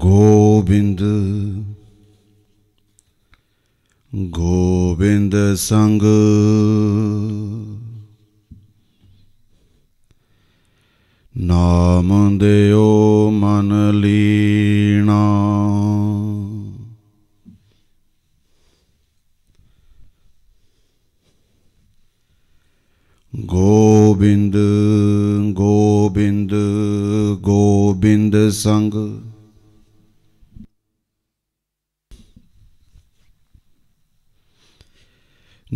ਗੋਬਿੰਦ ਗੋਬਿੰਦ ਸੰਗ ਨਾਮ ਦਿਓ ਮਨ ਲੀਣਾ ਗੋਬਿੰਦ ਗੋਬਿੰਦ ਗੋਬਿੰਦ ਸੰਗ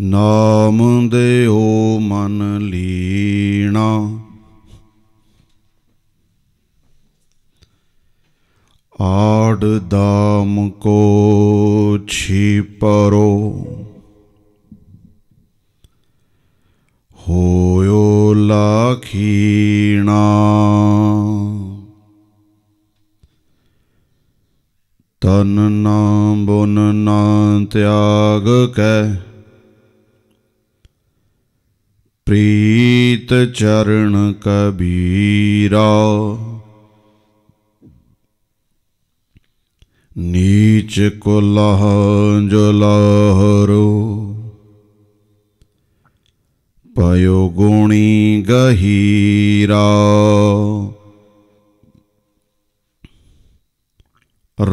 ਨਾਮ ਦੇਉ ਮਨ ਲੀਣਾ ਆੜ ਦਾਮ ਕੋ ਛੀਪਰੋ ਹੋਇਓ ਲਖੀਣਾ ਤਨ ਨਾਮ ਬੁਨ ਨਾ ਤਿਆਗ ਕੈ ਪ੍ਰੀਤ ਚਰਨ ਕਬੀਰਾ ਨੀਚ ਕੁਲਹ ਜਲਹਰੋ ਪਇਓ ਗੁਣੀ ਗਹੀਰਾ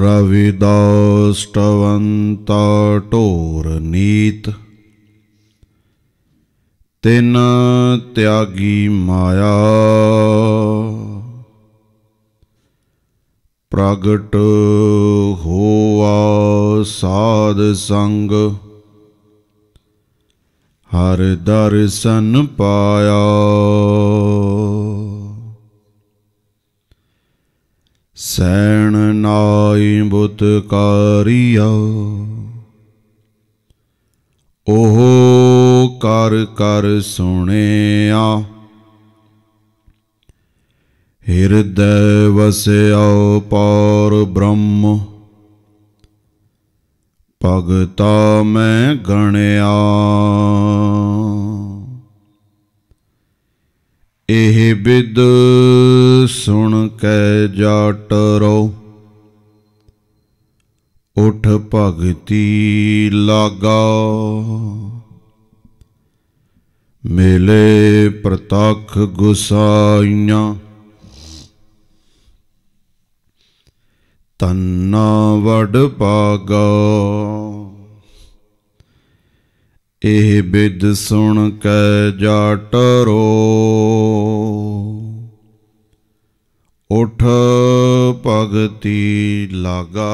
ਰਵਿਦਾਸ ਟਵੰਤਾ ਟੋਰ ਨੀਤ ਤਿਨ ਤਿਆਗੀ ਮਾਇਆ ਪ੍ਰਗਟ ਹੋਆ ਸਾਧ ਸੰਗ ਹਰ ਦਰਸ਼ਨ ਪਾਇਆ ਸੈਣ ਨਾਈ ਬੁਤ ਕਾਰੀਆ ਉਹ ਕਰ ਕਰ ਸੁਣਿਆ ਹਿਰਦੈ ਵਸਿਓ ਪੌਰ ਬ੍ਰਹਮ ਭਗਤਾ ਮੈਂ ਗਣਿਆ ਇਹ ਬਿਦ ਸੁਣ ਕੇ ਜਾਟ ਰੋ ਉਠ ਭਗਤੀ ਲਾਗਾ ਮੇਲੇ ਪ੍ਰਤੱਖ ਗੁਸਾਈਆਂ ਤੰਨਾ ਵੜ ਪਾਗਾ ਇਹ ਬਿਦ ਸੁਣ ਕੇ ਜਾਟ ਰੋ ਉਠ ਭਗਤੀ ਲਾਗਾ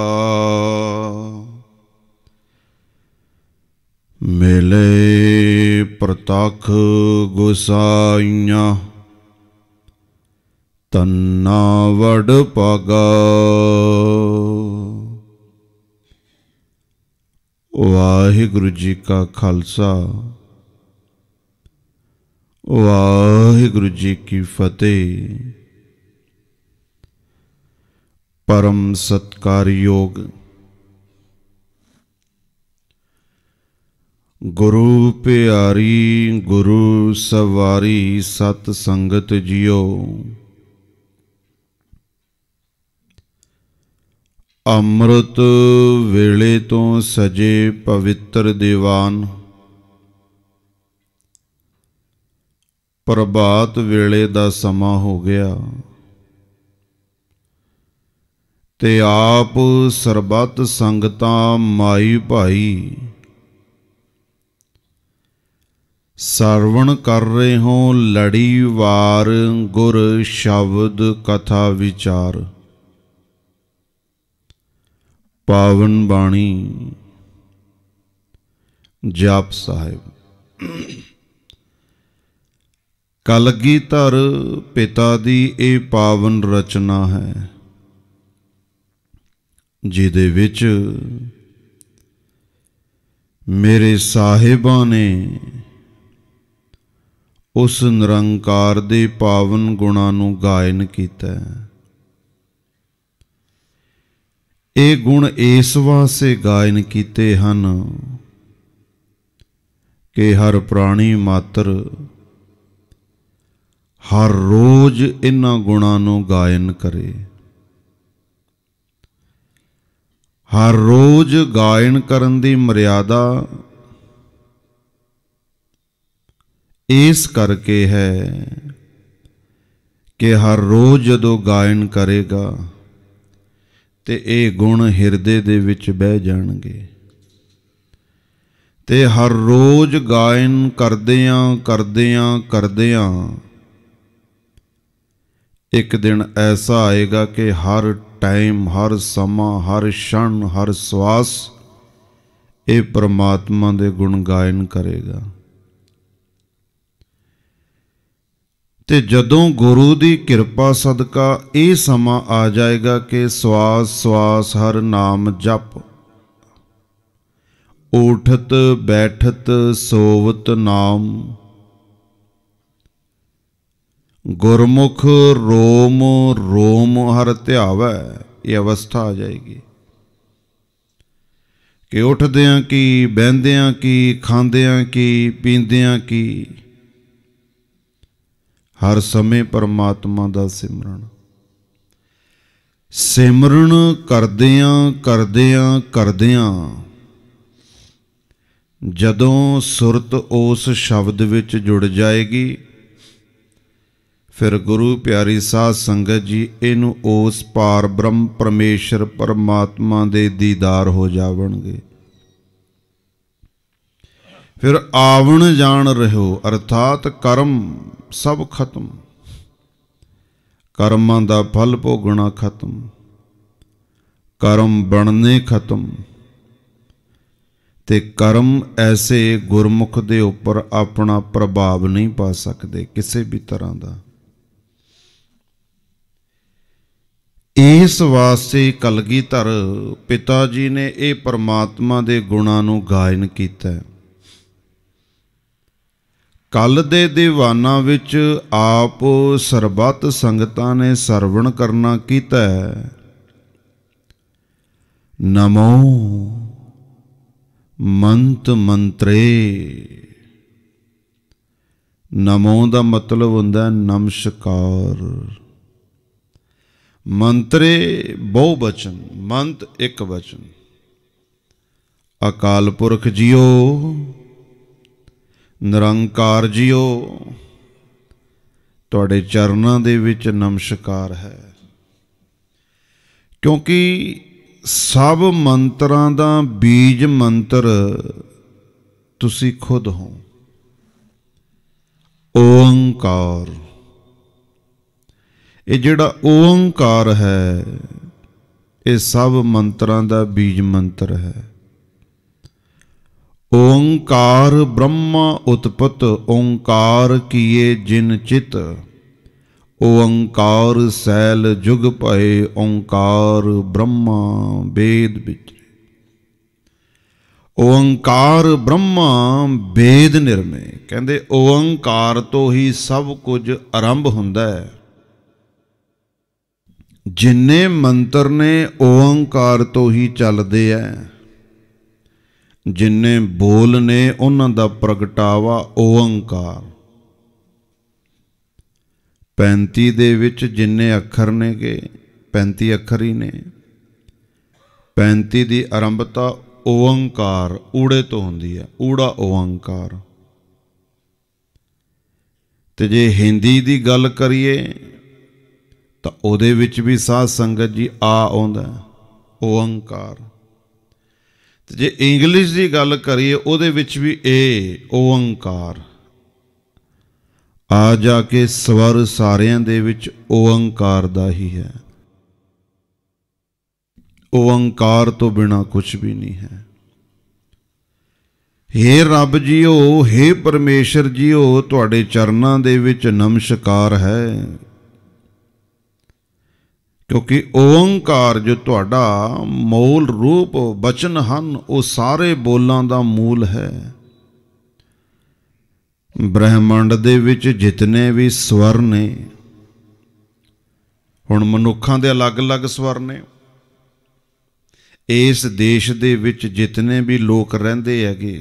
मिले प्रतख गुसाइया तन्ना वड़ पगा वागुरु जी का खालसा वागुरु जी की फतेह परम सत्कार योग ਗੁਰੂ ਪਿਆਰੀ ਗੁਰੂ ਸਵਾਰੀ ਸਤ ਸੰਗਤ ਜਿਓ ਅੰਮ੍ਰਿਤ ਵੇਲੇ ਤੋਂ ਸਜੇ ਪਵਿੱਤਰ ਦੀਵਾਨ ਪ੍ਰਭਾਤ ਵੇਲੇ ਦਾ ਸਮਾਂ ਹੋ ਗਿਆ ਤੇ ਆਪ ਸਰਬੱਤ ਸੰਗਤਾਂ ਮਾਈ ਭਾਈ ਸਰਵਣ ਕਰ ਰਹੇ ਹੋ ਲੜੀ ਵਾਰ ਗੁਰ ਸ਼ਬਦ ਕਥਾ ਵਿਚਾਰ ਪਾਵਨ ਬਾਣੀ ਜਪ ਸਾਹਿਬ ਕਲਗੀ ਧਰ ਪਿਤਾ ਦੀ ਇਹ ਪਾਵਨ ਰਚਨਾ ਹੈ ਜਿਹਦੇ ਵਿੱਚ ਮੇਰੇ ਸਾਹਿਬਾਂ ਨੇ ਉਸ ਨਿਰੰਕਾਰ ਦੇ ਪਾਵਨ ਗੁਣਾਂ ਨੂੰ ਗਾਇਨ ਕੀਤਾ ਇਹ ਗੁਣ ਇਸ ਵਾਸਤੇ ਗਾਇਨ ਕੀਤੇ ਹਨ ਕਿ ਹਰ ਪ੍ਰਾਣੀ ਮਾਤਰ ਹਰ ਰੋਜ਼ ਇਹਨਾਂ ਗੁਣਾਂ ਨੂੰ ਗਾਇਨ ਕਰੇ ਹਰ ਰੋਜ਼ ਗਾਇਨ ਕਰਨ ਦੀ ਮਰਿਆਦਾ ਇਸ ਕਰਕੇ ਹੈ ਕਿ ਹਰ ਰੋਜ਼ ਜਦੋਂ ਗਾਇਨ ਕਰੇਗਾ ਤੇ ਇਹ ਗੁਣ ਹਿਰਦੇ ਦੇ ਵਿੱਚ ਬਹਿ ਜਾਣਗੇ ਤੇ ਹਰ ਰੋਜ਼ ਗਾਇਨ ਕਰਦਿਆਂ ਕਰਦਿਆਂ ਕਰਦਿਆਂ ਇੱਕ ਦਿਨ ਐਸਾ ਆਏਗਾ ਕਿ ਹਰ ਟਾਈਮ ਹਰ ਸਮਾਂ ਹਰ ਛਣ ਹਰ ਸਵਾਸ ਇਹ ਪ੍ਰਮਾਤਮਾ ਦੇ ਗੁਣ ਗਾਇਨ ਕਰੇਗਾ ਤੇ ਜਦੋਂ ਗੁਰੂ ਦੀ ਕਿਰਪਾ ਸਦਕਾ ਇਹ ਸਮਾਂ ਆ ਜਾਏਗਾ ਕਿ ਸਵਾਸ ਸਵਾਸ ਹਰ ਨਾਮ ਜਪ ਉਠਤ ਬੈਠਤ ਸੋਵਤ ਨਾਮ ਗੁਰਮੁਖ ਰੋਮ ਰੋਮ ਹਰ ਧਿਆਵੈ ਇਹ ਅਵਸਥਾ ਆ ਜਾਏਗੀ ਕਿ ਉੱਠਦਿਆਂ ਕੀ ਬਹਿੰਦਿਆਂ ਕੀ ਖਾਂਦਿਆਂ ਕੀ ਪੀਂਦਿਆਂ ਕੀ ਹਰ ਸਮੇਂ ਪਰਮਾਤਮਾ ਦਾ ਸਿਮਰਨ ਸਿਮਰਨ ਕਰਦਿਆਂ ਕਰਦਿਆਂ ਕਰਦਿਆਂ ਜਦੋਂ ਸੁਰਤ ਉਸ ਸ਼ਬਦ ਵਿੱਚ ਜੁੜ ਜਾਏਗੀ ਫਿਰ ਗੁਰੂ ਪਿਆਰੀ ਸਾਧ ਸੰਗਤ ਜੀ ਇਹਨੂੰ ਉਸ ਪਾਰ ਬ੍ਰਹਮ ਪਰਮੇਸ਼ਰ ਪਰਮਾਤਮਾ ਦੇ ਦੀਦਾਰ ਹੋ ਜਾਵਣਗੇ ਫਿਰ ਆਵਣ ਜਾਣ ਰਹੋ ਅਰਥਾਤ ਕਰਮ ਸਭ ਖਤਮ ਕਰਮਾਂ ਦਾ ਫਲ ਭੋਗਣਾ ਖਤਮ ਕਰਮ ਬਣਨੇ ਖਤਮ ਤੇ ਕਰਮ ਐਸੇ ਗੁਰਮੁਖ ਦੇ ਉੱਪਰ ਆਪਣਾ ਪ੍ਰਭਾਵ ਨਹੀਂ ਪਾ ਸਕਦੇ ਕਿਸੇ ਵੀ ਤਰ੍ਹਾਂ ਦਾ ਇਸ ਵਾਸਤੇ ਕਲਗੀਧਰ ਪਿਤਾ ਜੀ ਨੇ ਇਹ ਪਰਮਾਤਮਾ ਦੇ ਗੁਣਾਂ ਨੂੰ ਗਾਇਨ ਕੀਤਾ ਕੱਲ ਦੇ ਦੀਵਾਨਾ ਵਿੱਚ ਆਪ ਸਰਬੱਤ ਸੰਗਤਾਂ ਨੇ ਸਰਵਣ ਕਰਨਾ ਕੀਤਾ ਨਮੋ ਮੰਤ ਮੰਤਰੇ ਨਮੋ ਦਾ ਮਤਲਬ ਹੁੰਦਾ ਨਮਸਕਾਰ ਮੰਤਰੇ ਬਹੁ ਬਚਨ ਮੰਤ ਇੱਕ ਬਚਨ ਅਕਾਲ ਪੁਰਖ ਜੀਓ ਨਿਰੰਕਾਰ ਜੀਓ ਤੁਹਾਡੇ ਚਰਨਾਂ ਦੇ ਵਿੱਚ ਨਮਸਕਾਰ ਹੈ ਕਿਉਂਕਿ ਸਭ ਮੰਤਰਾਂ ਦਾ ਬੀਜ ਮੰਤਰ ਤੁਸੀਂ ਖੁਦ ਹੋ ਓੰਕਾਰ ਇਹ ਜਿਹੜਾ ਓੰਕਾਰ ਹੈ ਇਹ ਸਭ ਮੰਤਰਾਂ ਦਾ ਬੀਜ ਮੰਤਰ ਹੈ ਓੰਕਾਰ ਬ੍ਰਹਮ ਉਤਪਤ ਓੰਕਾਰ ਕੀਏ ਜਿਨ ਚਿਤ ਓੰਕਾਰ ਸੈਲ ਜੁਗ ਭਏ ਓੰਕਾਰ ਬ੍ਰਹਮ ਵੇਦ ਵਿੱਚ ਓੰਕਾਰ ਬ੍ਰਹਮ ਵੇਦ ਨਿਰਮੇ ਕਹਿੰਦੇ ਓੰਕਾਰ ਤੋਂ ਹੀ ਸਭ ਕੁਝ ਆਰੰਭ ਹੁੰਦਾ ਹੈ ਜਿੰਨੇ ਮੰਤਰ ਨੇ ਓੰਕਾਰ ਤੋਂ ਹੀ ਚੱਲਦੇ ਐ ਜਿਨਨੇ ਬੋਲ ਨੇ ਉਹਨਾਂ ਦਾ ਪ੍ਰਗਟਾਵਾ ਓੰਕਾਰ 35 ਦੇ ਵਿੱਚ ਜਿੰਨੇ ਅੱਖਰ ਨੇਗੇ 35 ਅੱਖਰ ਹੀ ਨੇ 35 ਦੀ ਆਰੰਭਤਾ ਓੰਕਾਰ ਊੜੇ ਤੋਂ ਹੁੰਦੀ ਹੈ ਊੜਾ ਓੰਕਾਰ ਤੇ ਜੇ ਹਿੰਦੀ ਦੀ ਗੱਲ ਕਰੀਏ ਤਾਂ ਉਹਦੇ ਵਿੱਚ ਵੀ ਸਾਧ ਸੰਗਤ ਜੀ ਆ ਆਉਂਦਾ ਓੰਕਾਰ ਜੇ ਇੰਗਲਿਸ਼ ਦੀ ਗੱਲ ਕਰੀਏ ਉਹਦੇ ਵਿੱਚ ਵੀ ਏ ਓੰਕਾਰ ਆ ਜਾ ਕੇ ਸਵਰ ਸਾਰਿਆਂ ਦੇ ਵਿੱਚ ਓੰਕਾਰ ਦਾ ਹੀ ਹੈ ਓੰਕਾਰ ਤੋਂ ਬਿਨਾ ਕੁਝ ਵੀ ਨਹੀਂ ਹੈ हे ਰੱਬ ਜੀਓ हे ਪਰਮੇਸ਼ਰ ਜੀਓ ਤੁਹਾਡੇ ਚਰਨਾਂ ਦੇ ਵਿੱਚ ਨਮਸਕਾਰ ਹੈ ਕਿਉਂਕਿ ਓੰਕਾਰ ਜੋ ਤੁਹਾਡਾ ਮੂਲ ਰੂਪ ਬਚਨ ਹਨ ਉਹ ਸਾਰੇ ਬੋਲਾਂ ਦਾ ਮੂਲ ਹੈ ਬ੍ਰਹਿਮੰਡ ਦੇ ਵਿੱਚ ਜਿਤਨੇ ਵੀ ਸਵਰ ਨੇ ਹੁਣ ਮਨੁੱਖਾਂ ਦੇ ਅਲੱਗ-ਅਲੱਗ ਸਵਰ ਨੇ ਇਸ ਦੇਸ਼ ਦੇ ਵਿੱਚ ਜਿਤਨੇ ਵੀ ਲੋਕ ਰਹਿੰਦੇ ਹੈਗੇ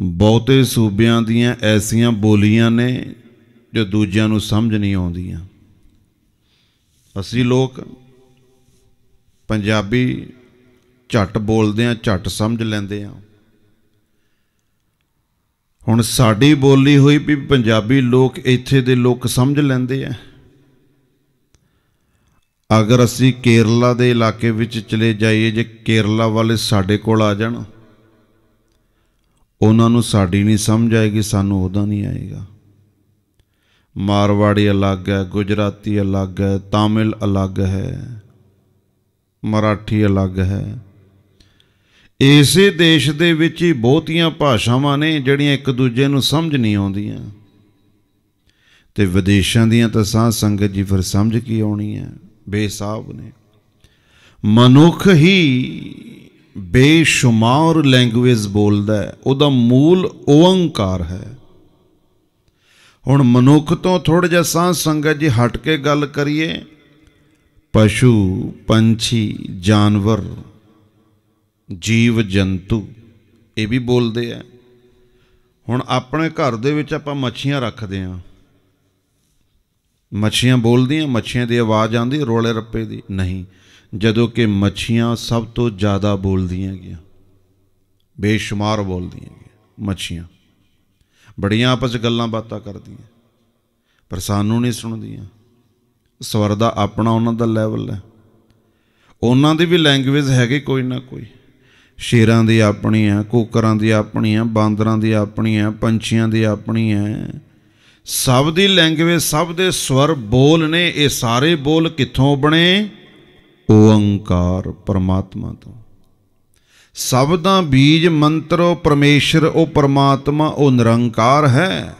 ਬਹੁਤੇ ਸੂਬਿਆਂ ਦੀਆਂ ਐਸੀਆਂ ਬੋਲੀਆਂ ਨੇ ਜੋ ਦੂਜਿਆਂ ਨੂੰ ਸਮਝ ਨਹੀਂ ਆਉਂਦੀਆਂ ਅਸੀਂ ਲੋਕ ਪੰਜਾਬੀ ਝੱਟ ਬੋਲਦੇ ਆ ਝੱਟ ਸਮਝ ਲੈਂਦੇ ਆ ਹੁਣ ਸਾਡੀ ਬੋਲੀ ਹੋਈ ਵੀ ਪੰਜਾਬੀ ਲੋਕ ਇੱਥੇ ਦੇ ਲੋਕ ਸਮਝ ਲੈਂਦੇ ਆ ਅਗਰ ਅਸੀਂ ਕੇਰਲਾ ਦੇ ਇਲਾਕੇ ਵਿੱਚ ਚਲੇ ਜਾਈਏ ਜੇ ਕੇਰਲਾ ਵਾਲੇ ਸਾਡੇ ਕੋਲ ਆ ਜਾਣ ਉਹਨਾਂ ਨੂੰ ਸਾਡੀ ਨਹੀਂ ਸਮਝ ਆਏਗੀ ਸਾਨੂੰ ਉਹਦਾ ਨਹੀਂ ਆਏਗਾ ਮਾਰਵਾੜੀ ਅਲੱਗ ਹੈ ਗੁਜਰਾਤੀ ਅਲੱਗ ਹੈ ਤਾਮਿਲ ਅਲੱਗ ਹੈ ਮਰਾਠੀ ਅਲੱਗ ਹੈ ਇਸੇ ਦੇਸ਼ ਦੇ ਵਿੱਚ ਹੀ ਬਹੁਤੀਆਂ ਭਾਸ਼ਾਵਾਂ ਨੇ ਜਿਹੜੀਆਂ ਇੱਕ ਦੂਜੇ ਨੂੰ ਸਮਝ ਨਹੀਂ ਆਉਂਦੀਆਂ ਤੇ ਵਿਦੇਸ਼ਾਂ ਦੀਆਂ ਤਾਂ ਸਾਹ ਸੰਗਤ ਜੀ ਫਿਰ ਸਮਝ ਕੀ ਆਉਣੀ ਹੈ ਬੇਸਾਬ ਨੇ ਮਨੁੱਖ ਹੀ ਬੇਸ਼ੁਮਾਰ ਲੈਂਗੁਏਜ ਬੋਲਦਾ ਹੈ ਉਹਦਾ ਮੂਲ ਓੰਕਾਰ ਹੈ ਹੁਣ ਮਨੁੱਖ ਤੋਂ ਥੋੜਾ ਜਿਹਾ ਸਾਹ ਸੰਗਤ ਜੀ ਹਟ ਕੇ ਗੱਲ ਕਰੀਏ ਪਸ਼ੂ ਪੰਛੀ ਜਾਨਵਰ ਜੀਵ ਜੰਤੂ ਇਹ ਵੀ ਬੋਲਦੇ ਆ ਹੁਣ ਆਪਣੇ ਘਰ ਦੇ ਵਿੱਚ ਆਪਾਂ ਮੱਛੀਆਂ ਰੱਖਦੇ ਆ ਮੱਛੀਆਂ ਬੋਲਦੀਆਂ ਮੱਛੀਆਂ ਦੀ ਆਵਾਜ਼ ਆਉਂਦੀ ਰੋਲੇ ਰੱਪੇ ਦੀ ਨਹੀਂ ਜਦੋਂ ਕਿ ਮੱਛੀਆਂ ਸਭ ਤੋਂ ਜ਼ਿਆਦਾ ਬੋਲਦੀਆਂ ਗਿਆ ਬੇਸ਼ੁਮਾਰ ਬੋਲਦੀਆਂ ਗਿਆ ਮੱਛੀਆਂ ਬੜੀਆਂ ਆਪਸ ਗੱਲਾਂ ਬਾਤਾਂ ਕਰਦੀਆਂ ਪਰ ਸਾਨੂੰ ਨਹੀਂ ਸੁਣਦੀਆਂ ਸਵਰ ਦਾ ਆਪਣਾ ਉਹਨਾਂ ਦਾ ਲੈਵਲ ਹੈ ਉਹਨਾਂ ਦੀ ਵੀ ਲੈਂਗੁਏਜ ਹੈਗੀ ਕੋਈ ਨਾ ਕੋਈ ਸ਼ੇਰਾਂ ਦੀ ਆਪਣੀ ਹੈ ਕੂਕਰਾਂ ਦੀ ਆਪਣੀ ਹੈ ਬਾਂਦਰਾਂ ਦੀ ਆਪਣੀ ਹੈ ਪੰਛੀਆਂ ਦੀ ਆਪਣੀ ਹੈ ਸਭ ਦੀ ਲੈਂਗੁਏਜ ਸਭ ਦੇ ਸਵਰ ਬੋਲ ਨੇ ਇਹ ਸਾਰੇ ਬੋਲ ਕਿੱਥੋਂ ਬਣੇ ਓੰਕਾਰ ਪਰਮਾਤਮਾ ਤੋਂ ਸ਼ਬਦਾਂ ਬੀਜ ਮੰਤਰ ਉਹ ਪਰਮੇਸ਼ਰ ਉਹ ਪਰਮਾਤਮਾ ਉਹ ਨਿਰੰਕਾਰ ਹੈ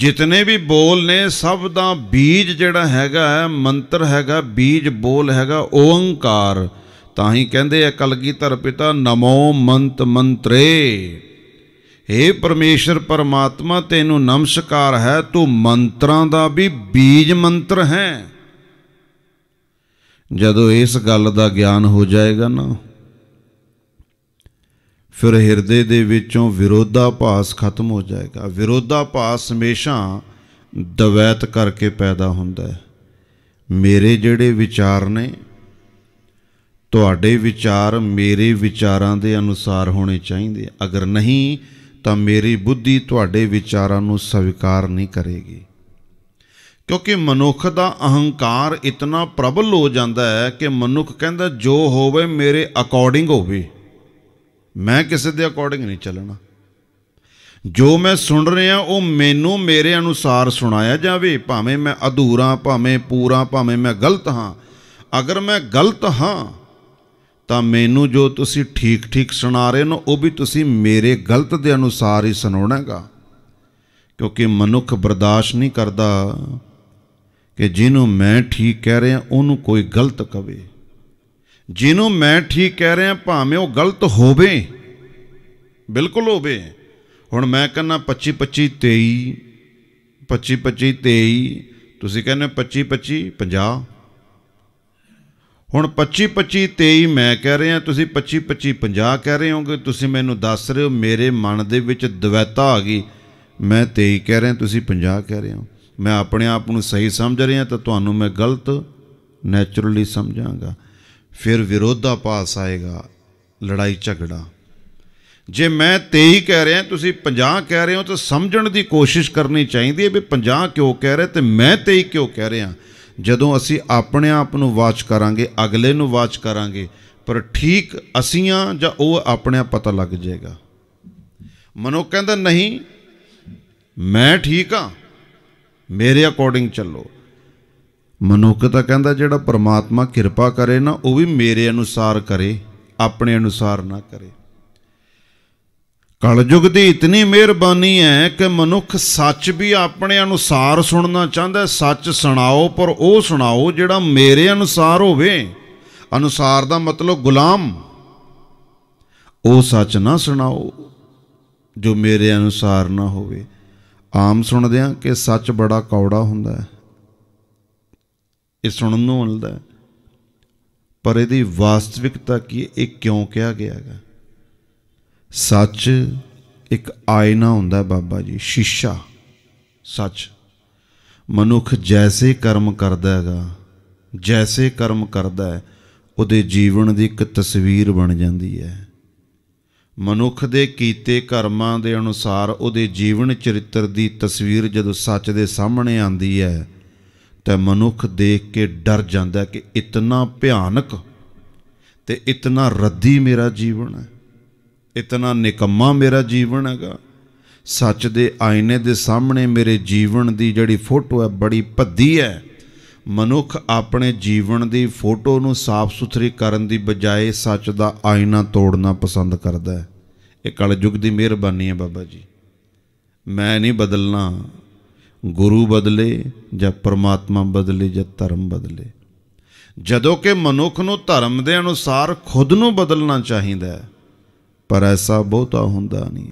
ਜਿਤਨੇ ਵੀ ਬੋਲ ਨੇ ਸਭ ਦਾ ਬੀਜ ਜਿਹੜਾ ਹੈਗਾ ਹੈ ਮੰਤਰ ਹੈਗਾ ਬੀਜ ਬੋਲ ਹੈਗਾ ਓੰਕਾਰ ਤਾਂ ਹੀ ਕਹਿੰਦੇ ਆ ਕਲਗੀਧਰ ਪਿਤਾ ਨਮੋ ਮੰਤ ਮੰਤਰੇ हे ਪਰਮੇਸ਼ਰ ਪਰਮਾਤਮਾ ਤੈਨੂੰ ਨਮਸਕਾਰ ਹੈ ਤੂੰ ਮੰਤਰਾਂ ਦਾ ਵੀ ਬੀਜ ਮੰਤਰ ਹੈ ਜਦੋਂ ਇਸ ਗੱਲ ਦਾ ਗਿਆਨ ਹੋ ਜਾਏਗਾ ਨਾ ਫਿਰ ਹਿਰਦੇ ਦੇ ਵਿੱਚੋਂ ਵਿਰੋਧਾਭਾਸ ਖਤਮ ਹੋ ਜਾਏਗਾ ਵਿਰੋਧਾਭਾਸ ਹਮੇਸ਼ਾ ਦਵੈਤ ਕਰਕੇ ਪੈਦਾ ਹੁੰਦਾ ਹੈ ਮੇਰੇ ਜਿਹੜੇ ਵਿਚਾਰ ਨੇ ਤੁਹਾਡੇ ਵਿਚਾਰ ਮੇਰੇ ਵਿਚਾਰਾਂ ਦੇ ਅਨੁਸਾਰ ਹੋਣੇ ਚਾਹੀਦੇ ਅਗਰ ਨਹੀਂ ਤਾਂ ਮੇਰੀ ਬੁੱਧੀ ਤੁਹਾਡੇ ਵਿਚਾਰਾਂ ਨੂੰ ਸਵੀਕਾਰ ਨਹੀਂ ਕਰੇਗੀ ਕਿਉਂਕਿ ਮਨੁੱਖ ਦਾ ਅਹੰਕਾਰ ਇਤਨਾ ਪ੍ਰਬਲ ਹੋ ਜਾਂਦਾ ਹੈ ਕਿ ਮਨੁੱਖ ਕਹਿੰਦਾ ਜੋ ਹੋਵੇ ਮੇਰੇ ਅਕੋਰਡਿੰਗ ਹੋਵੇ ਮੈਂ ਕਿਸੇ ਦੇ ਅਕੋਰਡਿੰਗ ਨਹੀਂ ਚੱਲਣਾ ਜੋ ਮੈਂ ਸੁਣ ਰਿਹਾ ਉਹ ਮੈਨੂੰ ਮੇਰੇ ਅਨੁਸਾਰ ਸੁਣਾਇਆ ਜਾਵੇ ਭਾਵੇਂ ਮੈਂ ਅਧੂਰਾ ਭਾਵੇਂ ਪੂਰਾ ਭਾਵੇਂ ਮੈਂ ਗਲਤ ਹਾਂ ਅਗਰ ਮੈਂ ਗਲਤ ਹਾਂ ਤਾਂ ਮੈਨੂੰ ਜੋ ਤੁਸੀਂ ਠੀਕ ਠੀਕ ਸੁਣਾ ਰਹੇ ਹੋ ਉਹ ਵੀ ਤੁਸੀਂ ਮੇਰੇ ਗਲਤ ਦੇ ਅਨੁਸਾਰ ਹੀ ਸੁਣਾਉਣਾਗਾ ਕਿਉਂਕਿ ਮਨੁੱਖ ਬਰਦਾਸ਼ਤ ਨਹੀਂ ਕਰਦਾ ਕਿ ਜਿਹਨੂੰ ਮੈਂ ਠੀਕ ਕਹਿ ਰਿਹਾ ਉਹਨੂੰ ਕੋਈ ਗਲਤ ਕਵੇ ਜਿਹਨੂੰ ਮੈਂ ਠੀਕ ਕਹਿ ਰਿਹਾ ਭਾਵੇਂ ਉਹ ਗਲਤ ਹੋਵੇ ਬਿਲਕੁਲ ਹੋਵੇ ਹੁਣ ਮੈਂ ਕਹਿੰਨਾ 25 25 23 25 25 23 ਤੁਸੀਂ ਕਹਿੰਦੇ 25 25 50 ਹੁਣ 25 25 23 ਮੈਂ ਕਹਿ ਰਿਹਾ ਤੁਸੀਂ 25 25 50 ਕਹਿ ਰਹੇ ਹੋਗੇ ਤੁਸੀਂ ਮੈਨੂੰ ਦੱਸ ਰਹੇ ਹੋ ਮੇਰੇ ਮਨ ਦੇ ਵਿੱਚ ਦਵੈਤਾ ਆ ਗਈ ਮੈਂ 23 ਕਹਿ ਰਿਹਾ ਤੁਸੀਂ 50 ਕਹਿ ਰਹੇ ਹੋ ਮੈਂ ਆਪਣੇ ਆਪ ਨੂੰ ਸਹੀ ਸਮਝ ਰਿਹਾ ਤਾਂ ਤੁਹਾਨੂੰ ਮੈਂ ਗਲਤ ਨੇਚਰਲੀ ਸਮਝਾਂਗਾ ਫਿਰ ਵਿਰੋਧਾਪਾਸ ਆਏਗਾ ਲੜਾਈ ਝਗੜਾ ਜੇ ਮੈਂ 23 ਕਹਿ ਰਿਹਾ ਤੁਸੀਂ 50 ਕਹਿ ਰਹੇ ਹੋ ਤਾਂ ਸਮਝਣ ਦੀ ਕੋਸ਼ਿਸ਼ ਕਰਨੀ ਚਾਹੀਦੀ ਹੈ ਵੀ 50 ਕਿਉਂ ਕਹਿ ਰਹੇ ਤੇ ਮੈਂ 23 ਕਿਉਂ ਕਹਿ ਰਿਹਾ ਜਦੋਂ ਅਸੀਂ ਆਪਣੇ ਆਪ ਨੂੰ ਵਾਚ ਕਰਾਂਗੇ ਅਗਲੇ ਨੂੰ ਵਾਚ ਕਰਾਂਗੇ ਪਰ ਠੀਕ ਆ ਜਾਂ ਉਹ ਆਪਣੇ ਆਪ ਪਤਾ ਲੱਗ ਜਾਏਗਾ ਮਨੋ ਕਹਿੰਦਾ ਨਹੀਂ ਮੈਂ ਠੀਕ ਹਾਂ ਮੇਰੇ ਅਕੋਰਡਿੰਗ ਚੱਲੋ ਮਨੁੱਖ ਤਾਂ ਕਹਿੰਦਾ ਜਿਹੜਾ ਪ੍ਰਮਾਤਮਾ ਕਿਰਪਾ ਕਰੇ ਨਾ ਉਹ ਵੀ ਮੇਰੇ ਅਨੁਸਾਰ ਕਰੇ ਆਪਣੇ ਅਨੁਸਾਰ ਨਾ ਕਰੇ ਕਲਯੁਗ ਦੀ ਇਤਨੀ ਮਿਹਰਬਾਨੀ ਹੈ ਕਿ ਮਨੁੱਖ ਸੱਚ ਵੀ ਆਪਣੇ ਅਨੁਸਾਰ ਸੁਣਨਾ ਚਾਹੁੰਦਾ ਸੱਚ ਸੁਣਾਓ ਪਰ ਉਹ ਸੁਣਾਓ ਜਿਹੜਾ ਮੇਰੇ ਅਨੁਸਾਰ ਹੋਵੇ ਅਨੁਸਾਰ ਦਾ ਮਤਲਬ ਗੁਲਾਮ ਉਹ ਸੱਚ ਨਾ ਸੁਣਾਓ ਜੋ ਮੇਰੇ ਅਨੁਸਾਰ ਨਾ ਹੋਵੇ ਆਮ ਸੁਣਦੇ ਆ ਕਿ ਸੱਚ ਬੜਾ ਕੌੜਾ ਹੁੰਦਾ ਹੈ ਇਹ ਸੁਣਨ ਨੂੰ ਮਿਲਦਾ ਹੈ ਪਰ ਇਹਦੀ ਵਾਸਤਵਿਕਤਾ ਕੀ ਇਹ ਕਿਉਂ ਕਿਹਾ ਗਿਆ ਹੈ ਸੱਚ ਇੱਕ ਆਇਨਾ ਹੁੰਦਾ ਬਾਬਾ ਜੀ ਸ਼ੀਸ਼ਾ ਸੱਚ ਮਨੁੱਖ ਜੈਸੇ ਕਰਮ ਕਰਦਾ ਹੈਗਾ ਜੈਸੇ ਕਰਮ ਕਰਦਾ ਹੈ ਉਹਦੇ ਜੀਵਨ ਦੀ ਇੱਕ ਤਸਵੀਰ ਬਣ ਜਾਂਦੀ ਹੈ ਮਨੁੱਖ ਦੇ ਕੀਤੇ ਕਰਮਾਂ ਦੇ ਅਨੁਸਾਰ ਉਹਦੇ ਜੀਵਨ ਚਰਿੱਤਰ ਦੀ ਤਸਵੀਰ ਜਦੋਂ ਸੱਚ ਦੇ ਸਾਹਮਣੇ ਆਂਦੀ ਹੈ ਤਾਂ ਮਨੁੱਖ ਦੇਖ ਕੇ ਡਰ ਜਾਂਦਾ ਕਿ ਇਤਨਾ ਭਿਆਨਕ ਤੇ ਇਤਨਾ ਰੱਦੀ ਮੇਰਾ ਜੀਵਨ ਹੈ ਇਤਨਾ ਨਿਕੰਮਾ ਮੇਰਾ ਜੀਵਨ ਹੈਗਾ ਸੱਚ ਦੇ ਆਇਨੇ ਦੇ ਸਾਹਮਣੇ ਮੇਰੇ ਜੀਵਨ ਦੀ ਜਿਹੜੀ ਫੋਟੋ ਹੈ ਬੜੀ ਭੱਦੀ ਹੈ ਮਨੁੱਖ ਆਪਣੇ ਜੀਵਨ ਦੀ ਫੋਟੋ ਨੂੰ ਸਾਫ਼ ਸੁਥਰੀ ਕਰਨ ਦੀ ਬਜਾਏ ਸੱਚ ਦਾ ਆਇਨਾ ਤੋੜਨਾ ਪਸੰਦ ਕਰਦਾ ਹੈ ਇਹ ਕਲਯੁਗ ਦੀ ਮਿਹਰਬਾਨੀ ਹੈ ਬਾਬਾ ਜੀ ਮੈਂ ਨਹੀਂ ਬਦਲਣਾ ਗੁਰੂ ਬਦਲੇ ਜਾਂ ਪਰਮਾਤਮਾ ਬਦਲੇ ਜਾਂ ਧਰਮ ਬਦਲੇ ਜਦੋਂ ਕਿ ਮਨੁੱਖ ਨੂੰ ਧਰਮ ਦੇ ਅਨੁਸਾਰ ਖੁਦ ਨੂੰ ਬਦਲਣਾ ਚਾਹੀਦਾ ਹੈ ਪਰ ਐਸਾ ਬਹੁਤਾ ਹੁੰਦਾ ਨਹੀਂ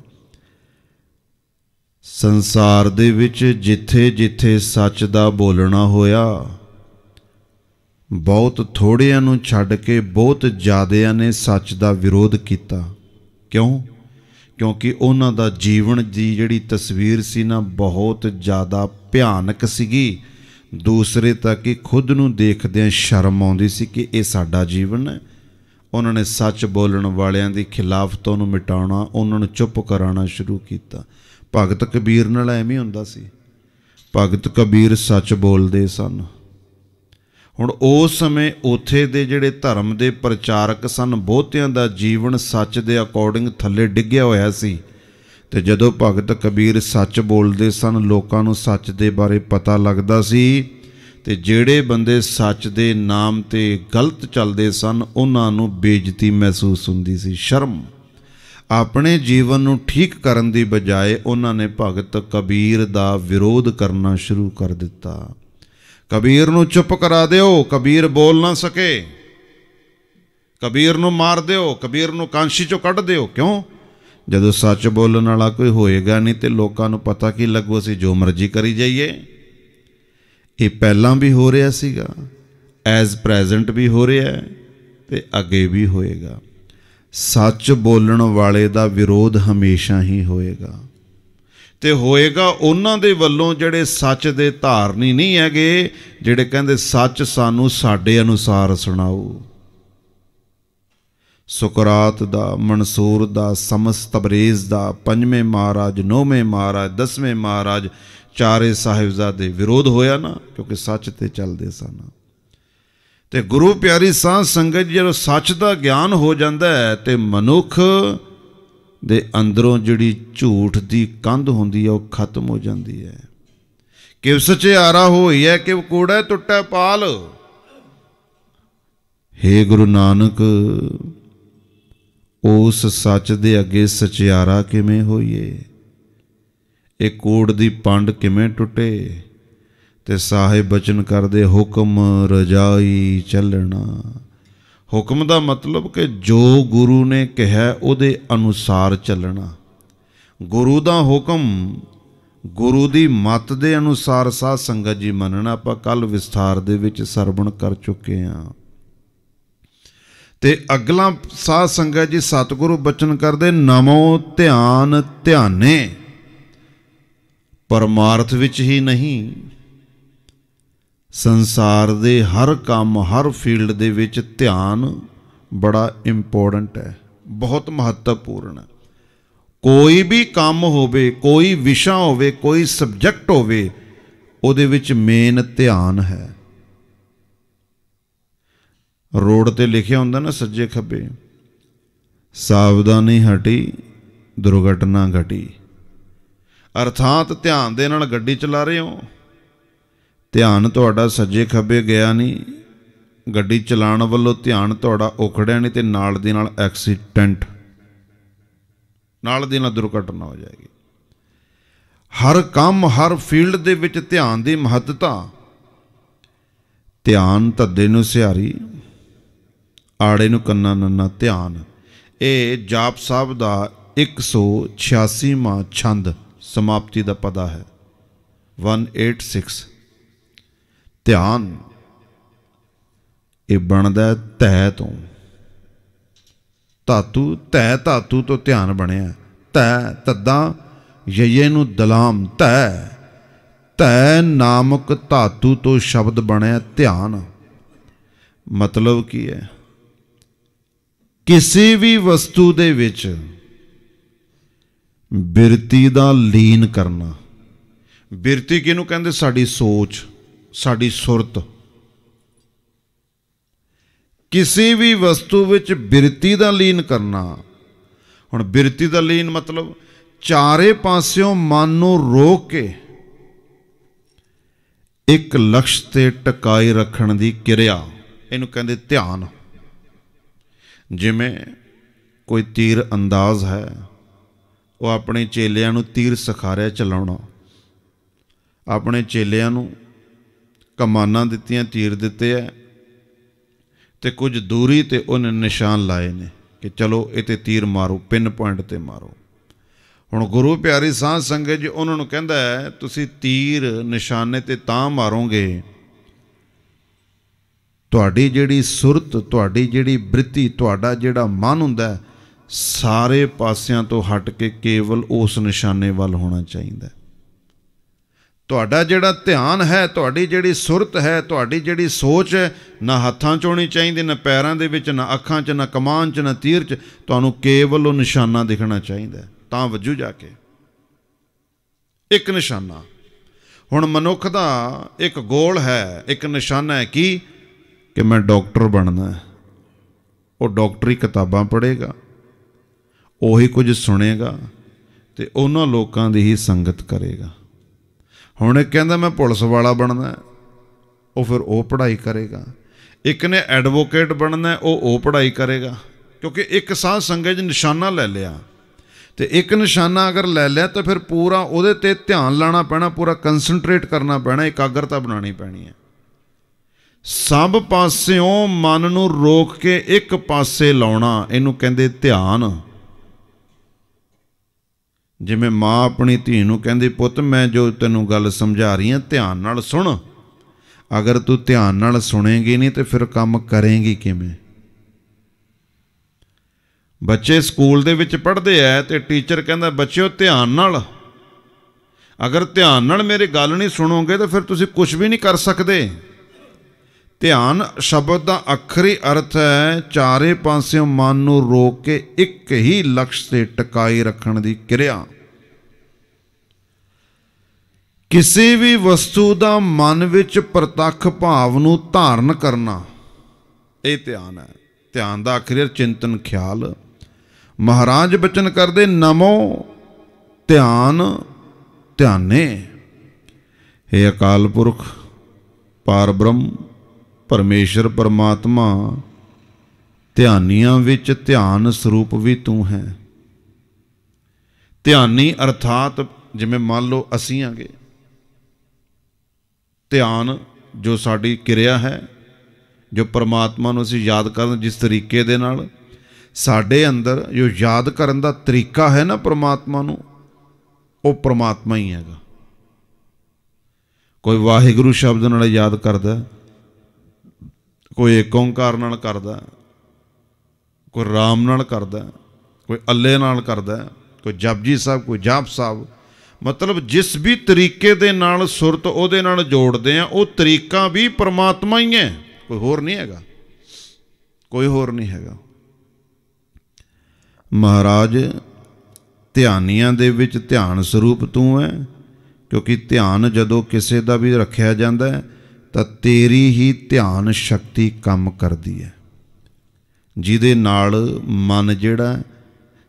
ਸੰਸਾਰ ਦੇ ਵਿੱਚ ਜਿੱਥੇ ਜਿੱਥੇ ਸੱਚ ਦਾ ਬੋਲਣਾ ਹੋਇਆ ਬਹੁਤ ਥੋੜਿਆਂ ਨੂੰ ਛੱਡ ਕੇ ਬਹੁਤ ਜ਼ਿਆਦਿਆਂ ਨੇ ਸੱਚ ਦਾ ਵਿਰੋਧ ਕੀਤਾ ਕਿਉਂ ਕਿਉਂਕਿ ਉਹਨਾਂ ਦਾ ਜੀਵਨ ਦੀ ਜਿਹੜੀ ਤਸਵੀਰ ਸੀ ਨਾ ਬਹੁਤ ਜ਼ਿਆਦਾ ਭਿਆਨਕ ਸੀਗੀ ਦੂਸਰੇ ਤਾਂ ਕਿ ਖੁਦ ਨੂੰ ਦੇਖਦਿਆਂ ਸ਼ਰਮ ਆਉਂਦੀ ਸੀ ਕਿ ਇਹ ਸਾਡਾ ਜੀਵਨ ਹੈ ਉਹਨਾਂ ਨੇ ਸੱਚ ਬੋਲਣ ਵਾਲਿਆਂ ਦੀ ਖਿਲਾਫਤ ਨੂੰ ਮਿਟਾਉਣਾ ਉਹਨਾਂ ਨੂੰ ਚੁੱਪ ਕਰਾਉਣਾ ਸ਼ੁਰੂ ਕੀਤਾ ਭਗਤ ਕਬੀਰ ਨਾਲ ਐਵੇਂ ਹੁੰਦਾ ਸੀ ਭਗਤ ਕਬੀਰ ਸੱਚ ਬੋਲਦੇ ਸਨ ਹੁਣ ਉਸ ਸਮੇਂ ਉਥੇ ਦੇ ਜਿਹੜੇ ਧਰਮ ਦੇ ਪ੍ਰਚਾਰਕ ਸਨ ਬਹੁਤਿਆਂ ਦਾ ਜੀਵਨ ਸੱਚ ਦੇ ਅਕੋਰਡਿੰਗ ਥੱਲੇ ਡਿੱਗਿਆ ਹੋਇਆ ਸੀ ਤੇ ਜਦੋਂ ਭਗਤ ਕਬੀਰ ਸੱਚ ਬੋਲਦੇ ਸਨ ਲੋਕਾਂ ਨੂੰ ਸੱਚ ਦੇ ਬਾਰੇ ਪਤਾ ਲੱਗਦਾ ਸੀ ਤੇ ਜਿਹੜੇ ਬੰਦੇ ਸੱਚ ਦੇ ਨਾਮ ਤੇ ਗਲਤ ਚੱਲਦੇ ਸਨ ਉਹਨਾਂ ਨੂੰ ਬੇਇੱਜ਼ਤੀ ਮਹਿਸੂਸ ਹੁੰਦੀ ਸੀ ਸ਼ਰਮ ਆਪਣੇ ਜੀਵਨ ਨੂੰ ਠੀਕ ਕਰਨ ਦੀ ਬਜਾਏ ਉਹਨਾਂ ਨੇ ਭਗਤ ਕਬੀਰ ਦਾ ਵਿਰੋਧ ਕਰਨਾ ਸ਼ੁਰੂ ਕਰ ਦਿੱਤਾ ਕਬੀਰ ਨੂੰ ਚੁੱਪ ਕਰਾ ਦਿਓ ਕਬੀਰ ਬੋਲ ਨਾ ਸਕੇ ਕਬੀਰ ਨੂੰ ਮਾਰ ਦਿਓ ਕਬੀਰ ਨੂੰ ਕਾਂਸ਼ੀ ਚੋਂ ਕੱਢ ਦਿਓ ਕਿਉਂ ਜਦੋਂ ਸੱਚ ਬੋਲਣ ਵਾਲਾ ਕੋਈ ਹੋਏਗਾ ਨਹੀਂ ਤੇ ਲੋਕਾਂ ਨੂੰ ਪਤਾ ਕੀ ਲੱਗੂ ਅਸੀਂ ਜੋ ਮਰਜ਼ੀ ਕਰੀ ਜਾਈਏ ਇਹ ਪਹਿਲਾਂ ਵੀ ਹੋ ਰਿਹਾ ਸੀਗਾ ਐਜ਼ ਪ੍ਰੈਜ਼ੈਂਟ ਵੀ ਹੋ ਰਿਹਾ ਹੈ ਤੇ ਅੱਗੇ ਵੀ ਹੋਏਗਾ ਸੱਚ ਬੋਲਣ ਵਾਲੇ ਦਾ ਵਿਰੋਧ ਹਮੇਸ਼ਾ ਹੀ ਹੋਏਗਾ ਤੇ ਹੋਏਗਾ ਉਹਨਾਂ ਦੇ ਵੱਲੋਂ ਜਿਹੜੇ ਸੱਚ ਦੇ ਧਾਰਨੀ ਨਹੀਂ ਹੈਗੇ ਜਿਹੜੇ ਕਹਿੰਦੇ ਸੱਚ ਸਾਨੂੰ ਸਾਡੇ ਅਨੁਸਾਰ ਸੁਣਾਓ ਸੁਕਰਾਤ ਦਾ ਮਨਸੂਰ ਦਾ ਸਮਸ ਤਬਰੇਜ਼ ਦਾ ਪੰਜਵੇਂ ਮਹਾਰਾਜ ਨੌਵੇਂ ਮਹਾਰਾਜ ਦਸਵੇਂ ਮਹਾਰਾਜ ਚਾਰੇ ਸਾਹਿਬਜ਼ਾਦੇ ਵਿਰੋਧ ਹੋਇਆ ਨਾ ਕਿਉਂਕਿ ਸੱਚ ਤੇ ਚੱਲਦੇ ਸਨ ਤੇ ਗੁਰੂ ਪਿਆਰੀ ਸਾਧ ਸੰਗਤ ਜਦੋਂ ਸੱਚ ਦਾ ਗਿਆਨ ਹੋ ਜਾਂਦਾ ਹੈ ਤੇ ਮਨੁੱਖ ਦੇ ਅੰਦਰੋਂ ਜਿਹੜੀ ਝੂਠ ਦੀ ਕੰਧ ਹੁੰਦੀ ਹੈ ਉਹ ਖਤਮ ਹੋ ਜਾਂਦੀ ਹੈ ਕਿਵ ਸਚਿਆਰਾ ਹੋਈ ਹੈ ਕਿਵ ਕੋੜਾ ਟੁੱਟਾ ਪਾਲ ਹੇ ਗੁਰੂ ਨਾਨਕ ਉਸ ਸੱਚ ਦੇ ਅੱਗੇ ਸਚਿਆਰਾ ਕਿਵੇਂ ਹੋਈਏ ਇਹ ਕੋੜ ਦੀ ਪੰਡ ਕਿਵੇਂ ਟੁੱਟੇ ਤੇ ਸਾਹਿਬ ਬਚਨ ਕਰਦੇ ਹੁਕਮ ਰਜਾਈ ਚੱਲਣਾ ਹੁਕਮ ਦਾ ਮਤਲਬ ਕਿ ਜੋ ਗੁਰੂ ਨੇ ਕਿਹਾ ਉਹਦੇ ਅਨੁਸਾਰ ਚੱਲਣਾ ਗੁਰੂ ਦਾ ਹੁਕਮ ਗੁਰੂ ਦੀ ਮਤ ਦੇ ਅਨੁਸਾਰ ਸਾਧ ਸੰਗਤ ਜੀ ਮੰਨਣਾ ਆਪਾਂ ਕੱਲ ਵਿਸਥਾਰ ਦੇ ਵਿੱਚ ਸਰਵਣ ਕਰ ਚੁੱਕੇ ਆ ਤੇ ਅਗਲਾ ਸਾਧ ਸੰਗਤ ਜੀ ਸਤਿਗੁਰੂ ਬਚਨ ਕਰਦੇ ਨਮੋ ਧਿਆਨ ਧਿਆਨੇ ਪਰਮਾਰਥ ਵਿੱਚ ਹੀ ਨਹੀਂ ਸੰਸਾਰ ਦੇ ਹਰ ਕੰਮ ਹਰ ਫੀਲਡ ਦੇ ਵਿੱਚ ਧਿਆਨ ਬੜਾ ਇੰਪੋਰਟੈਂਟ ਹੈ ਬਹੁਤ ਮਹੱਤਵਪੂਰਨ ਹੈ ਕੋਈ ਵੀ ਕੰਮ ਹੋਵੇ ਕੋਈ ਵਿਸ਼ਾ ਹੋਵੇ ਕੋਈ ਸਬਜੈਕਟ ਹੋਵੇ ਉਹਦੇ ਵਿੱਚ ਮੇਨ ਧਿਆਨ ਹੈ ਰੋਡ ਤੇ ਲਿਖਿਆ ਹੁੰਦਾ ਨਾ ਸੱਜੇ ਖੱਬੇ ਸਾਵਧਾਨੀ ਹਟੀ ਦੁਰਘਟਨਾ ਘਟੀ ਅਰਥਾਤ ਧਿਆਨ ਦੇ ਨਾਲ ਗੱਡੀ ਚਲਾ ਰਹੇ ਹੋ ਧਿਆਨ ਤੁਹਾਡਾ ਸੱਜੇ ਖੱਬੇ ਗਿਆ ਨਹੀਂ ਗੱਡੀ ਚਲਾਉਣ ਵੱਲੋਂ ਧਿਆਨ ਤੁਹਾਡਾ ਉਖੜਿਆ ਨਹੀਂ ਤੇ ਨਾਲ ਦੇ ਨਾਲ ਐਕਸੀਡੈਂਟ ਨਾਲ ਦੇ ਨਾਲ ਦੁਰਘਟਨਾ ਹੋ ਜਾਏਗੀ ਹਰ ਕੰਮ ਹਰ ਫੀਲਡ ਦੇ ਵਿੱਚ ਧਿਆਨ ਦੀ ਮਹੱਤਤਾ ਧਿਆਨ ਧੱਦੇ ਨੂੰ ਸਿਹਾਰੀ ਆੜੇ ਨੂੰ ਕੰਨਾ ਨੰਨਾ ਧਿਆਨ ਇਹ ਜਾਪ ਸਾਹਿਬ ਦਾ 186ਵਾਂ ਛੰਦ ਸਮਾਪਤੀ ਦਾ ਪਦਾ ਹੈ 186 ਧਿਆਨ ਇਹ ਬਣਦਾ ਤੈ ਤੋਂ ਧਾਤੂ ਤੈ ਧਾਤੂ ਤੋਂ ਧਿਆਨ ਬਣਿਆ ਤੈ ਤਦਾ ਯਯੇ ਨੂੰ ਦਲਾਮ ਤੈ ਤੈ ਨਾਮਕ ਧਾਤੂ ਤੋਂ ਸ਼ਬਦ ਬਣਿਆ ਧਿਆਨ ਮਤਲਬ ਕੀ ਹੈ ਕਿਸੇ ਵੀ ਵਸਤੂ ਦੇ ਵਿੱਚ ਬਿਰਤੀ ਦਾ ਲੀਨ ਕਰਨਾ ਬਿਰਤੀ ਕਿਹਨੂੰ ਕਹਿੰਦੇ ਸਾਡੀ ਸੋਚ ਸਾਡੀ ਸੁਰਤ ਕਿਸੇ ਵੀ ਵਸਤੂ ਵਿੱਚ ਬਿਰਤੀ ਦਾ ਲੀਨ ਕਰਨਾ ਹੁਣ ਬਿਰਤੀ ਦਾ ਲੀਨ ਮਤਲਬ ਚਾਰੇ ਪਾਸਿਓਂ ਮਨ ਨੂੰ ਰੋਕ ਕੇ ਇੱਕ ਲਕਸ਼ ਤੇ ਟਿਕਾਈ ਰੱਖਣ ਦੀ ਕਿਰਿਆ ਇਹਨੂੰ ਕਹਿੰਦੇ ਧਿਆਨ ਜਿਵੇਂ ਕੋਈ ਤੀਰ ਅੰਦਾਜ਼ ਹੈ ਉਹ ਆਪਣੇ ਚੇਲਿਆਂ ਨੂੰ ਤੀਰ ਸਿਖਾ ਰਿਹਾ ਚਲਾਉਣਾ ਆਪਣੇ ਚੇਲਿਆਂ ਨੂੰ ਕਮਾਨਾਂ ਦਿੱਤੀਆਂ ਤੀਰ ਦਿੱਤੇ ਐ ਤੇ ਕੁਝ ਦੂਰੀ ਤੇ ਉਹਨੇ ਨਿਸ਼ਾਨ ਲਾਏ ਨੇ ਕਿ ਚਲੋ ਇਹ ਤੇ ਤੀਰ ਮਾਰੋ ਪਿੰਨ ਪੁਆਇੰਟ ਤੇ ਮਾਰੋ ਹੁਣ ਗੁਰੂ ਪਿਆਰੀ ਸਾਧ ਸੰਗਤ ਜੀ ਉਹਨਾਂ ਨੂੰ ਕਹਿੰਦਾ ਹੈ ਤੁਸੀਂ ਤੀਰ ਨਿਸ਼ਾਨੇ ਤੇ ਤਾਂ ਮਾਰੋਗੇ ਤੁਹਾਡੀ ਜਿਹੜੀ ਸੁਰਤ ਤੁਹਾਡੀ ਜਿਹੜੀ ਬ੍ਰਿਤੀ ਤੁਹਾਡਾ ਜਿਹੜਾ ਮਨ ਹੁੰਦਾ ਸਾਰੇ ਪਾਸਿਆਂ ਤੋਂ ਹਟ ਕੇ ਕੇਵਲ ਉਸ ਨਿਸ਼ਾਨੇ ਵੱਲ ਹੋਣਾ ਚਾਹੀਦਾ ਹੈ ਤੁਹਾਡਾ ਜਿਹੜਾ ਧਿਆਨ ਹੈ ਤੁਹਾਡੀ ਜਿਹੜੀ ਸੁਰਤ ਹੈ ਤੁਹਾਡੀ ਜਿਹੜੀ ਸੋਚ ਹੈ ਨਾ ਹੱਥਾਂ 'ਚ ਹੋਣੀ ਚਾਹੀਦੀ ਨਾ ਪੈਰਾਂ ਦੇ ਵਿੱਚ ਨਾ ਅੱਖਾਂ 'ਚ ਨਾ ਕਮਾਨ 'ਚ ਨਾ ਤੀਰ 'ਚ ਤੁਹਾਨੂੰ ਕੇਵਲ ਉਹ ਨਿਸ਼ਾਨਾ ਦਿਖਣਾ ਚਾਹੀਦਾ ਤਾਂ ਵੱਜੂ ਜਾ ਕੇ ਇੱਕ ਨਿਸ਼ਾਨਾ ਹੁਣ ਮਨੁੱਖ ਦਾ ਇੱਕ ਗੋਲ ਹੈ ਇੱਕ ਨਿਸ਼ਾਨਾ ਹੈ ਕਿ ਕਿ ਮੈਂ ਡਾਕਟਰ ਬਣਨਾ ਹੈ ਉਹ ਡਾਕਟਰੀ ਕਿਤਾਬਾਂ ਪੜ੍ਹੇਗਾ ਉਹੀ ਕੁਝ ਸੁਣੇਗਾ ਤੇ ਉਹਨਾਂ ਲੋਕਾਂ ਦੀ ਹੀ ਸੰਗਤ ਕਰੇਗਾ ਹੁਣ ਇਹ ਕਹਿੰਦਾ ਮੈਂ ਪੁਲਿਸ ਵਾਲਾ ਬਣਨਾ ਉਹ ਫਿਰ ਉਹ ਪੜ੍ਹਾਈ ਕਰੇਗਾ ਇੱਕ ਨੇ ਐਡਵੋਕੇਟ ਬਣਨਾ ਉਹ ਉਹ ਪੜ੍ਹਾਈ ਕਰੇਗਾ ਕਿਉਂਕਿ ਇੱਕ ਸਾਹ ਸੰਗਤ ਨਿਸ਼ਾਨਾ ਲੈ ਲਿਆ ਤੇ ਇੱਕ ਨਿਸ਼ਾਨਾ ਅਗਰ ਲੈ ਲਿਆ ਤਾਂ ਫਿਰ ਪੂਰਾ ਉਹਦੇ ਤੇ ਧਿਆਨ ਲਾਣਾ ਪੈਣਾ ਪੂਰਾ ਕਨਸੈਂਟਰੇਟ ਕਰਨਾ ਪੈਣਾ ਇਕਾਗਰਤਾ ਬਣਾਣੀ ਪੈਣੀ ਹੈ ਸਭ ਪਾਸਿਓਂ ਮਨ ਨੂੰ ਰੋਕ ਕੇ ਇੱਕ ਪਾਸੇ ਲਾਉਣਾ ਇਹਨੂੰ ਕਹਿੰਦੇ ਧਿਆਨ ਜਿਵੇਂ ਮਾਂ ਆਪਣੀ ਧੀ ਨੂੰ ਕਹਿੰਦੀ ਪੁੱਤ ਮੈਂ ਜੋ ਤੈਨੂੰ ਗੱਲ ਸਮਝਾ ਰਹੀ ਹਾਂ ਧਿਆਨ ਨਾਲ ਸੁਣ ਅਗਰ ਤੂੰ ਧਿਆਨ ਨਾਲ ਸੁਣੇਗੀ ਨਹੀਂ ਤੇ ਫਿਰ ਕੰਮ ਕਰੇਗੀ ਕਿਵੇਂ ਬੱਚੇ ਸਕੂਲ ਦੇ ਵਿੱਚ ਪੜ੍ਹਦੇ ਆ ਤੇ ਟੀਚਰ ਕਹਿੰਦਾ ਬੱਚਿਓ ਧਿਆਨ ਨਾਲ ਅਗਰ ਧਿਆਨ ਨਾਲ ਮੇਰੀ ਗੱਲ ਨਹੀਂ ਸੁਣੋਗੇ ਤਾਂ ਫਿਰ ਤੁਸੀਂ ਕੁਝ ਵੀ ਨਹੀਂ ਕਰ ਸਕਦੇ ਧਿਆਨ ਸ਼ਬਦ ਦਾ ਅਖਰੀ ਅਰਥ ਹੈ ਚਾਰੇ ਪਾਸਿਓਂ ਮਨ ਨੂੰ ਰੋਕ ਕੇ ਇੱਕ ਹੀ ਲਕਸ਼ ਤੇ ਟਿਕਾਈ ਰੱਖਣ ਦੀ ਕਿਰਿਆ ਕਿਸੇ ਵੀ ਵਸਤੂ ਦਾ ਮਨ ਵਿੱਚ ਪ੍ਰਤੱਖ ਭਾਵ ਨੂੰ ਧਾਰਨ ਕਰਨਾ ਇਹ ਧਿਆਨ ਹੈ ਧਿਆਨ ਦਾ ਅਖਰੀ ਚਿੰਤਨ ਖਿਆਲ ਮਹਾਰਾਜ ਬਚਨ ਕਰਦੇ ਨਮੋ ਧਿਆਨ ਧਿਆਨੇ ਏ ਅਕਾਲ ਪੁਰਖ ਪਾਰ ਬ੍ਰਹਮ ਪਰਮੇਸ਼ਰ ਪਰਮਾਤਮਾ ਧਿਆਨੀਆਂ ਵਿੱਚ ਧਿਆਨ ਸਰੂਪ ਵੀ ਤੂੰ ਹੈ ਧਿਆਨੀ ਅਰਥਾਤ ਜਿਵੇਂ ਮੰਨ ਲਓ ਅਸੀਂ ਆਗੇ ਧਿਆਨ ਜੋ ਸਾਡੀ ਕਿਰਿਆ ਹੈ ਜੋ ਪਰਮਾਤਮਾ ਨੂੰ ਅਸੀਂ ਯਾਦ ਕਰਨ ਜਿਸ ਤਰੀਕੇ ਦੇ ਨਾਲ ਸਾਡੇ ਅੰਦਰ ਜੋ ਯਾਦ ਕਰਨ ਦਾ ਤਰੀਕਾ ਹੈ ਨਾ ਪਰਮਾਤਮਾ ਨੂੰ ਉਹ ਪਰਮਾਤਮਾ ਹੀ ਹੈਗਾ ਕੋਈ ਵਾਹਿਗੁਰੂ ਸ਼ਬਦ ਨਾਲ ਯਾਦ ਕਰਦਾ ਕੋਈ ਏਕ ਓੰਕਾਰ ਨਾਲ ਕਰਦਾ ਕੋਈ ਰਾਮ ਨਾਲ ਕਰਦਾ ਕੋਈ ਅੱਲੇ ਨਾਲ ਕਰਦਾ ਕੋਈ ਜਪਜੀ ਸਾਹਿਬ ਕੋਈ ਜਾਪ ਸਾਹਿਬ ਮਤਲਬ ਜਿਸ ਵੀ ਤਰੀਕੇ ਦੇ ਨਾਲ ਸੁਰਤ ਉਹਦੇ ਨਾਲ ਜੋੜਦੇ ਆ ਉਹ ਤਰੀਕਾ ਵੀ ਪਰਮਾਤਮਾ ਹੀ ਹੈ ਕੋਈ ਹੋਰ ਨਹੀਂ ਹੈਗਾ ਕੋਈ ਹੋਰ ਨਹੀਂ ਹੈਗਾ ਮਹਾਰਾਜ ਧਿਆਨੀਆਂ ਦੇ ਵਿੱਚ ਧਿਆਨ ਸਰੂਪ ਤੂੰ ਹੈ ਕਿਉਂਕਿ ਧਿਆਨ ਜਦੋਂ ਕਿਸੇ ਦਾ ਵੀ ਰੱਖਿਆ ਜਾਂਦਾ ਹੈ ਤਾਂ ਤੇਰੀ ਹੀ ਧਿਆਨ ਸ਼ਕਤੀ ਕੰਮ ਕਰਦੀ ਹੈ ਜਿਹਦੇ ਨਾਲ ਮਨ ਜਿਹੜਾ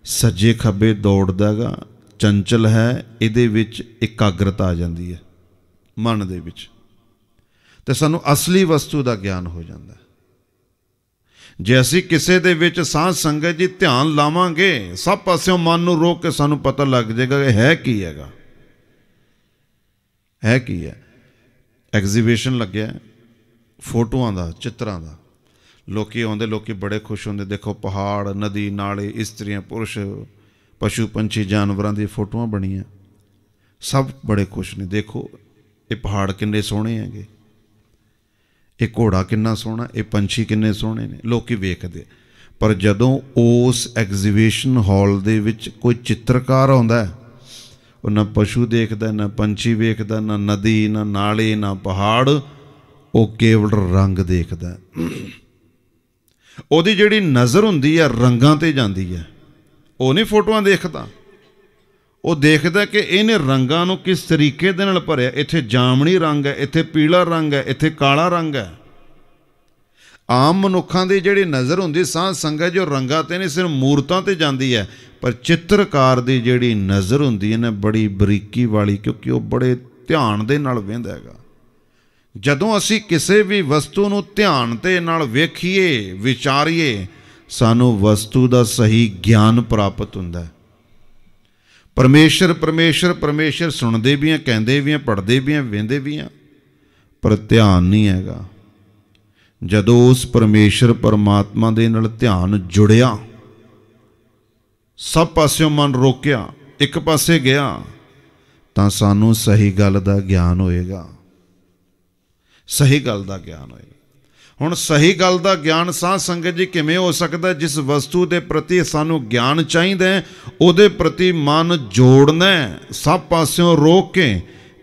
ਸੱਜੇ ਖੱਬੇ ਦੌੜਦਾਗਾ ਚੰਚਲ ਹੈ ਇਹਦੇ ਵਿੱਚ ਇਕਾਗਰਤਾ ਆ ਜਾਂਦੀ ਹੈ ਮਨ ਦੇ ਵਿੱਚ ਤੇ ਸਾਨੂੰ ਅਸਲੀ ਵਸਤੂ ਦਾ ਗਿਆਨ ਹੋ ਜਾਂਦਾ ਜੇ ਅਸੀਂ ਕਿਸੇ ਦੇ ਵਿੱਚ ਸਾਹ ਸੰਗਤ ਜੀ ਧਿਆਨ ਲਾਵਾਂਗੇ ਸਭ ਪਾਸਿਓਂ ਮਨ ਨੂੰ ਰੋਕ ਕੇ ਸਾਨੂੰ ਪਤਾ ਲੱਗ ਜਾਏਗਾ ਕਿ ਹੈ ਕੀ ਹੈਗਾ ਹੈ ਕੀ ਹੈ ਐਗਜ਼ੀਬਿਸ਼ਨ ਲੱਗਿਆ ਫੋਟੋਆਂ ਦਾ ਚਿੱਤਰਾਂ ਦਾ ਲੋਕੀ ਆਉਂਦੇ ਲੋਕੀ ਬੜੇ ਖੁਸ਼ ਹੁੰਦੇ ਦੇਖੋ ਪਹਾੜ ਨਦੀ ਨਾਲੇ ਇਸਤਰੀਆਂ ਪੁਰਸ਼ ਪਸ਼ੂ ਪੰਛੀ ਜਾਨਵਰਾਂ ਦੀ ਫੋਟੋਆਂ ਬਣੀਆਂ ਸਭ ਬੜੇ ਖੁਸ਼ ਨੇ ਦੇਖੋ ਇਹ ਪਹਾੜ ਕਿੰਨੇ ਸੋਹਣੇ ਹੈਗੇ ਇਹ ਘੋੜਾ ਕਿੰਨਾ ਸੋਹਣਾ ਇਹ ਪੰਛੀ ਕਿੰਨੇ ਸੋਹਣੇ ਨੇ ਲੋਕੀ ਵੇਖਦੇ ਪਰ ਜਦੋਂ ਉਸ ਐਗਜ਼ੀਬਿਸ਼ਨ ਹਾਲ ਦੇ ਵਿੱਚ ਕੋਈ ਚਿੱਤਰਕਾਰ ਆਉਂਦਾ ਹੈ ਉਹ ਨਾ ਪਸ਼ੂ ਦੇਖਦਾ ਨਾ ਪੰਛੀ ਵੇਖਦਾ ਨਾ ਨਦੀ ਨਾ ਨਾਲੇ ਨਾ ਪਹਾੜ ਉਹ ਕੇਵਲ ਰੰਗ ਦੇਖਦਾ ਉਹਦੀ ਜਿਹੜੀ ਨਜ਼ਰ ਹੁੰਦੀ ਆ ਰੰਗਾਂ ਤੇ ਜਾਂਦੀ ਆ ਉਹ ਨਹੀਂ ਫੋਟੋਆਂ ਦੇਖਦਾ ਉਹ ਦੇਖਦਾ ਕਿ ਇਹਨੇ ਰੰਗਾਂ ਨੂੰ ਕਿਸ ਤਰੀਕੇ ਦੇ ਨਾਲ ਭਰਿਆ ਇੱਥੇ ਜਾਮਣੀ ਰੰਗ ਹੈ ਇੱਥੇ ਪੀਲਾ ਰੰਗ ਹੈ ਇੱਥੇ ਕਾਲਾ ਰੰਗ ਹੈ ਆਮ ਮਨੁੱਖਾਂ ਦੇ ਜਿਹੜੇ ਨਜ਼ਰ ਹੁੰਦੀ ਸਾਂ ਸੰਗਤ ਜੋ ਰੰਗਾ ਤੇ ਨੇ ਸਿਰ ਮੂਰਤਾਂ ਤੇ ਜਾਂਦੀ ਹੈ ਪਰ ਚਿੱਤਰਕਾਰ ਦੀ ਜਿਹੜੀ ਨਜ਼ਰ ਹੁੰਦੀ ਹੈ ਨਾ ਬੜੀ ਬਰੀਕੀ ਵਾਲੀ ਕਿਉਂਕਿ ਉਹ ਬੜੇ ਧਿਆਨ ਦੇ ਨਾਲ ਵੇਂਦਾ ਹੈਗਾ ਜਦੋਂ ਅਸੀਂ ਕਿਸੇ ਵੀ ਵਸਤੂ ਨੂੰ ਧਿਆਨ ਤੇ ਨਾਲ ਵੇਖੀਏ ਵਿਚਾਰੀਏ ਸਾਨੂੰ ਵਸਤੂ ਦਾ ਸਹੀ ਗਿਆਨ ਪ੍ਰਾਪਤ ਹੁੰਦਾ ਹੈ ਪਰਮੇਸ਼ਰ ਪਰਮੇਸ਼ਰ ਪਰਮੇਸ਼ਰ ਸੁਣਦੇ ਵੀ ਆ ਕਹਿੰਦੇ ਵੀ ਆ ਪੜ੍ਹਦੇ ਵੀ ਆ ਵੇਂਦੇ ਵੀ ਆ ਪਰ ਧਿਆਨ ਨਹੀਂ ਹੈਗਾ ਜਦੋਂ ਉਸ ਪਰਮੇਸ਼ਰ ਪਰਮਾਤਮਾ ਦੇ ਨਾਲ ਧਿਆਨ ਜੁੜਿਆ ਸਭ ਪਾਸਿਓਂ ਮਨ ਰੋਕਿਆ ਇੱਕ ਪਾਸੇ ਗਿਆ ਤਾਂ ਸਾਨੂੰ ਸਹੀ ਗੱਲ ਦਾ ਗਿਆਨ ਹੋਏਗਾ ਸਹੀ ਗੱਲ ਦਾ ਗਿਆਨ ਹੋਏਗਾ ਹੁਣ ਸਹੀ ਗੱਲ ਦਾ ਗਿਆਨ ਸਾਧ ਸੰਗਤ ਜੀ ਕਿਵੇਂ ਹੋ ਸਕਦਾ ਜਿਸ ਵਸਤੂ ਦੇ ਪ੍ਰਤੀ ਸਾਨੂੰ ਗਿਆਨ ਚਾਹੀਦਾ ਉਹਦੇ ਪ੍ਰਤੀ ਮਨ ਜੋੜਨਾ ਸਭ ਪਾਸਿਓਂ ਰੋਕ ਕੇ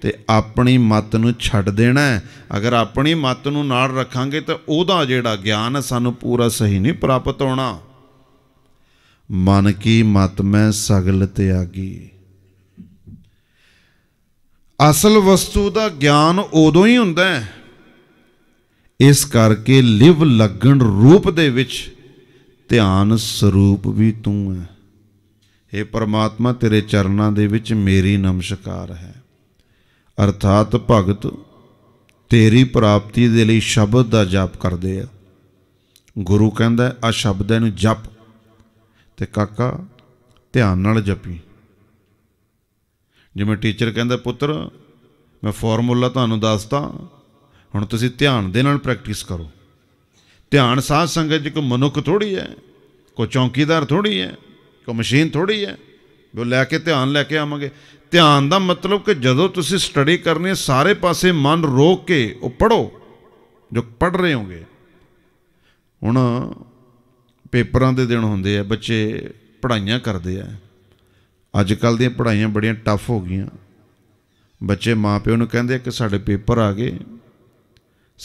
ਤੇ ਆਪਣੀ ਮਤ ਨੂੰ ਛੱਡ ਦੇਣਾ ਹੈ ਅਗਰ ਆਪਣੀ ਮਤ ਨੂੰ ਨਾਲ ਰੱਖਾਂਗੇ ਤਾਂ ਉਹਦਾ ਜਿਹੜਾ ਗਿਆਨ ਸਾਨੂੰ ਪੂਰਾ ਸਹੀ ਨਹੀਂ ਪ੍ਰਾਪਤ ਹੋਣਾ ਮਨ ਕੀ ਮਤ ਮੈਂ ਸਗਲ ਤਿਆਗੀ ਅਸਲ ਵਸਤੂ ਦਾ ਗਿਆਨ ਉਦੋਂ ਹੀ ਹੁੰਦਾ ਹੈ ਇਸ ਕਰਕੇ ਲਿਵ ਲੱਗਣ ਰੂਪ ਦੇ ਵਿੱਚ ਧਿਆਨ ਸਰੂਪ ਵੀ ਤੂੰ ਹੈ हे ਪਰਮਾਤਮਾ ਤੇਰੇ ਚਰਨਾਂ ਦੇ ਵਿੱਚ ਮੇਰੀ ਨਮਸਕਾਰ ਹੈ ਅਰਥਾਤ ਭਗਤ ਤੇਰੀ ਪ੍ਰਾਪਤੀ ਦੇ ਲਈ ਸ਼ਬਦ ਦਾ ਜਾਪ ਕਰਦੇ ਆ ਗੁਰੂ ਕਹਿੰਦਾ ਆ ਸ਼ਬਦਾਂ ਨੂੰ ਜਪ ਤੇ ਕਾਕਾ ਧਿਆਨ ਨਾਲ ਜਪੀ ਜਿਵੇਂ ਟੀਚਰ ਕਹਿੰਦਾ ਪੁੱਤਰ ਮੈਂ ਫਾਰਮੂਲਾ ਤੁਹਾਨੂੰ ਦੱਸਦਾ ਹੁਣ ਤੁਸੀਂ ਧਿਆਨ ਦੇ ਨਾਲ ਪ੍ਰੈਕਟਿਸ ਕਰੋ ਧਿਆਨ ਸਾਧ ਸੰਗਤ ਜਿਕ ਮਨੁੱਖ ਥੋੜੀ ਹੈ ਕੋ ਚੌਂਕੀਦਾਰ ਥੋੜੀ ਹੈ ਕੋ ਮਸ਼ੀਨ ਥੋੜੀ ਹੈ ਉਹ ਲੈ ਕੇ ਧਿਆਨ ਲੈ ਕੇ ਆਵਾਂਗੇ ਧਿਆਨ ਦਾ ਮਤਲਬ ਕਿ ਜਦੋਂ ਤੁਸੀਂ ਸਟੱਡੀ ਕਰਨੀ ਹੈ ਸਾਰੇ ਪਾਸੇ ਮਨ ਰੋਕ ਕੇ ਉਹ ਪੜੋ ਜੋ ਪੜ ਰਹੇ ਹੋਗੇ ਹੁਣ ਪੇਪਰਾਂ ਦੇ ਦਿਨ ਹੁੰਦੇ ਆ ਬੱਚੇ ਪੜ੍ਹਾਈਆਂ ਕਰਦੇ ਆ ਅੱਜ ਕੱਲ ਦੀਆਂ ਪੜ੍ਹਾਈਆਂ ਬੜੀਆਂ ਟਫ ਹੋ ਗਈਆਂ ਬੱਚੇ ਮਾਪਿਓ ਨੂੰ ਕਹਿੰਦੇ ਕਿ ਸਾਡੇ ਪੇਪਰ ਆ ਗਏ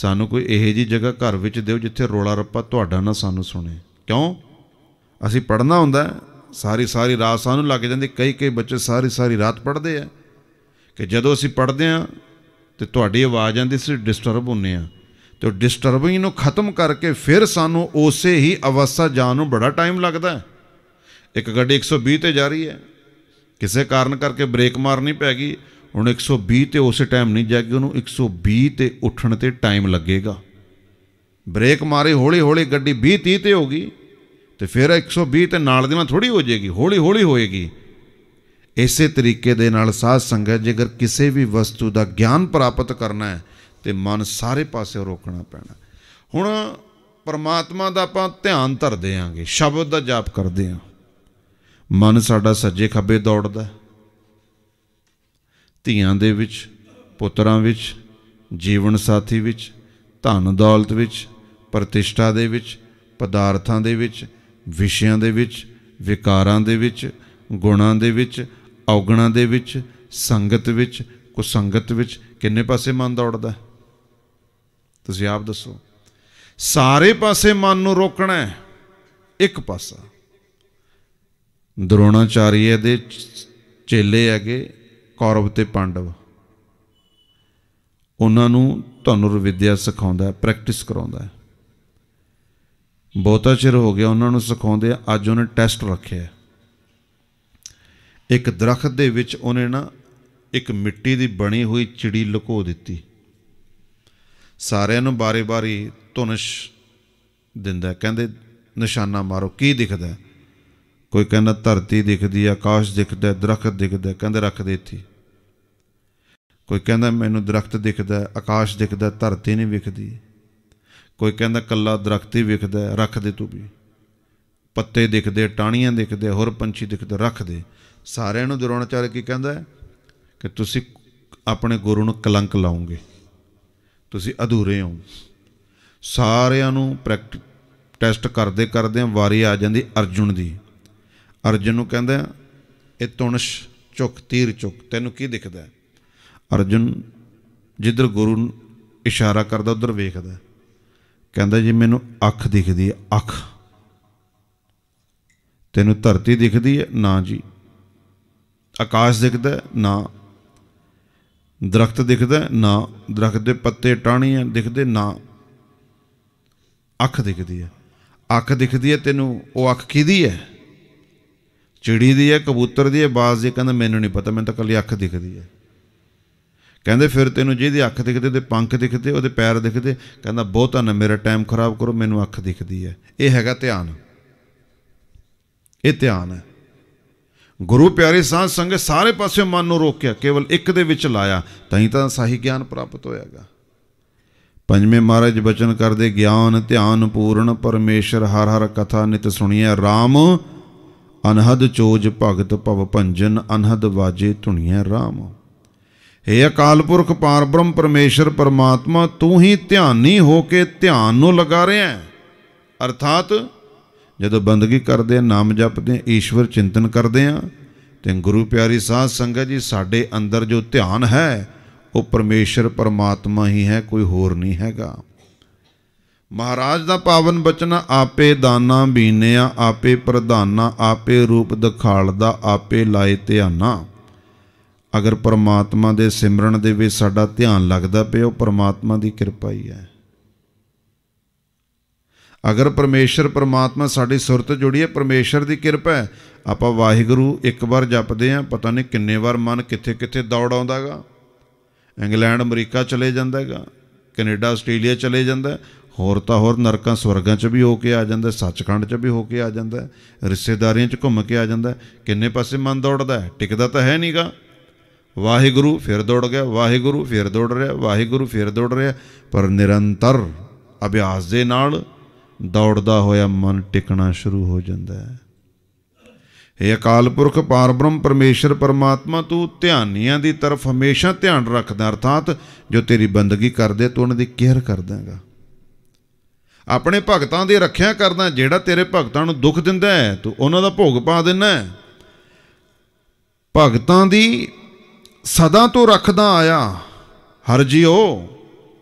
ਸਾਨੂੰ ਕੋਈ ਇਹੋ ਜੀ ਜਗ੍ਹਾ ਘਰ ਵਿੱਚ ਦਿਓ ਜਿੱਥੇ ਰੋਲਾ ਰੱਪਾ ਤੁਹਾਡਾ ਨਾ ਸਾਨੂੰ ਸੁਣੇ ਕਿਉਂ ਅਸੀਂ ਪੜਨਾ ਹੁੰਦਾ ਸਾਰੀ ਸਾਰੀ ਰਾਤ ਸਾਨੂੰ ਲੱਗ ਜਾਂਦੀ ਕਈ ਕਈ ਬੱਚੇ ਸਾਰੀ ਸਾਰੀ ਰਾਤ ਪੜ੍ਹਦੇ ਆ ਕਿ ਜਦੋਂ ਅਸੀਂ ਪੜ੍ਹਦੇ ਆ ਤੇ ਤੁਹਾਡੀ ਆਵਾਜ਼ ਆਂਦੀ ਸੀ ਡਿਸਟਰਬ ਹੁੰਨੇ ਆ ਤੇ ਡਿਸਟਰਬਿੰਗ ਨੂੰ ਖਤਮ ਕਰਕੇ ਫਿਰ ਸਾਨੂੰ ਉਸੇ ਹੀ ਅਵਸਥਾ ਜਾਣ ਨੂੰ ਬੜਾ ਟਾਈਮ ਲੱਗਦਾ ਹੈ ਇੱਕ ਗੱਡੀ 120 ਤੇ ਜਾ ਰਹੀ ਹੈ ਕਿਸੇ ਕਾਰਨ ਕਰਕੇ ਬ੍ਰੇਕ ਮਾਰਨੀ ਪੈ ਗਈ ਹੁਣ 120 ਤੇ ਉਸੇ ਟਾਈਮ ਨਹੀਂ ਜਾਗੀ ਉਹਨੂੰ 120 ਤੇ ਉੱਠਣ ਤੇ ਟਾਈਮ ਲੱਗੇਗਾ ਬ੍ਰੇਕ ਮਾਰੇ ਹੌਲੀ ਹੌਲੀ ਗੱਡੀ 20 30 ਤੇ ਹੋ ਗਈ ਤੇ ਫਿਰ 120 ਤੇ ਨਾਲ ਦੇ ਨਾਲ ਥੋੜੀ ਹੋ ਜਾਏਗੀ ਹੌਲੀ ਹੌਲੀ ਹੋਏਗੀ ਇਸੇ ਤਰੀਕੇ ਦੇ ਨਾਲ ਸਾਧ ਸੰਗਤ ਜੇਕਰ ਕਿਸੇ ਵੀ ਵਸਤੂ ਦਾ ਗਿਆਨ ਪ੍ਰਾਪਤ ਕਰਨਾ ਹੈ ਤੇ ਮਨ ਸਾਰੇ ਪਾਸੇ ਰੋਕਣਾ ਪੈਣਾ ਹੁਣ ਪਰਮਾਤਮਾ ਦਾ ਆਪਾਂ ਧਿਆਨ ਧਰਦੇ ਆਂਗੇ ਸ਼ਬਦ ਦਾ ਜਾਪ ਕਰਦੇ ਆਂ ਮਨ ਸਾਡਾ ਸੱਜੇ ਖੱਬੇ ਦੌੜਦਾ ਧੀਆਂ ਦੇ ਵਿੱਚ ਪੁੱਤਰਾਂ ਵਿੱਚ ਜੀਵਨ ਸਾਥੀ ਵਿੱਚ ਧਨ ਦੌਲਤ ਵਿੱਚ ਪ੍ਰਤਿਸ਼ਠਾ ਦੇ ਵਿੱਚ ਪਦਾਰਥਾਂ ਦੇ ਵਿੱਚ ਵਿਸ਼ਿਆਂ ਦੇ ਵਿੱਚ ਵਿਕਾਰਾਂ ਦੇ ਵਿੱਚ ਗੁਣਾਂ ਦੇ ਵਿੱਚ ਔਗਣਾਂ ਦੇ ਵਿੱਚ ਸੰਗਤ ਵਿੱਚ ਕੁਸੰਗਤ ਵਿੱਚ ਕਿੰਨੇ ਪਾਸੇ ਮਨ ਦੌੜਦਾ ਤੁਸੀਂ ਆਪ ਦੱਸੋ ਸਾਰੇ ਪਾਸੇ ਮਨ ਨੂੰ ਰੋਕਣਾ ਹੈ ਇੱਕ ਪਾਸਾ ਦਰੋਣਾਚਾਰੀਏ ਦੇ ਚੇਲੇ ਹੈਗੇ ਕੌਰਵ ਤੇ ਪਾਂਡਵ ਉਹਨਾਂ ਨੂੰ ਧਨੁਰ ਵਿਦਿਆ ਸਿਖਾਉਂਦਾ ਪ੍ਰੈਕਟਿਸ ਕਰਾਉਂਦਾ ਬਹੁਤਾ ਚਿਰ ਹੋ ਗਿਆ ਉਹਨਾਂ ਨੂੰ ਸਿਖਾਉਂਦੇ ਆ ਅੱਜ ਉਹਨੇ ਟੈਸਟ ਰੱਖਿਆ ਇੱਕ ਦਰਖਤ ਦੇ ਵਿੱਚ ਉਹਨੇ ਨਾ ਇੱਕ ਮਿੱਟੀ ਦੀ ਬਣੀ ਹੋਈ ਚਿੜੀ ਲੁਕੋ ਦਿੱਤੀ ਸਾਰਿਆਂ ਨੂੰ ਬਾਰੇ-ਬਾਰੇ ਧੁਨਸ਼ ਦਿੰਦਾ ਕਹਿੰਦੇ ਨਿਸ਼ਾਨਾ ਮਾਰੋ ਕੀ ਦਿਖਦਾ ਕੋਈ ਕਹਿੰਦਾ ਧਰਤੀ ਦਿਖਦੀ ਆਕਾਸ਼ ਦਿਖਦਾ ਦਰਖਤ ਦਿਖਦਾ ਕਹਿੰਦੇ ਰੱਖ ਦੇ ਇੱਥੇ ਕੋਈ ਕਹਿੰਦਾ ਮੈਨੂੰ ਦਰਖਤ ਦਿਖਦਾ ਆਕਾਸ਼ ਦਿਖਦਾ ਧਰਤੀ ਨਹੀਂ ਵਿਖਦੀ ਕੋਈ ਕਹਿੰਦਾ ਕੱਲਾ ਦਰਖਤ ਹੀ ਵਿਖਦਾ ਰੱਖ ਦੇ ਤੂੰ ਵੀ ਪੱਤੇ ਦਿਖਦੇ ਟਾਣੀਆਂ ਦਿਖਦੇ ਹੋਰ ਪੰਛੀ ਦਿਖਦੇ ਰੱਖ ਦੇ ਸਾਰਿਆਂ ਨੂੰ ਦਰੋਣਾਚਾਰ ਕੀ ਕਹਿੰਦਾ ਕਿ ਤੁਸੀਂ ਆਪਣੇ ਗੁਰੂ ਨੂੰ ਕਲੰਕ ਲਾਉਂਗੇ ਤੁਸੀਂ ਅਧੂਰੇ ਹੋ ਸਾਰਿਆਂ ਨੂੰ ਪ੍ਰੈਕਟਿਸ ਟੈਸਟ ਕਰਦੇ ਕਰਦੇ ਵਾਰੀ ਆ ਜਾਂਦੀ ਅਰਜੁਨ ਦੀ ਅਰਜੁਨ ਨੂੰ ਕਹਿੰਦਾ ਇਹ ਤੁਣਸ਼ ਚੁੱਕ ਤੀਰ ਚੁੱਕ ਤੈਨੂੰ ਕੀ ਦਿਖਦਾ ਅਰਜੁਨ ਜਿੱਧਰ ਗੁਰੂ ਇਸ਼ਾਰਾ ਕਰਦਾ ਉਧਰ ਵੇਖਦਾ ਕਹਿੰਦਾ ਜੀ ਮੈਨੂੰ ਅੱਖ ਦਿਖਦੀ ਹੈ ਅੱਖ ਤੈਨੂੰ ਧਰਤੀ ਦਿਖਦੀ ਹੈ ਨਾ ਜੀ ਆਕਾਸ਼ ਦਿਖਦਾ ਨਾ ਦਰਖਤ ਦਿਖਦਾ ਨਾ ਦਰਖਤ ਦੇ ਪੱਤੇ ਟਾਣੀਆਂ ਦਿਖਦੇ ਨਾ ਅੱਖ ਦਿਖਦੀ ਹੈ ਅੱਖ ਦਿਖਦੀ ਹੈ ਤੈਨੂੰ ਉਹ ਅੱਖ ਕਿਹਦੀ ਹੈ ਚਿੜੀ ਦੀ ਹੈ ਕਬੂਤਰ ਦੀ ਹੈ ਬਾਜ਼ ਦੀ ਕਹਿੰਦਾ ਮੈਨੂੰ ਨਹੀਂ ਪਤਾ ਮੈਨੂੰ ਤਾਂ ਕੱਲੀ ਅੱਖ ਦਿਖਦੀ ਹੈ ਕਹਿੰਦੇ ਫਿਰ ਤੈਨੂੰ ਜਿਹਦੀ ਅੱਖ ਦਿਖਦੇ ਤੇ ਪੰਖ ਦਿਖਦੇ ਉਹਦੇ ਪੈਰ ਦਿਖਦੇ ਕਹਿੰਦਾ ਬਹੁਤਾ ਨਾ ਮੇਰਾ ਟਾਈਮ ਖਰਾਬ ਕਰੋ ਮੈਨੂੰ ਅੱਖ ਦਿਖਦੀ ਹੈ ਇਹ ਹੈਗਾ ਧਿਆਨ ਇਹ ਧਿਆਨ ਹੈ ਗੁਰੂ ਪਿਆਰੇ ਸਾਧ ਸੰਗਤ ਸਾਰੇ ਪਾਸੇ ਮਨ ਨੂੰ ਰੋਕਿਆ ਕੇਵਲ ਇੱਕ ਦੇ ਵਿੱਚ ਲਾਇਆ ਤਾਂ ਹੀ ਤਾਂ ਸਾਹੀ ਗਿਆਨ ਪ੍ਰਾਪਤ ਹੋਇਆਗਾ ਪੰਜਵੇਂ ਮਹਾਰਾਜ ਬਚਨ ਕਰਦੇ ਗਿਆਨ ਧਿਆਨ ਪੂਰਨ ਪਰਮੇਸ਼ਰ ਹਰ ਹਰ ਕਥਾ ਨਿਤ ਸੁਣੀਐ RAM ਅਨਹਦ ਚੋਜ ਭਗਤ ਭਵ ਭੰਜਨ ਅਨਹਦ ਵਾਜੇ ਧੁਨੀਐ RAM हे ਅਕਾਲ ਪੁਰਖ ਪਾਰਬ੍ਰਹਮ ਪਰਮੇਸ਼ਰ ਪਰਮਾਤਮਾ ਤੂੰ ਹੀ ਧਿਆਨੀ ਹੋ ਕੇ ਧਿਆਨ ਨੂੰ ਲਗਾ ਰਿਹਾ ਹੈ ਅਰਥਾਤ ਜਦੋਂ ਬੰਦਗੀ ਕਰਦੇ ਆ ਨਾਮ ਜਪਦੇ ਆ ਈਸ਼ਵਰ ਚਿੰਤਨ ਕਰਦੇ ਆ ਤੇ ਗੁਰੂ ਪਿਆਰੀ ਸਾਧ ਸੰਗਤ ਜੀ ਸਾਡੇ ਅੰਦਰ ਜੋ ਧਿਆਨ ਹੈ ਉਹ ਪਰਮੇਸ਼ਰ ਪਰਮਾਤਮਾ ਹੀ ਹੈ ਕੋਈ ਹੋਰ ਨਹੀਂ ਹੈਗਾ ਮਹਾਰਾਜ ਦਾ ਪਾਵਨ ਬਚਨ ਆਪੇ ਦਾਨਾ ਬੀਨਿਆ ਆਪੇ ਪ੍ਰਧਾਨਾ ਆਪੇ ਰੂਪ ਦਿਖਾਲਦਾ ਆਪੇ ਲਾਏ ਧਿਆਨਾ ਅਗਰ ਪਰਮਾਤਮਾ ਦੇ ਸਿਮਰਨ ਦੇ ਵਿੱਚ ਸਾਡਾ ਧਿਆਨ ਲੱਗਦਾ ਪਿਆ ਉਹ ਪਰਮਾਤਮਾ ਦੀ ਕਿਰਪਾ ਹੀ ਹੈ ਅਗਰ ਪਰਮੇਸ਼ਰ ਪਰਮਾਤਮਾ ਸਾਡੀ ਸੁਰਤ ਜੁੜੀ ਹੈ ਪਰਮੇਸ਼ਰ ਦੀ ਕਿਰਪਾ ਹੈ ਆਪਾਂ ਵਾਹਿਗੁਰੂ ਇੱਕ ਵਾਰ ਜਪਦੇ ਆ ਪਤਾ ਨਹੀਂ ਕਿੰਨੇ ਵਾਰ ਮਨ ਕਿੱਥੇ ਕਿੱਥੇ ਦੌੜ ਆਉਂਦਾਗਾ ਇੰਗਲੈਂਡ ਅਮਰੀਕਾ ਚਲੇ ਜਾਂਦਾਗਾ ਕੈਨੇਡਾ ਆਸਟ੍ਰੇਲੀਆ ਚਲੇ ਜਾਂਦਾ ਹੋਰ ਤਾਂ ਹੋਰ ਨਰਕਾਂ ਸਵਰਗਾਂ 'ਚ ਵੀ ਹੋ ਕੇ ਆ ਜਾਂਦਾ ਸੱਚਖੰਡ 'ਚ ਵੀ ਹੋ ਕੇ ਆ ਜਾਂਦਾ ਰਿਸ਼ਤੇਦਾਰੀਆਂ 'ਚ ਘੁੰਮ ਕੇ ਆ ਜਾਂਦਾ ਕਿੰਨੇ ਪਾਸੇ ਮਨ ਦੌੜਦਾ ਟਿਕਦਾ ਤਾਂ ਹੈ ਨਹੀਂਗਾ ਵਾਹਿਗੁਰੂ ਫਿਰ ਦੌੜ ਗਿਆ ਵਾਹਿਗੁਰੂ ਫਿਰ ਦੌੜ ਰਿਹਾ ਵਾਹਿਗੁਰੂ ਫਿਰ ਦੌੜ ਰਿਹਾ ਪਰ ਨਿਰੰਤਰ ਅਭਿਆਸ ਦੇ ਨਾਲ ਦੌੜਦਾ ਹੋਇਆ ਮਨ ਟਿਕਣਾ ਸ਼ੁਰੂ ਹੋ ਜਾਂਦਾ ਹੈ ਇਹ ਅਕਾਲ ਪੁਰਖ ਪਾਰਬ੍ਰਹਮ ਪਰਮੇਸ਼ਰ ਪਰਮਾਤਮਾ ਤੂੰ ਧਿਆਨੀਆਂ ਦੀ ਤਰਫ ਹਮੇਸ਼ਾ ਧਿਆਨ ਰੱਖਦਾ ਅਰਥਾਤ ਜੋ ਤੇਰੀ ਬੰਦਗੀ ਕਰਦੇ ਤੂੰ ਉਹਨਾਂ ਦੀ ਕੇਅਰ ਕਰਦਾਗਾ ਆਪਣੇ ਭਗਤਾਂ ਦੀ ਰੱਖਿਆ ਕਰਦਾ ਜਿਹੜਾ ਤੇਰੇ ਭਗਤਾਂ ਨੂੰ ਦੁੱਖ ਦਿੰਦਾ ਹੈ ਤੂੰ ਉਹਨਾਂ ਦਾ ਭੋਗ ਪਾ ਦਿੰਦਾ ਹੈ ਭਗਤਾਂ ਦੀ ਸਦਾ ਤੋਂ ਰੱਖਦਾ ਆਇਆ ਹਰ ਜਿਓ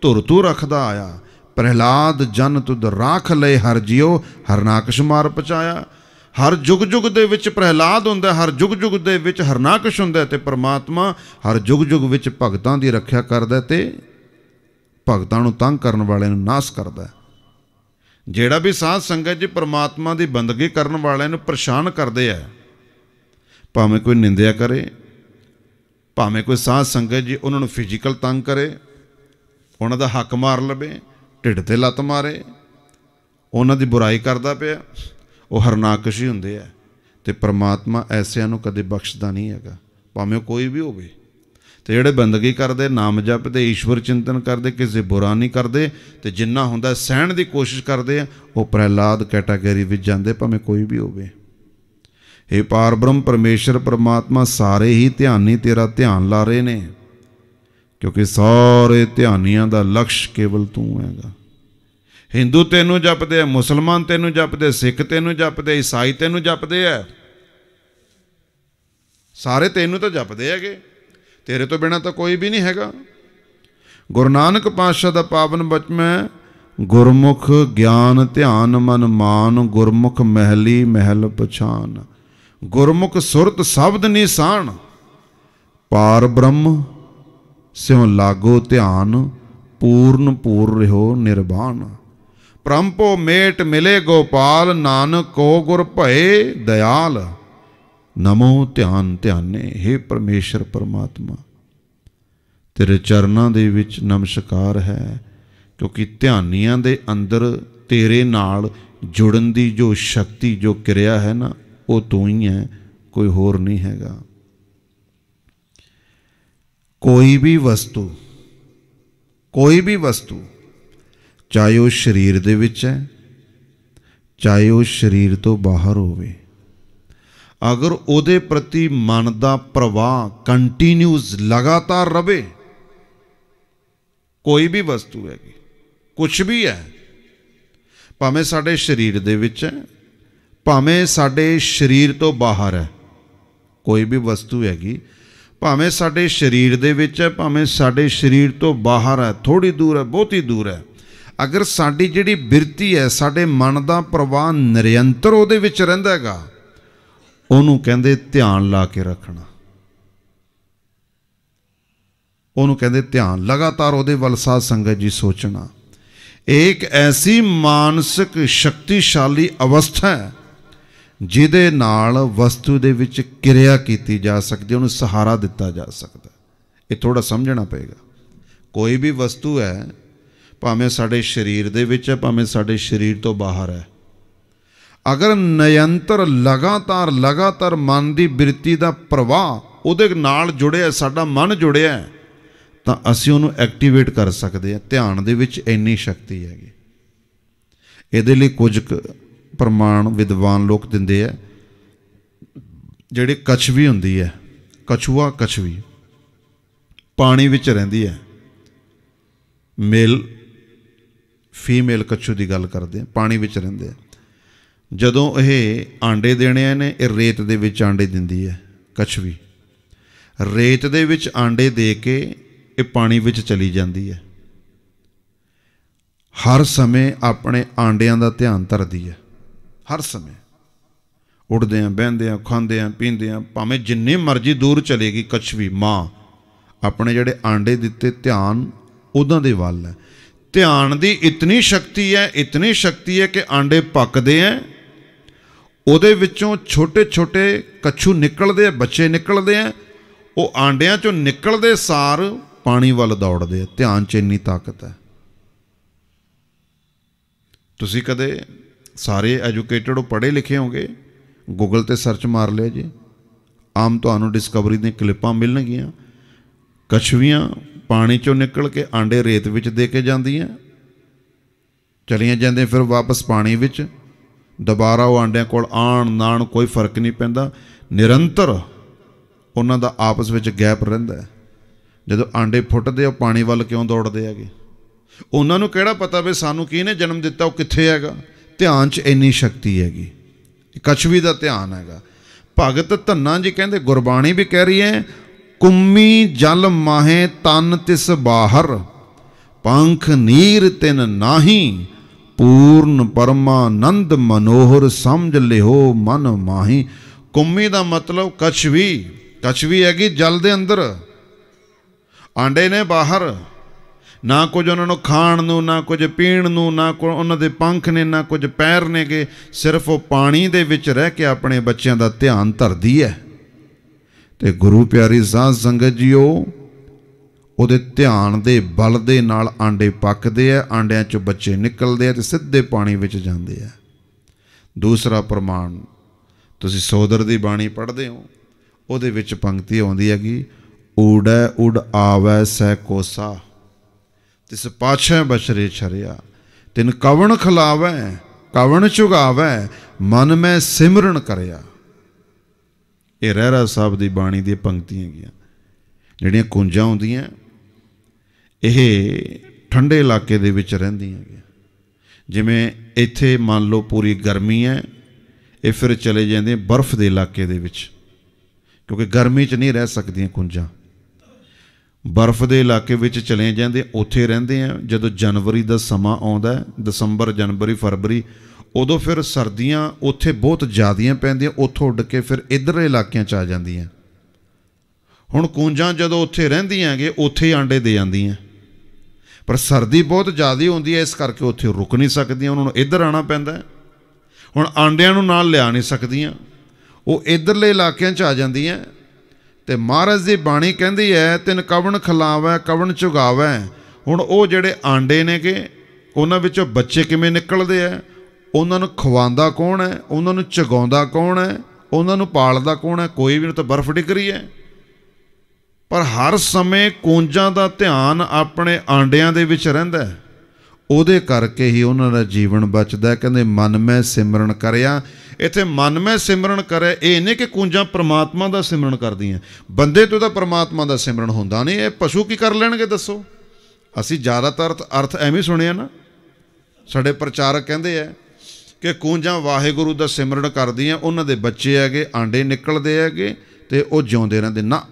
ਧੁਰ ਤੋਂ ਰੱਖਦਾ ਆਇਆ ਪ੍ਰਹਿਲਾਦ ਜਨ ਤੁਦ ਰਾਖ ਲੈ ਹਰ ਜਿਓ ਹਰਨਾਕਸ਼ ਮਾਰ ਪਚਾਇਆ ਹਰ ਜੁਗ ਜੁਗ ਦੇ ਵਿੱਚ ਪ੍ਰਹਿਲਾਦ ਹੁੰਦਾ ਹਰ ਜੁਗ ਜੁਗ ਦੇ ਵਿੱਚ ਹਰਨਾਕਸ਼ ਹੁੰਦਾ ਤੇ ਪ੍ਰਮਾਤਮਾ ਹਰ ਜੁਗ ਜੁਗ ਵਿੱਚ ਭਗਤਾਂ ਦੀ ਰੱਖਿਆ ਕਰਦਾ ਤੇ ਭਗਤਾਂ ਨੂੰ ਤੰਗ ਕਰਨ ਵਾਲਿਆਂ ਨੂੰ ਨਾਸ ਕਰਦਾ ਜਿਹੜਾ ਵੀ ਸਾਧ ਸੰਗਤ ਜੀ ਪ੍ਰਮਾਤਮਾ ਦੀ ਬੰਦਗੀ ਕਰਨ ਵਾਲਿਆਂ ਨੂੰ ਪਰੇਸ਼ਾਨ ਕਰਦੇ ਆ ਭਾਵੇਂ ਕੋਈ ਨਿੰਦਿਆ ਕਰੇ ਭਾਵੇਂ ਕੋਈ ਸਾਧ ਸੰਗਤ ਜੀ ਉਹਨਾਂ ਨੂੰ ਫਿਜ਼ੀਕਲ ਤੰਗ ਕਰੇ ਉਹਨਾਂ ਦਾ ਹੱਕ ਮਾਰ ਲਵੇ ਢਿੱਡ ਤੇ ਲੱਤ ਮਾਰੇ ਉਹਨਾਂ ਦੀ ਬੁਰਾਈ ਕਰਦਾ ਪਿਆ ਉਹ ਹਰਨਾਕਸ਼ੀ ਹੁੰਦੇ ਆ ਤੇ ਪ੍ਰਮਾਤਮਾ ਐਸਿਆਂ ਨੂੰ ਕਦੇ ਬਖਸ਼ਦਾ ਨਹੀਂ ਹੈਗਾ ਭਾਵੇਂ ਕੋਈ ਵੀ ਹੋਵੇ ਤੇ ਜਿਹੜੇ ਬੰਦਗੀ ਕਰਦੇ ਨਾਮ ਜਪ ਤੇ ਈਸ਼ਵਰ ਚਿੰਤਨ ਕਰਦੇ ਕਿਸੇ ਬੁਰਾ ਨਹੀਂ ਕਰਦੇ ਤੇ ਜਿੰਨਾ ਹੁੰਦਾ ਸਹਿਣ ਦੀ ਕੋਸ਼ਿਸ਼ ਕਰਦੇ ਆ ਉਹ ਪ੍ਰਹਿਲਾਦ ਕੈਟਾਗਰੀ ਵਿੱਚ ਜਾਂਦੇ ਭਾਵੇਂ ਕੋਈ ਵੀ ਹੋਵੇ हे पारब्रह्म ਪਰਮੇਸ਼ਰ ਪਰਮਾਤਮਾ ਸਾਰੇ ਹੀ ਧਿਆਨੀ ਤੇਰਾ ਧਿਆਨ ਲਾ ਰਹੇ ਨੇ ਕਿਉਂਕਿ ਸਾਰੇ ਧਿਆਨੀਆਂ ਦਾ ਲਕਸ਼ ਕੇਵਲ ਤੂੰ ਹੈਗਾ ਹਿੰਦੂ ਤੈਨੂੰ ਜਪਦੇ ਆ ਮੁਸਲਮਾਨ ਤੈਨੂੰ ਜਪਦੇ ਸਿੱਖ ਤੈਨੂੰ ਜਪਦੇ ਈਸਾਈ ਤੈਨੂੰ ਜਪਦੇ ਆ ਸਾਰੇ ਤੈਨੂੰ ਤਾਂ ਜਪਦੇ ਹੈਗੇ ਤੇਰੇ ਤੋਂ ਬਿਨਾ ਤਾਂ ਕੋਈ ਵੀ ਨਹੀਂ ਹੈਗਾ ਗੁਰੂ ਨਾਨਕ ਪਾਤਸ਼ਾਹ ਦਾ ਪਾਵਨ ਬਚਮੈ ਗੁਰਮੁਖ ਗਿਆਨ ਧਿਆਨ ਮਨ ਮਾਨ ਗੁਰਮੁਖ ਮਹਿਲੀ ਮਹਿਲ ਪਛਾਨ ਗੁਰਮੁਖ ਸੁਰਤ ਸ਼ਬਦ ਨਿਸ਼ਾਨ ਪਾਰ ਬ੍ਰਹਮ ਸਿਉ ਲਾਗੋ ਧਿਆਨ ਪੂਰਨ ਪੂਰ ਰਿਹੋ ਨਿਰਵਾਣ ਪ੍ਰੰਪੋ ਮੇਟ ਮਿਲੇ ਗੋਪਾਲ ਨਾਨਕ ਕੋ ਗੁਰ ਭਏ ਦਇਆਲ ਨਮੋ ਧਿਆਨ ਧਿਆਨੇ हे ਪਰਮੇਸ਼ਰ ਪਰਮਾਤਮਾ ਤੇਰੇ ਚਰਨਾਂ ਦੇ ਵਿੱਚ ਨਮਸਕਾਰ ਹੈ ਕਿਉਂਕਿ ਧਿਆਨੀਆਂ ਦੇ ਅੰਦਰ ਤੇਰੇ ਨਾਲ ਜੁੜਨ ਦੀ ਜੋ ਸ਼ਕਤੀ ਜੋ ਕਿਰਿਆ ਹੈ ਨਾ ਉਹ ਤੂੰ ਹੀ ਹੈ ਕੋਈ ਹੋਰ ਨਹੀਂ ਹੈਗਾ ਕੋਈ ਵੀ ਵਸਤੂ ਕੋਈ ਵੀ ਵਸਤੂ ਚਾਹੇ ਉਹ ਸਰੀਰ ਦੇ ਵਿੱਚ ਹੈ ਚਾਹੇ ਉਹ ਸਰੀਰ ਤੋਂ ਬਾਹਰ ਹੋਵੇ ਅਗਰ ਉਹਦੇ ਪ੍ਰਤੀ ਮਨ ਦਾ ਪ੍ਰਵਾਹ ਕੰਟੀਨਿਊਸ ਲਗਾਤਾਰ ਰਵੇ ਕੋਈ ਵੀ ਵਸਤੂ ਹੈਗੀ ਕੁਝ ਵੀ ਹੈ ਭਾਵੇਂ ਸਾਡੇ ਸਰੀਰ ਦੇ ਵਿੱਚ ਹੈ ਭਾਵੇਂ ਸਾਡੇ ਸਰੀਰ ਤੋਂ ਬਾਹਰ ਹੈ ਕੋਈ ਵੀ ਵਸਤੂ ਹੈਗੀ ਭਾਵੇਂ ਸਾਡੇ ਸਰੀਰ ਦੇ ਵਿੱਚ ਹੈ ਭਾਵੇਂ ਸਾਡੇ ਸਰੀਰ ਤੋਂ ਬਾਹਰ ਹੈ ਥੋੜੀ ਦੂਰ ਹੈ ਬਹੁਤੀ ਦੂਰ ਹੈ ਅਗਰ ਸਾਡੀ ਜਿਹੜੀ ਬਿਰਤੀ ਹੈ ਸਾਡੇ ਮਨ ਦਾ ਪ੍ਰਵਾਹ ਨਿਰੰਤਰ ਉਹਦੇ ਵਿੱਚ ਰਹਿੰਦਾ ਹੈਗਾ ਉਹਨੂੰ ਕਹਿੰਦੇ ਧਿਆਨ ਲਾ ਕੇ ਰੱਖਣਾ ਉਹਨੂੰ ਕਹਿੰਦੇ ਧਿਆਨ ਲਗਾਤਾਰ ਉਹਦੇ ਵੱਲ ਸਾਧ ਸੰਗਤ ਜੀ ਸੋਚਣਾ ਇੱਕ ਐਸੀ ਮਾਨਸਿਕ ਸ਼ਕਤੀਸ਼ਾਲੀ ਅਵਸਥਾ ਹੈ ਜਿਹਦੇ ਨਾਲ ਵਸਤੂ ਦੇ ਵਿੱਚ ਕਿਰਿਆ ਕੀਤੀ ਜਾ ਸਕਦੀ ਹੈ ਉਹਨੂੰ ਸਹਾਰਾ ਦਿੱਤਾ ਜਾ ਸਕਦਾ ਇਹ ਥੋੜਾ ਸਮਝਣਾ ਪਏਗਾ ਕੋਈ ਵੀ ਵਸਤੂ ਹੈ ਭਾਵੇਂ ਸਾਡੇ ਸਰੀਰ ਦੇ ਵਿੱਚ ਹੈ ਭਾਵੇਂ ਸਾਡੇ ਸਰੀਰ ਤੋਂ ਬਾਹਰ ਹੈ ਅਗਰ ਨਿਯੰਤਰ ਲਗਾਤਾਰ ਲਗਾਤਾਰ ਮਨ ਦੀ ਬਿਰਤੀ ਦਾ ਪ੍ਰਵਾਹ ਉਹਦੇ ਨਾਲ ਜੁੜਿਆ ਸਾਡਾ ਮਨ ਜੁੜਿਆ ਤਾਂ ਅਸੀਂ ਉਹਨੂੰ ਐਕਟੀਵੇਟ ਕਰ ਸਕਦੇ ਹਾਂ ਧਿਆਨ ਦੇ ਵਿੱਚ ਇੰਨੀ ਸ਼ਕਤੀ ਹੈਗੀ ਇਹਦੇ ਲਈ ਕੁਝ ਪ੍ਰਮਾਣ ਵਿਦਵਾਨ ਲੋਕ ਦਿੰਦੇ ਆ ਜਿਹੜੇ ਕਛਵੀ ਹੁੰਦੀ ਹੈ ਕਛੂਆ ਕਛਵੀ ਪਾਣੀ ਵਿੱਚ ਰਹਿੰਦੀ ਹੈ ਮੇਲ ਫੀਮੇਲ ਕਛੂ ਦੀ ਗੱਲ ਕਰਦੇ ਆ ਪਾਣੀ ਵਿੱਚ ਰਹਿੰਦੇ ਆ ਜਦੋਂ ਇਹ ਆਂਡੇ ਦੇਣੇ ਨੇ ਇਹ ਰੇਤ ਦੇ ਵਿੱਚ ਆਂਡੇ ਦਿੰਦੀ ਹੈ ਕਛਵੀ ਰੇਤ ਦੇ ਵਿੱਚ ਆਂਡੇ ਦੇ ਕੇ ਇਹ ਪਾਣੀ ਵਿੱਚ ਚਲੀ ਜਾਂਦੀ ਹੈ ਹਰ ਸਮੇਂ ਆਪਣੇ ਆਂਡਿਆਂ ਦਾ ਧਿਆਨ ਧਰਦੀ ਹੈ ਹਰ ਸਮੇਂ ਉੱਡਦੇ ਆ ਬਹਿੰਦੇ ਆ ਖਾਂਦੇ ਆ ਪੀਂਦੇ ਆ ਭਾਵੇਂ ਜਿੰਨੇ ਮਰਜ਼ੀ ਦੂਰ ਚਲੇਗੀ ਕੁਛ ਵੀ ਮਾਂ ਆਪਣੇ ਜਿਹੜੇ ਆਂਡੇ ਦਿੱਤੇ ਧਿਆਨ ਉਹਨਾਂ ਦੇ ਵੱਲ ਹੈ ਧਿਆਨ ਦੀ ਇਤਨੀ ਸ਼ਕਤੀ ਹੈ ਇਤਨੀ ਸ਼ਕਤੀ ਹੈ ਕਿ ਆਂਡੇ ਪੱਕਦੇ ਆ ਉਹਦੇ ਵਿੱਚੋਂ ਛੋਟੇ-ਛੋਟੇ ਕੱਛੂ ਨਿਕਲਦੇ ਆ ਬੱਚੇ ਨਿਕਲਦੇ ਆ ਉਹ ਆਂਡਿਆਂ ਚੋਂ ਨਿਕਲਦੇ ਸਾਰ ਪਾਣੀ ਵੱਲ ਦੌੜਦੇ ਆ ਧਿਆਨ 'ਚ ਇੰਨੀ ਤਾਕਤ ਹੈ ਤੁਸੀਂ ਕਦੇ ਸਾਰੇ ਐਜੂਕੇਟਡ ਉਹ ਪੜ੍ਹੇ ਲਿਖੇ ਹੋਗੇ ਗੂਗਲ ਤੇ ਸਰਚ ਮਾਰ ਲਿਆ ਜੀ ਆਮ ਤੁਹਾਨੂੰ ਡਿਸਕਵਰੀ ਦੀਆਂ ਕਲਿੱਪਾਂ ਮਿਲਣਗੀਆਂ ਕਛਵੀਆਂ ਪਾਣੀ ਚੋਂ ਨਿਕਲ ਕੇ ਆਂਡੇ ਰੇਤ ਵਿੱਚ ਦੇ ਕੇ ਜਾਂਦੀਆਂ ਚਲੀਆਂ ਜਾਂਦੇ ਫਿਰ ਵਾਪਸ ਪਾਣੀ ਵਿੱਚ ਦੁਬਾਰਾ ਉਹ ਆਂਡਿਆਂ ਕੋਲ ਆਣ ਨਾਣ ਕੋਈ ਫਰਕ ਨਹੀਂ ਪੈਂਦਾ ਨਿਰੰਤਰ ਉਹਨਾਂ ਦਾ ਆਪਸ ਵਿੱਚ ਗੈਪ ਰਹਿੰਦਾ ਜਦੋਂ ਆਂਡੇ ਫੁੱਟਦੇ ਉਹ ਪਾਣੀ ਵੱਲ ਕਿਉਂ ਦੌੜਦੇ ਹੈਗੇ ਉਹਨਾਂ ਨੂੰ ਕਿਹੜਾ ਪਤਾ ਵੀ ਸਾਨੂੰ ਕਿਹਨੇ ਜਨਮ ਦਿੱਤਾ ਉਹ ਕਿੱਥੇ ਹੈਗਾ ਧਿਆਨ 'ਚ ਇੰਨੀ ਸ਼ਕਤੀ ਹੈਗੀ ਕਛਵੀ ਦਾ ਧਿਆਨ ਹੈਗਾ ਭਗਤ ਧੰਨਾ ਜੀ ਕਹਿੰਦੇ ਗੁਰਬਾਣੀ ਵੀ ਕਹਿ ਰਹੀ ਹੈ ਕੁੰਮੀ ਜਲ ਮਾਹੇ ਤਨ ਤਿਸ ਬਾਹਰ ਪੰਖ ਨੀਰ ਤਿਨ ਨਾਹੀ ਪੂਰਨ ਪਰਮਾਨੰਦ ਮਨੋਹਰ ਸਮਝ ਲਿਓ ਮਨ ਮਾਹੀ ਕੁੰਮੀ ਦਾ ਮਤਲਬ ਕਛਵੀ ਕਛਵੀ ਹੈਗੀ ਜਲ ਦੇ ਅੰਦਰ ਆਂਡੇ ਨੇ ਬਾਹਰ ਨਾ ਕੁਝ ਉਹਨਾਂ ਨੂੰ ਖਾਣ ਨੂੰ ਨਾ ਕੁਝ ਪੀਣ ਨੂੰ ਨਾ ਕੋ ਉਹਨਾਂ ਦੇ ਪੰਖ ਨੇ ਨਾ ਕੁਝ ਪੈਰ ਨੇਗੇ ਸਿਰਫ ਉਹ ਪਾਣੀ ਦੇ ਵਿੱਚ ਰਹਿ ਕੇ ਆਪਣੇ ਬੱਚਿਆਂ ਦਾ ਧਿਆਨ ਧਰਦੀ ਹੈ ਤੇ ਗੁਰੂ ਪਿਆਰੀ ਸਾਧ ਸੰਗਤ ਜੀਓ ਉਹਦੇ ਧਿਆਨ ਦੇ ਬਲ ਦੇ ਨਾਲ ਆਂਡੇ ਪੱਕਦੇ ਆ ਆਂਡਿਆਂ ਚੋਂ ਬੱਚੇ ਨਿਕਲਦੇ ਆ ਤੇ ਸਿੱਧੇ ਪਾਣੀ ਵਿੱਚ ਜਾਂਦੇ ਆ ਦੂਸਰਾ ਪ੍ਰਮਾਣ ਤੁਸੀਂ ਸੋਦਰ ਦੀ ਬਾਣੀ ਪੜ੍ਹਦੇ ਹੋ ਉਹਦੇ ਵਿੱਚ ਪੰਕਤੀ ਆਉਂਦੀ ਹੈਗੀ ਊੜੈ ਉੜ ਆਵੈ ਸੈ ਕੋਸਾ ਤਿਸ ਪਾਛੈ ਬਛਰੇ ਛਰਿਆ ਤਿਨ ਕਵਣ ਖਲਾਵੈ ਕਵਣ ਚੁਗਾਵੈ ਮਨ ਮੈਂ ਸਿਮਰਨ ਕਰਿਆ ਇਹ ਰਹਿਰਾ ਸਾਹਿਬ ਦੀ ਬਾਣੀ ਦੀ ਪੰਕਤੀਆਂ ਗਿਆ ਜਿਹੜੀਆਂ ਕੁੰਜਾਂ ਹੁੰਦੀਆਂ ਇਹ ਠੰਡੇ ਇਲਾਕੇ ਦੇ ਵਿੱਚ ਰਹਿੰਦੀਆਂ ਗਿਆ ਜਿਵੇਂ ਇੱਥੇ ਮੰਨ ਲਓ ਪੂਰੀ ਗਰਮੀ ਹੈ ਇਹ ਫਿਰ ਚਲੇ ਜਾਂਦੇ ਬਰਫ਼ ਦੇ ਇਲਾਕੇ ਦੇ ਵਿੱਚ ਕਿਉਂਕਿ ਗਰਮੀ 'ਚ ਨਹੀਂ ਰਹਿ ਸਕਦੀਆਂ ਕੁੰਜਾਂ ਬਰਫ਼ ਦੇ ਇਲਾਕੇ ਵਿੱਚ ਚਲੇ ਜਾਂਦੇ ਉੱਥੇ ਰਹਿੰਦੇ ਆ ਜਦੋਂ ਜਨਵਰੀ ਦਾ ਸਮਾਂ ਆਉਂਦਾ ਦਸੰਬਰ ਜਨਵਰੀ ਫਰਵਰੀ ਉਦੋਂ ਫਿਰ ਸਰਦੀਆਂ ਉੱਥੇ ਬਹੁਤ ਜ਼ਿਆਦੀਆਂ ਪੈਂਦੀਆਂ ਉੱਥੋਂ ਉੱਡ ਕੇ ਫਿਰ ਇਧਰਲੇ ਇਲਾਕਿਆਂ 'ਚ ਆ ਜਾਂਦੀਆਂ ਹੁਣ ਕੂੰਜਾਂ ਜਦੋਂ ਉੱਥੇ ਰਹਿੰਦੀਆਂਗੇ ਉੱਥੇ ਆਂਡੇ ਦੇ ਜਾਂਦੀਆਂ ਪਰ ਸਰਦੀ ਬਹੁਤ ਜ਼ਿਆਦੀ ਹੁੰਦੀ ਹੈ ਇਸ ਕਰਕੇ ਉੱਥੇ ਰੁਕ ਨਹੀਂ ਸਕਦੀਆਂ ਉਹਨਾਂ ਨੂੰ ਇੱਧਰ ਆਣਾ ਪੈਂਦਾ ਹੁਣ ਆਂਡਿਆਂ ਨੂੰ ਨਾਲ ਲਿਆ ਨਹੀਂ ਸਕਦੀਆਂ ਉਹ ਇਧਰਲੇ ਇਲਾਕਿਆਂ 'ਚ ਆ ਜਾਂਦੀਆਂ ਤੇ ਮਹਾਰਾਜ ਦੀ ਬਾਣੀ ਕਹਿੰਦੀ ਹੈ ਤਿੰਨ ਕਵਣ ਖਲਾਵੈ ਕਵਣ ਚੁਗਾਵੈ ਹੁਣ ਉਹ ਜਿਹੜੇ ਆਂਡੇ ਨੇਗੇ ਉਹਨਾਂ ਵਿੱਚੋਂ ਬੱਚੇ ਕਿਵੇਂ ਨਿਕਲਦੇ ਆ ਉਹਨਾਂ ਨੂੰ ਖਵਾਉਂਦਾ ਕੌਣ ਹੈ ਉਹਨਾਂ ਨੂੰ ਚਗਾਉਂਦਾ ਕੌਣ ਹੈ ਉਹਨਾਂ ਨੂੰ ਪਾਲਦਾ ਕੌਣ ਹੈ ਕੋਈ ਵੀ ਨਹੀਂ ਤਾਂ ਬਰਫ਼ ਡਿੱਗ ਰਹੀ ਹੈ ਪਰ ਹਰ ਸਮੇਂ ਕੂੰਜਾਂ ਦਾ ਧਿਆਨ ਆਪਣੇ ਆਂਡਿਆਂ ਦੇ ਵਿੱਚ ਰਹਿੰਦਾ ਹੈ ਉਹਦੇ ਕਰਕੇ ਹੀ ਉਹਨਾਂ ਦਾ ਜੀਵਨ ਬਚਦਾ ਕਹਿੰਦੇ ਮਨ ਮੈਂ ਸਿਮਰਨ ਕਰਿਆ ਇੱਥੇ ਮਨ ਮੈਂ ਸਿਮਰਨ ਕਰੇ ਇਹ ਨਹੀਂ ਕਿ ਕੁੰਜਾਂ ਪ੍ਰਮਾਤਮਾ ਦਾ ਸਿਮਰਨ ਕਰਦੀਆਂ ਬੰਦੇ ਤੋਂ ਤਾਂ ਪ੍ਰਮਾਤਮਾ ਦਾ ਸਿਮਰਨ ਹੁੰਦਾ ਨਹੀਂ ਇਹ ਪਸ਼ੂ ਕੀ ਕਰ ਲੈਣਗੇ ਦੱਸੋ ਅਸੀਂ ਜ਼ਿਆਦਾਤਰ ਅਰਥ ਐਵੇਂ ਸੁਣਿਆ ਨਾ ਸਾਡੇ ਪ੍ਰਚਾਰਕ ਕਹਿੰਦੇ ਆ ਕਿ ਕੁੰਜਾਂ ਵਾਹਿਗੁਰੂ ਦਾ ਸਿਮਰਨ ਕਰਦੀਆਂ ਉਹਨਾਂ ਦੇ ਬੱਚੇ ਹੈਗੇ ਆਂਡੇ ਨਿਕਲਦੇ ਹੈਗੇ ਤੇ ਉਹ ਜਿਉਂਦੇ ਰਹਿੰਦੇ ਨਾ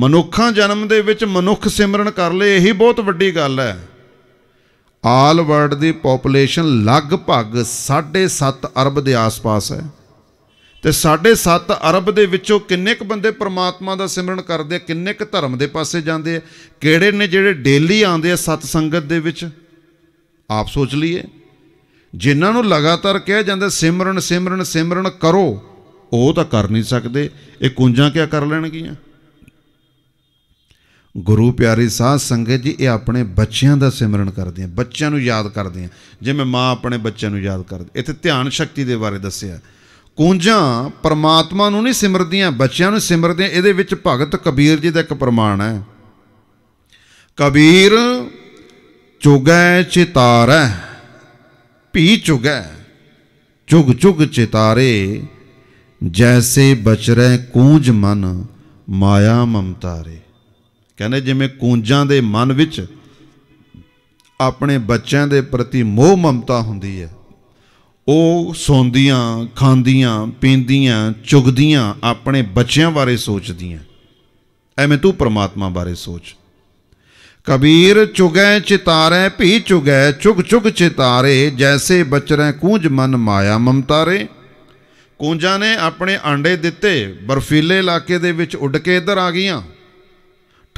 ਮਨੁੱਖਾਂ ਜਨਮ ਦੇ ਵਿੱਚ ਮਨੁੱਖ ਸਿਮਰਨ ਕਰ ਲੈ ਇਹੀ ਬਹੁਤ ਵੱਡੀ ਗੱਲ ਹੈ ਆਲ ਵਰਲਡ ਦੀ ਪੋਪੂਲੇਸ਼ਨ ਲਗਭਗ 7.5 ਅਰਬ ਦੇ ਆਸ-ਪਾਸ ਹੈ ਤੇ 7.5 ਅਰਬ ਦੇ ਵਿੱਚੋਂ ਕਿੰਨੇ ਕੁ ਬੰਦੇ ਪ੍ਰਮਾਤਮਾ ਦਾ ਸਿਮਰਨ ਕਰਦੇ ਕਿੰਨੇ ਕੁ ਧਰਮ ਦੇ ਪਾਸੇ ਜਾਂਦੇ ਆ ਕਿਹੜੇ ਨੇ ਜਿਹੜੇ ਡੇਲੀ ਆਉਂਦੇ ਆ ਸਤ ਸੰਗਤ ਦੇ ਵਿੱਚ ਆਪ ਸੋਚ ਲਈਏ ਜਿਨ੍ਹਾਂ ਨੂੰ ਲਗਾਤਾਰ ਕਿਹਾ ਜਾਂਦਾ ਸਿਮਰਨ ਸਿਮਰਨ ਸਿਮਰਨ ਕਰੋ ਉਹ ਤਾਂ ਕਰ ਨਹੀਂ ਸਕਦੇ ਇਹ ਕੁੰਜਾਂ ਕਿਆ ਕਰ ਲੈਣਗੀਆਂ ਗੁਰੂ ਪਿਆਰੀ ਸਾਧ ਸੰਗਤ ਜੀ ਇਹ ਆਪਣੇ ਬੱਚਿਆਂ ਦਾ ਸਿਮਰਨ ਕਰਦੇ ਆ ਬੱਚਿਆਂ ਨੂੰ ਯਾਦ ਕਰਦੇ ਆ ਜਿਵੇਂ ਮਾਂ ਆਪਣੇ ਬੱਚਿਆਂ ਨੂੰ ਯਾਦ ਕਰਦੀ ਇੱਥੇ ਧਿਆਨ ਸ਼ਕਤੀ ਦੇ ਬਾਰੇ ਦੱਸਿਆ ਕੂੰਜਾਂ ਪਰਮਾਤਮਾ ਨੂੰ ਨਹੀਂ ਸਿਮਰਦੀਆਂ ਬੱਚਿਆਂ ਨੂੰ ਸਿਮਰਦੀਆਂ ਇਹਦੇ ਵਿੱਚ ਭਗਤ ਕਬੀਰ ਜੀ ਦਾ ਇੱਕ ਪ੍ਰਮਾਣ ਹੈ ਕਬੀਰ ਚੁਗੈ ਚਿਤਾਰੈ ਭੀ ਚੁਗੈ ਚੁਗ ਚੁਗ ਚਿਤਾਰੇ ਜੈਸੇ ਬਚਰੈ ਕੂੰਜ ਮਨ ਮਾਇਆ ਮਮਤਾਰੇ ਕਹਿੰਦੇ ਜਿਵੇਂ ਕੂੰਜਾਂ ਦੇ ਮਨ ਵਿੱਚ ਆਪਣੇ ਬੱਚਿਆਂ ਦੇ ਪ੍ਰਤੀ ਮੋਹ ਮਮਤਾ ਹੁੰਦੀ ਹੈ ਉਹ ਸੌਂਦੀਆਂ ਖਾਂਦੀਆਂ ਪੀਂਦੀਆਂ ਚੁਗਦੀਆਂ ਆਪਣੇ ਬੱਚਿਆਂ ਬਾਰੇ ਸੋਚਦੀਆਂ ਐਵੇਂ ਤੂੰ ਪ੍ਰਮਾਤਮਾ ਬਾਰੇ ਸੋਚ ਕਬੀਰ ਚੁਗੈ ਚਿਤਾਰੇ ਭੀ ਚੁਗੈ ਚੁਗ ਚੁਗ ਚਿਤਾਰੇ ਜੈਸੇ ਬਚਰੈ ਕੂੰਜ ਮਨ ਮਾਇਆ ਮਮਤਾਰੇ ਕੂੰਜਾਂ ਨੇ ਆਪਣੇ ਆਂਡੇ ਦਿੱਤੇ ਬਰਫੀਲੇ ਇਲਾਕੇ ਦੇ ਵਿੱਚ ਉੱਡ ਕੇ ਇੱਧਰ ਆ ਗਈਆਂ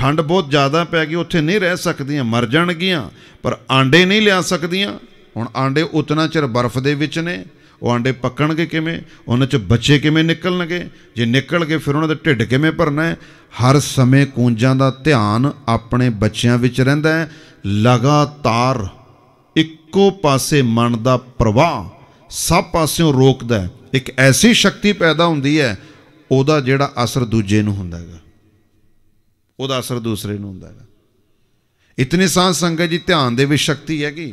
ਠੰਡ ਬਹੁਤ ਜ਼ਿਆਦਾ ਪੈ ਗਈ ਉੱਥੇ ਨਹੀਂ ਰਹਿ ਸਕਦੀਆਂ ਮਰ ਜਾਣਗੀਆਂ ਪਰ ਆਂਡੇ ਨਹੀਂ ਲਿਆ ਸਕਦੀਆਂ ਹੁਣ ਆਂਡੇ ਉਤਨਾ ਚਿਰ ਬਰਫ਼ ਦੇ ਵਿੱਚ ਨੇ ਉਹ ਆਂਡੇ ਪੱਕਣਗੇ ਕਿਵੇਂ ਉਹਨਾਂ 'ਚ ਬੱਚੇ ਕਿਵੇਂ ਨਿਕਲਣਗੇ ਜੇ ਨਿਕਲ ਕੇ ਫਿਰ ਉਹਨਾਂ ਦਾ ਢਿੱਡ ਕਿਵੇਂ ਭਰਨਾ ਹੈ ਹਰ ਸਮੇਂ ਕੂੰਜਾਂ ਦਾ ਧਿਆਨ ਆਪਣੇ ਬੱਚਿਆਂ ਵਿੱਚ ਰਹਿੰਦਾ ਹੈ ਲਗਾਤਾਰ ਇੱਕੋ ਪਾਸੇ ਮਨ ਦਾ ਪ੍ਰਵਾਹ ਸਭ ਪਾਸਿਓਂ ਰੋਕਦਾ ਹੈ ਇੱਕ ਐਸੀ ਸ਼ਕਤੀ ਪੈਦਾ ਹੁੰਦੀ ਹੈ ਉਹਦਾ ਜਿਹੜਾ ਅਸਰ ਦੂਜੇ ਨੂੰ ਹੁੰਦਾ ਹੈਗਾ ਉਹਦਾ ਅਸਰ ਦੂਸਰੇ ਨੂੰ ਹੁੰਦਾ ਹੈ ਇਤਨੇ ਸਾਧ ਸੰਗਤ ਜੀ ਧਿਆਨ ਦੇ ਵਿੱਚ ਸ਼ਕਤੀ ਹੈਗੀ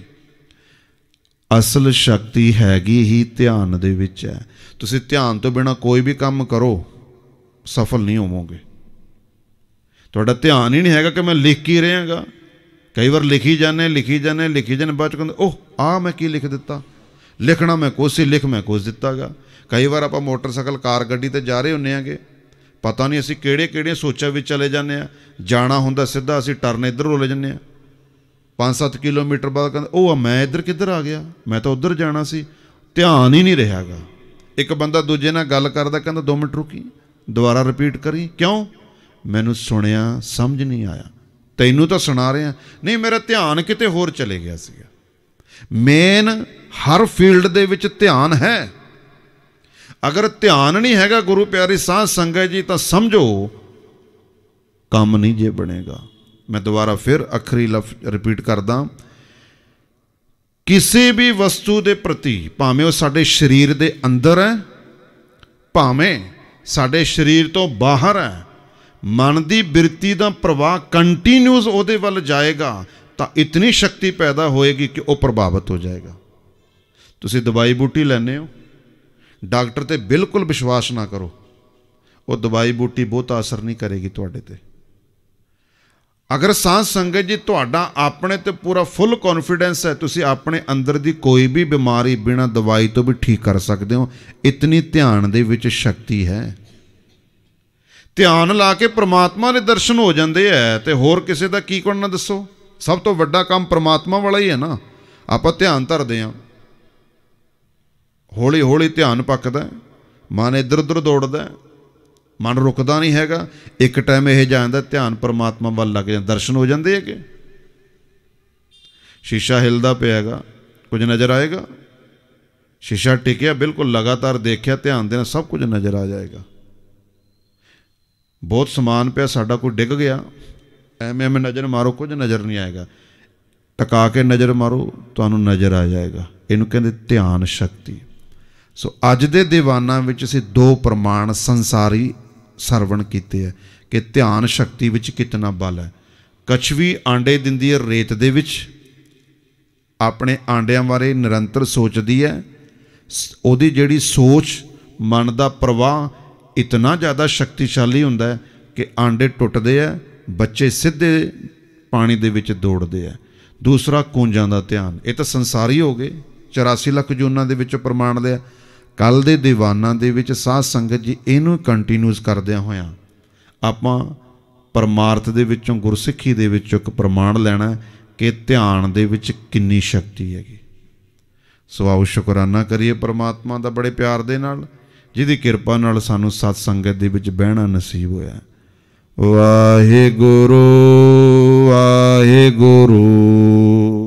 ਅਸਲ ਸ਼ਕਤੀ ਹੈਗੀ ਹੀ ਧਿਆਨ ਦੇ ਵਿੱਚ ਹੈ ਤੁਸੀਂ ਧਿਆਨ ਤੋਂ ਬਿਨਾ ਕੋਈ ਵੀ ਕੰਮ ਕਰੋ ਸਫਲ ਨਹੀਂ ਹੋਵੋਗੇ ਤੁਹਾਡਾ ਧਿਆਨ ਹੀ ਨਹੀਂ ਹੈਗਾ ਕਿ ਮੈਂ ਲਿਖ ਕੀ ਰਿਹਾਗਾ ਕਈ ਵਾਰ ਲਿਖੀ ਜਾਂਦੇ ਲਿਖੀ ਜਾਂਦੇ ਲਿਖੀ ਜਾਂਦੇ ਬਾਅਦ ਚ ਕਹਿੰਦੇ ਉਹ ਆ ਮੈਂ ਕੀ ਲਿਖ ਦਿੱਤਾ ਲਿਖਣਾ ਮੈਂ ਕੁਛ ਸੀ ਲਿਖ ਮੈਂ ਕੁਛ ਦਿੱਤਾਗਾ ਕਈ ਵਾਰ ਆਪਾਂ ਮੋਟਰਸਾਈਕਲ ਕਾਰ ਗੱਡੀ ਤੇ ਜਾ ਰਹੇ ਹੁੰਨੇ ਆਗੇ ਪਤਾ ਨਹੀਂ ਅਸੀਂ ਕਿਹੜੇ ਕਿਹੜੇ ਸੋਚਾਂ ਵਿੱਚ ਚਲੇ ਜਾਂਦੇ ਆ ਜਾਣਾ ਹੁੰਦਾ ਸਿੱਧਾ ਅਸੀਂ ਟਰਨ ਇੱਧਰ ਹੋ ਜਾਂਦੇ ਆ 5-7 ਕਿਲੋਮੀਟਰ ਬਾਅਦ ਕਹਿੰਦਾ ਉਹ ਮੈਂ ਇੱਧਰ ਕਿੱਧਰ ਆ ਗਿਆ ਮੈਂ ਤਾਂ ਉੱਧਰ ਜਾਣਾ ਸੀ ਧਿਆਨ ਹੀ ਨਹੀਂ ਰਿਹਾਗਾ ਇੱਕ ਬੰਦਾ ਦੂਜੇ ਨਾਲ ਗੱਲ ਕਰਦਾ ਕਹਿੰਦਾ 2 ਮਿੰਟ ਰੁਕੀ ਦੁਬਾਰਾ ਰਿਪੀਟ ਕਰੀ ਕਿਉਂ ਮੈਨੂੰ ਸੁਣਿਆ ਸਮਝ ਨਹੀਂ ਆਇਆ ਤੈਨੂੰ ਤਾਂ ਸੁਣਾ ਰਿਹਾ ਨਹੀਂ ਮੇਰਾ ਧਿਆਨ ਕਿਤੇ ਹੋਰ ਚਲੇ ਗਿਆ ਸੀਗਾ ਮੇਨ ਹਰ ਫੀਲਡ ਦੇ ਵਿੱਚ ਧਿਆਨ ਹੈ ਅਗਰ ਧਿਆਨ ਨਹੀਂ ਹੈਗਾ ਗੁਰੂ ਪਿਆਰੀ ਸਾਧ ਸੰਗਤ ਜੀ ਤਾਂ ਸਮਝੋ ਕੰਮ ਨਹੀਂ ਜੇ ਬਣੇਗਾ ਮੈਂ ਦੁਬਾਰਾ ਫਿਰ ਅਖਰੀ ਲਫ਼ਜ਼ ਰਿਪੀਟ ਕਰਦਾ ਕਿਸੇ ਵੀ ਵਸਤੂ ਦੇ ਪ੍ਰਤੀ ਭਾਵੇਂ ਉਹ ਸਾਡੇ ਸਰੀਰ ਦੇ ਅੰਦਰ ਹੈ ਭਾਵੇਂ ਸਾਡੇ ਸਰੀਰ ਤੋਂ ਬਾਹਰ ਹੈ ਮਨ ਦੀ ਬਿਰਤੀ ਦਾ ਪ੍ਰਵਾਹ ਕੰਟੀਨਿਊਸ ਉਹਦੇ ਵੱਲ ਜਾਏਗਾ ਤਾਂ ਇਤਨੀ ਸ਼ਕਤੀ ਪੈਦਾ ਹੋਏਗੀ ਕਿ ਉਹ ਪ੍ਰਭਾਵਿਤ ਹੋ ਜਾਏਗਾ ਤੁਸੀਂ ਦਵਾਈ ਬੂਟੀ ਲੈਣੇ ਹੋ ਡਾਕਟਰ ਤੇ ਬਿਲਕੁਲ ਵਿਸ਼ਵਾਸ ਨਾ ਕਰੋ ਉਹ ਦਵਾਈ ਬੂਟੀ ਬਹੁਤਾ ਅਸਰ ਨਹੀਂ ਕਰੇਗੀ ਤੁਹਾਡੇ ਤੇ ਅਗਰ ਸਾਧ ਸੰਗਤ ਜੀ ਤੁਹਾਡਾ ਆਪਣੇ ਤੇ ਪੂਰਾ ਫੁੱਲ ਕੌਨਫੀਡੈਂਸ ਹੈ ਤੁਸੀਂ ਆਪਣੇ ਅੰਦਰ ਦੀ ਕੋਈ ਵੀ ਬਿਮਾਰੀ ਬਿਨਾਂ ਦਵਾਈ ਤੋਂ ਵੀ ਠੀਕ ਕਰ ਸਕਦੇ ਹੋ ਇਤਨੀ ਧਿਆਨ ਦੇ ਵਿੱਚ ਸ਼ਕਤੀ ਹੈ ਧਿਆਨ ਲਾ ਕੇ ਪ੍ਰਮਾਤਮਾ ਦੇ ਦਰਸ਼ਨ ਹੋ ਜਾਂਦੇ ਐ ਤੇ ਹੋਰ ਕਿਸੇ ਦਾ ਕੀ ਨਾ ਦੱਸੋ ਸਭ ਤੋਂ ਵੱਡਾ ਕੰਮ ਪ੍ਰਮਾਤਮਾ ਵਾਲਾ ਹੀ ਹੈ ਨਾ ਆਪਾਂ ਧਿਆਨ ਧਰਦੇ ਆਂ ਹੌਲੀ ਹੌਲੀ ਧਿਆਨ ਪੱਕਦਾ ਮਨ ਇੱਧਰ ਉੱਧਰ ਦੌੜਦਾ ਮਨ ਰੁਕਦਾ ਨਹੀਂ ਹੈਗਾ ਇੱਕ ਟਾਈਮ ਇਹ ਜਾਂਦਾ ਧਿਆਨ ਪਰਮਾਤਮਾ ਵੱਲ ਲੱਗ ਜਾਂਦਾ ਦਰਸ਼ਨ ਹੋ ਜਾਂਦੇ ਹੈਗੇ ਸ਼ੀਸ਼ਾ ਹਿਲਦਾ ਪਿਆਗਾ ਕੁਝ ਨਜ਼ਰ ਆਏਗਾ ਸ਼ੀਸ਼ਾ ਟਿਕਿਆ ਬਿਲਕੁਲ ਲਗਾਤਾਰ ਦੇਖਿਆ ਧਿਆਨ ਦੇ ਨਾਲ ਸਭ ਕੁਝ ਨਜ਼ਰ ਆ ਜਾਏਗਾ ਬਹੁਤ ਸਮਾਨ ਪਿਆ ਸਾਡਾ ਕੋਈ ਡਿੱਗ ਗਿਆ ਐਵੇਂ ਐਵੇਂ ਨਜ਼ਰ ਮਾਰੋ ਕੁਝ ਨਜ਼ਰ ਨਹੀਂ ਆਏਗਾ ਟਕਾ ਕੇ ਨਜ਼ਰ ਮਾਰੋ ਤੁਹਾਨੂੰ ਨਜ਼ਰ ਆ ਜਾਏਗਾ ਇਹਨੂੰ ਕਹਿੰਦੇ ਧਿਆਨ ਸ਼ਕਤੀ ਸੋ ਅੱਜ ਦੇ ਦੀਵਾਨਾਂ ਵਿੱਚ ਅਸੀਂ ਦੋ ਪ੍ਰਮਾਣ ਸੰਸਾਰੀ ਸਰਵਣ ਕੀਤੇ ਆ ਕਿ ਧਿਆਨ ਸ਼ਕਤੀ ਵਿੱਚ ਕਿਤਨਾ ਬਲ ਹੈ ਕਛਵੀ ਆਂਡੇ ਦਿੰਦੀ ਹੈ ਰੇਤ ਦੇ ਵਿੱਚ ਆਪਣੇ ਆਂਡਿਆਂ ਬਾਰੇ ਨਿਰੰਤਰ ਸੋਚਦੀ ਹੈ ਉਹਦੀ ਜਿਹੜੀ ਸੋਚ ਮਨ ਦਾ ਪ੍ਰਵਾਹ ਇਤਨਾ ਜ਼ਿਆਦਾ ਸ਼ਕਤੀਸ਼ਾਲੀ ਹੁੰਦਾ ਹੈ ਕਿ ਆਂਡੇ ਟੁੱਟਦੇ ਆ ਬੱਚੇ ਸਿੱਧੇ ਪਾਣੀ ਦੇ ਵਿੱਚ ਦੌੜਦੇ ਆ ਦੂਸਰਾ ਕੁੰਜਾਂ ਦਾ ਧਿਆਨ ਇਹ ਤਾਂ ਸੰਸਾਰੀ ਹੋ ਗਏ 84 ਲੱਖ ਜੁਨਾਂ ਦੇ ਵਿੱਚ ਪ੍ਰਮਾਣ ਲਿਆ ਕੱਲ ਦੇ ਦੀਵਾਨਾਂ ਦੇ ਵਿੱਚ ਸਾਧ ਸੰਗਤ ਜੀ ਇਹਨੂੰ ਕੰਟੀਨਿਊਸ ਕਰਦਿਆਂ ਹੋਇਆਂ ਆਪਾਂ ਪਰਮਾਰਥ ਦੇ ਵਿੱਚੋਂ ਗੁਰਸਿੱਖੀ ਦੇ ਵਿੱਚੋਂ ਇੱਕ ਪ੍ਰਮਾਣ ਲੈਣਾ ਕਿ ਧਿਆਨ ਦੇ ਵਿੱਚ ਕਿੰਨੀ ਸ਼ਕਤੀ ਹੈਗੀ ਸੋ ਆਓ ਸ਼ੁਕਰਾਨਾ ਕਰੀਏ ਪ੍ਰਮਾਤਮਾ ਦਾ ਬੜੇ ਪਿਆਰ ਦੇ ਨਾਲ ਜਿਹਦੀ ਕਿਰਪਾ ਨਾਲ ਸਾਨੂੰ ਸਤ ਸੰਗਤ ਦੇ ਵਿੱਚ ਬਹਿਣਾ ਨਸੀਬ ਹੋਇਆ ਵਾਹਿਗੁਰੂ ਵਾਹਿਗੁਰੂ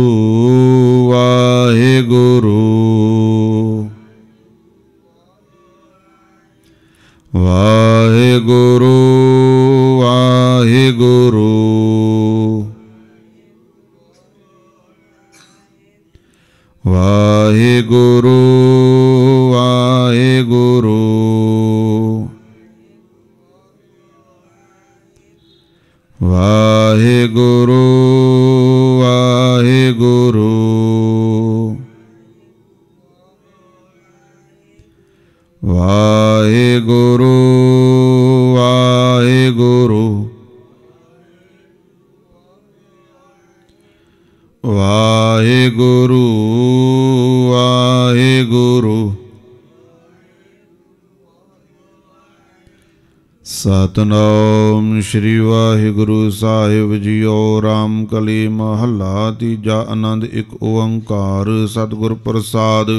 ਸਤਨਾਮ ਸ੍ਰੀ ਵਾਹਿਗੁਰੂ ਸਾਹਿਬ ਜੀਓ ਰਾਮ ਕਲੀ ਮਹੱਲਾ ਤੀਜਾ ਆਨੰਦ ਇੱਕ ਓੰਕਾਰ ਸਤਿਗੁਰ ਪ੍ਰਸਾਦ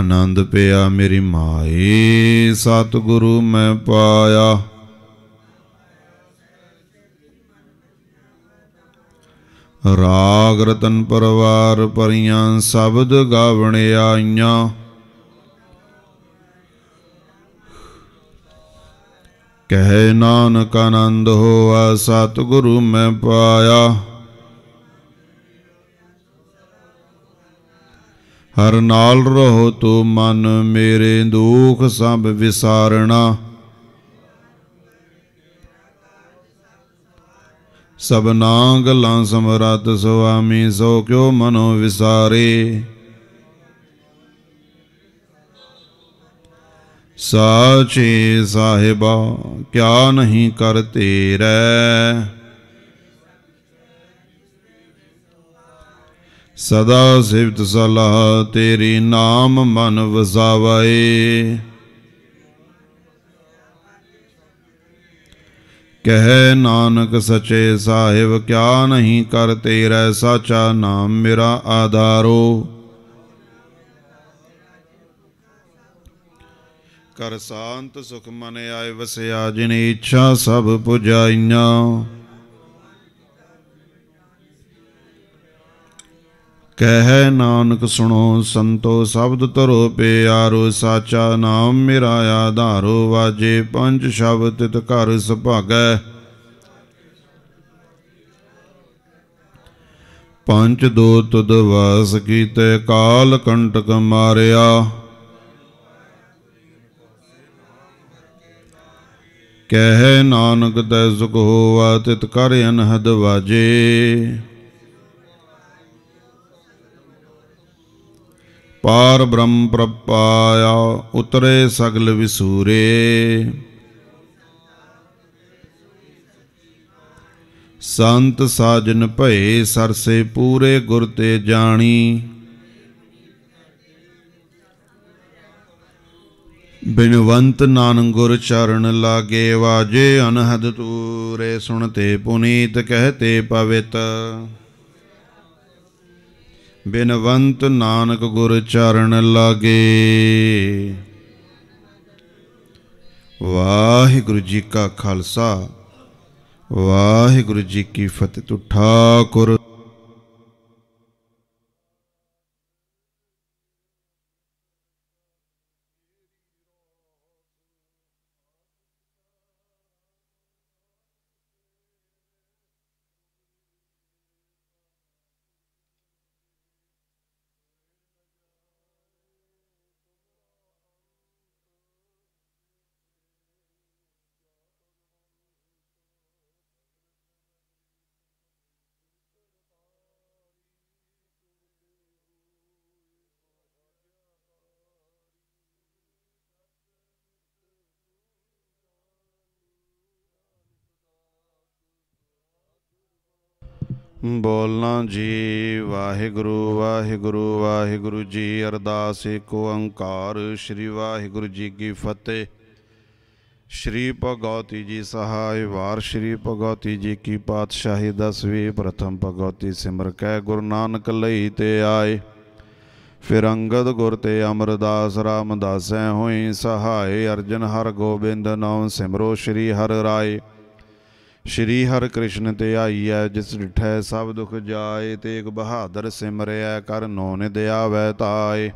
ਆਨੰਦ ਪਿਆ ਮੇਰੀ ਮਾਏ ਸਤਿਗੁਰੂ ਮੈਂ ਪਾਇਆ ਰਾਗ ਰਤਨ ਪਰਵਾਰ ਪਰੀਆਂ ਸ਼ਬਦ ਗਾਵਣ ਆਈਆਂ ਕਹਿ ਨਾਨਕ ਆਨੰਦ ਹੋਆ ਸਤਿਗੁਰੂ ਮੈਂ ਪਾਇਆ ਹਰ ਨਾਲ ਰਹੋ ਤੂੰ ਮਨ ਮੇਰੇ ਦੁਖ ਸਭ ਵਿਸਾਰਣਾ ਸਭਨਾ ਗਲਾਂ ਸਮਰਤ ਸੁਆਮੀ ਸੋ ਕਿਉ ਮਨੋ ਵਿਸਾਰੇ ਸਾਚੇ ਸਾਹਿਬਾ ਕਿਆ ਨਹੀਂ ਕਰ ਤੇਰੇ ਸਦਾ ਸਿਵਤ ਸਲਾ ਤੇਰੀ ਨਾਮ ਮਨ ਵਸਾਵਾਏ ਕਹਿ ਨਾਨਕ ਸਚੇ ਸਾਹਿਬ ਕਿਆ ਨਹੀਂ ਕਰ ਤੇਰਾ ਸਾਚਾ ਨਾਮ ਮੇਰਾ ਆਧਾਰੋ ਕਰ ਸ਼ਾਂਤ ਸੁਖ ਮਨ ਆਏ ਵਸਿਆ ਜਿਨ ਇੱਛਾ ਸਭ ਪੁਜਾਈਆਂ ਕਹਿ ਨਾਨਕ ਸੁਣੋ ਸੰਤੋ ਸ਼ਬਦ ਧਰੋ ਪਿਆਰੋ ਸਾਚਾ ਨਾਮ ਮੇਰਾ ਆਧਾਰੋ ਵਾਜੇ ਪੰਜ ਸ਼ਬਦ ਤਿਤ ਘਰ ਸੁਭਾਗੈ ਪੰਜ ਦੋ ਤੁਦ ਵਾਸ ਕੀਤੇ ਕਾਲ ਕੰਟਕ ਮਾਰਿਆ ਕਹਿ ਨਾਨਕ ਤੈ ਸੁਖ ਹੋਵਾ ਤਿਤ ਕਰ ਅਨਹਦ ਵਾਜੇ ਪਾਰ ਬ੍ਰਹਮ ਪ੍ਰਪਾਇਆ ਉਤਰੇ ਸਗਲ ਵਿਸੂਰੇ ਸੰਤ ਸਾਜਨ ਭਏ ਸਰਸੇ ਪੂਰੇ ਗੁਰ ਤੇ ਜਾਣੀ ਬਿਨਵੰਤ ਨਾਨਕ ਗੁਰ ਚਰਨ ਲਾਗੇ ਵਾਜੇ ਅਨਹਦ ਤੂਰੇ ਸੁਣਤੇ ਪੁਨੀਤ ਕਹਤੇ ਪਵਿਤ ਬਿਨਵੰਤ ਨਾਨਕ ਗੁਰ ਚਰਨ ਲਾਗੇ ਵਾਹਿਗੁਰੂ ਜੀ ਕਾ ਖਾਲਸਾ ਵਾਹਿਗੁਰੂ ਜੀ ਕੀ ਫਤਿਹ ਤੁਠਾਕੁਰ ਬੋਲਣਾ ਜੀ ਵਾਹਿਗੁਰੂ ਵਾਹਿਗੁਰੂ ਵਾਹਿਗੁਰੂ ਜੀ ਅਰਦਾਸ ਏਕ ਓੰਕਾਰ ਸ੍ਰੀ ਵਾਹਿਗੁਰੂ ਜੀ ਕੀ ਫਤਿਹ ਸ੍ਰੀ ਭਗਉਤੀ ਜੀ ਸਹਾਇ ਵਾਰ ਸ੍ਰੀ ਭਗਉਤੀ ਜੀ ਕੀ ਪਾਤਸ਼ਾਹੀ ਦਸਵੀਂ ਪ੍ਰਥਮ ਭਗਉਤੀ ਸਿਮਰ ਕੈ ਗੁਰੂ ਨਾਨਕ ਲਈ ਤੇ ਆਏ ਫਿਰ ਅੰਗਦ ਗੁਰ ਤੇ ਅਮਰਦਾਸ ਰਾਮਦਾਸੈ ਹੋਈ ਸਹਾਇ ਅਰਜਨ ਹਰ ਗੋਬਿੰਦ ਨਾਮ ਸਿਮਰੋ ਸ੍ਰੀ ਹਰ ਰਾਏ ਸ਼੍ਰੀ ਹਰਿ ਕ੍ਰਿਸ਼ਨ ਤੇ ਆਈਐ ਜਿਸ ਡਿਠੈ ਸਭ ਦੁਖ ਜਾਏ ਤੇਗ ਬਹਾਦਰ ਸਿਮਰਿਐ ਕਰ ਨੋ ਵੈ ਤਾਏ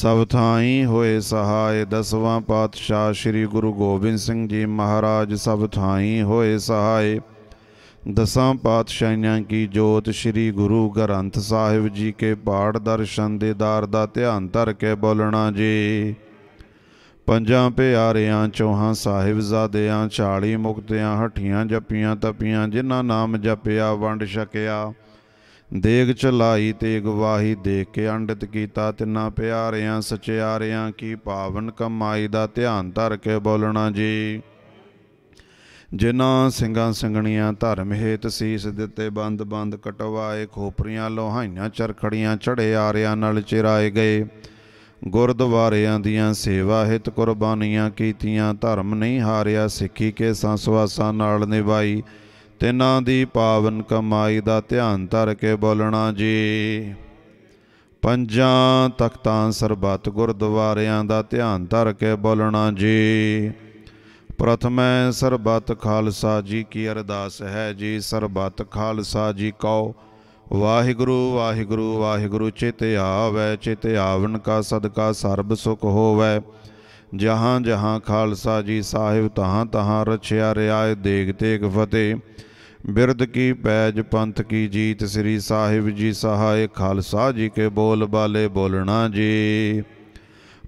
ਸਭ ਥਾਈ ਹੋਏ ਸਹਾਇ ਦਸਵਾਂ ਪਾਤਸ਼ਾਹ ਸ੍ਰੀ ਗੁਰੂ ਗੋਬਿੰਦ ਸਿੰਘ ਜੀ ਮਹਾਰਾਜ ਸਭ ਥਾਈ ਹੋਏ ਸਹਾਇ ਦਸਾਂ ਪਾਤਸ਼ਾਹਾਂ ਕੀ ਜੋਤ ਸ੍ਰੀ ਗੁਰੂ ਗ੍ਰੰਥ ਸਾਹਿਬ ਜੀ ਕੇ ਬਾੜ ਦਰਸ਼ਨ ਦੇ ਦਾਰ ਦਾ ਧਿਆਨ ਧਰ ਕੇ ਬੋਲਣਾ ਜੀ ਪੰਜਾਂ ਪਿਆਰਿਆਂ ਚੋਹਾਂ ਸਾਹਿਬਜ਼ਾਦਿਆਂ 40 ਮੁਕਤਿਆਂ ਹੱਠੀਆਂ ਜਪੀਆਂ ਤਪੀਆਂ ਜਿਨ੍ਹਾਂ ਨਾਮ ਜਪਿਆ ਵੰਡ ਛਕਿਆ ਦੇਗ ਚਲਾਈ ਤੇ ਗਵਾਹੀ ਦੇ ਕੇ ਅੰਡਿਤ ਕੀਤਾ ਤਿੰਨਾ ਪਿਆਰਿਆਂ ਸਚਿਆਰਿਆਂ ਕੀ ਪਾਵਨ ਕਮਾਈ ਦਾ ਧਿਆਨ ਧਰ ਕੇ ਬੋਲਣਾ ਜੀ ਜਿਨ੍ਹਾਂ ਸਿੰਘਾਂ ਸੰਗਣੀਆਂ ਧਰਮ ਹੇਤ ਸੀਸ ਦਿੱਤੇ ਬੰਦ ਬੰਦ ਕਟਵਾਏ ਖੋਪਰੀਆਂ ਲੋਹਾਈਆਂ ਚਰਖੜੀਆਂ ਚੜੇ ਆਰਿਆਂ ਨਾਲ ਚਿਰਾਏ ਗਏ ਗੁਰਦੁਆਰਿਆਂ ਦੀਆਂ ਸੇਵਾ ਹਿਤ ਕੁਰਬਾਨੀਆਂ ਕੀਤੀਆਂ ਧਰਮ ਨਹੀਂ ਹਾਰਿਆ ਸਿੱਖੀ ਕੇ ਸੰਸਵਾਸਾਂ ਨਾਲ ਨਿਭਾਈ ਤਿਨਾਂ ਦੀ ਪਾਵਨ ਕਮਾਈ ਦਾ ਧਿਆਨ ਧਰ ਕੇ ਬੋਲਣਾ ਜੀ ਪੰਜਾਂ ਤਖਤਾਂ ਸਰਬੱਤ ਗੁਰਦੁਆਰਿਆਂ ਦਾ ਧਿਆਨ ਧਰ ਕੇ ਬੋਲਣਾ ਜੀ ਪ੍ਰਥਮੈ ਸਰਬੱਤ ਖਾਲਸਾ ਜੀ ਕੀ ਅਰਦਾਸ ਹੈ ਜੀ ਸਰਬੱਤ ਖਾਲਸਾ ਜੀ ਕਉ ਵਾਹਿਗੁਰੂ ਵਾਹਿਗੁਰੂ ਵਾਹਿਗੁਰੂ ਚਿਤ ਆਵੈ ਚਿਤ ਆਵਨ ਕਾ ਸਦਕਾ ਸਰਬ ਸੁਖ ਹੋਵੈ ਜਹਾਂ ਜਹਾਂ ਖਾਲਸਾ ਜੀ ਸਾਹਿਬ ਤਹਾਂ ਤਹਾਂ ਰਛਿਆ ਰਿਆਇ ਦੇਗ ਤੇਗ ਫਤਿਹ ਬਿਰਦ ਕੀ ਪੈਜ ਪੰਥ ਕੀ ਜੀਤ ਸ੍ਰੀ ਸਾਹਿਬ ਜੀ ਸਹਾਇ ਖਾਲਸਾ ਜੀ ਕੇ ਬੋਲ ਬਾਲੇ ਬੋਲਣਾ ਜੀ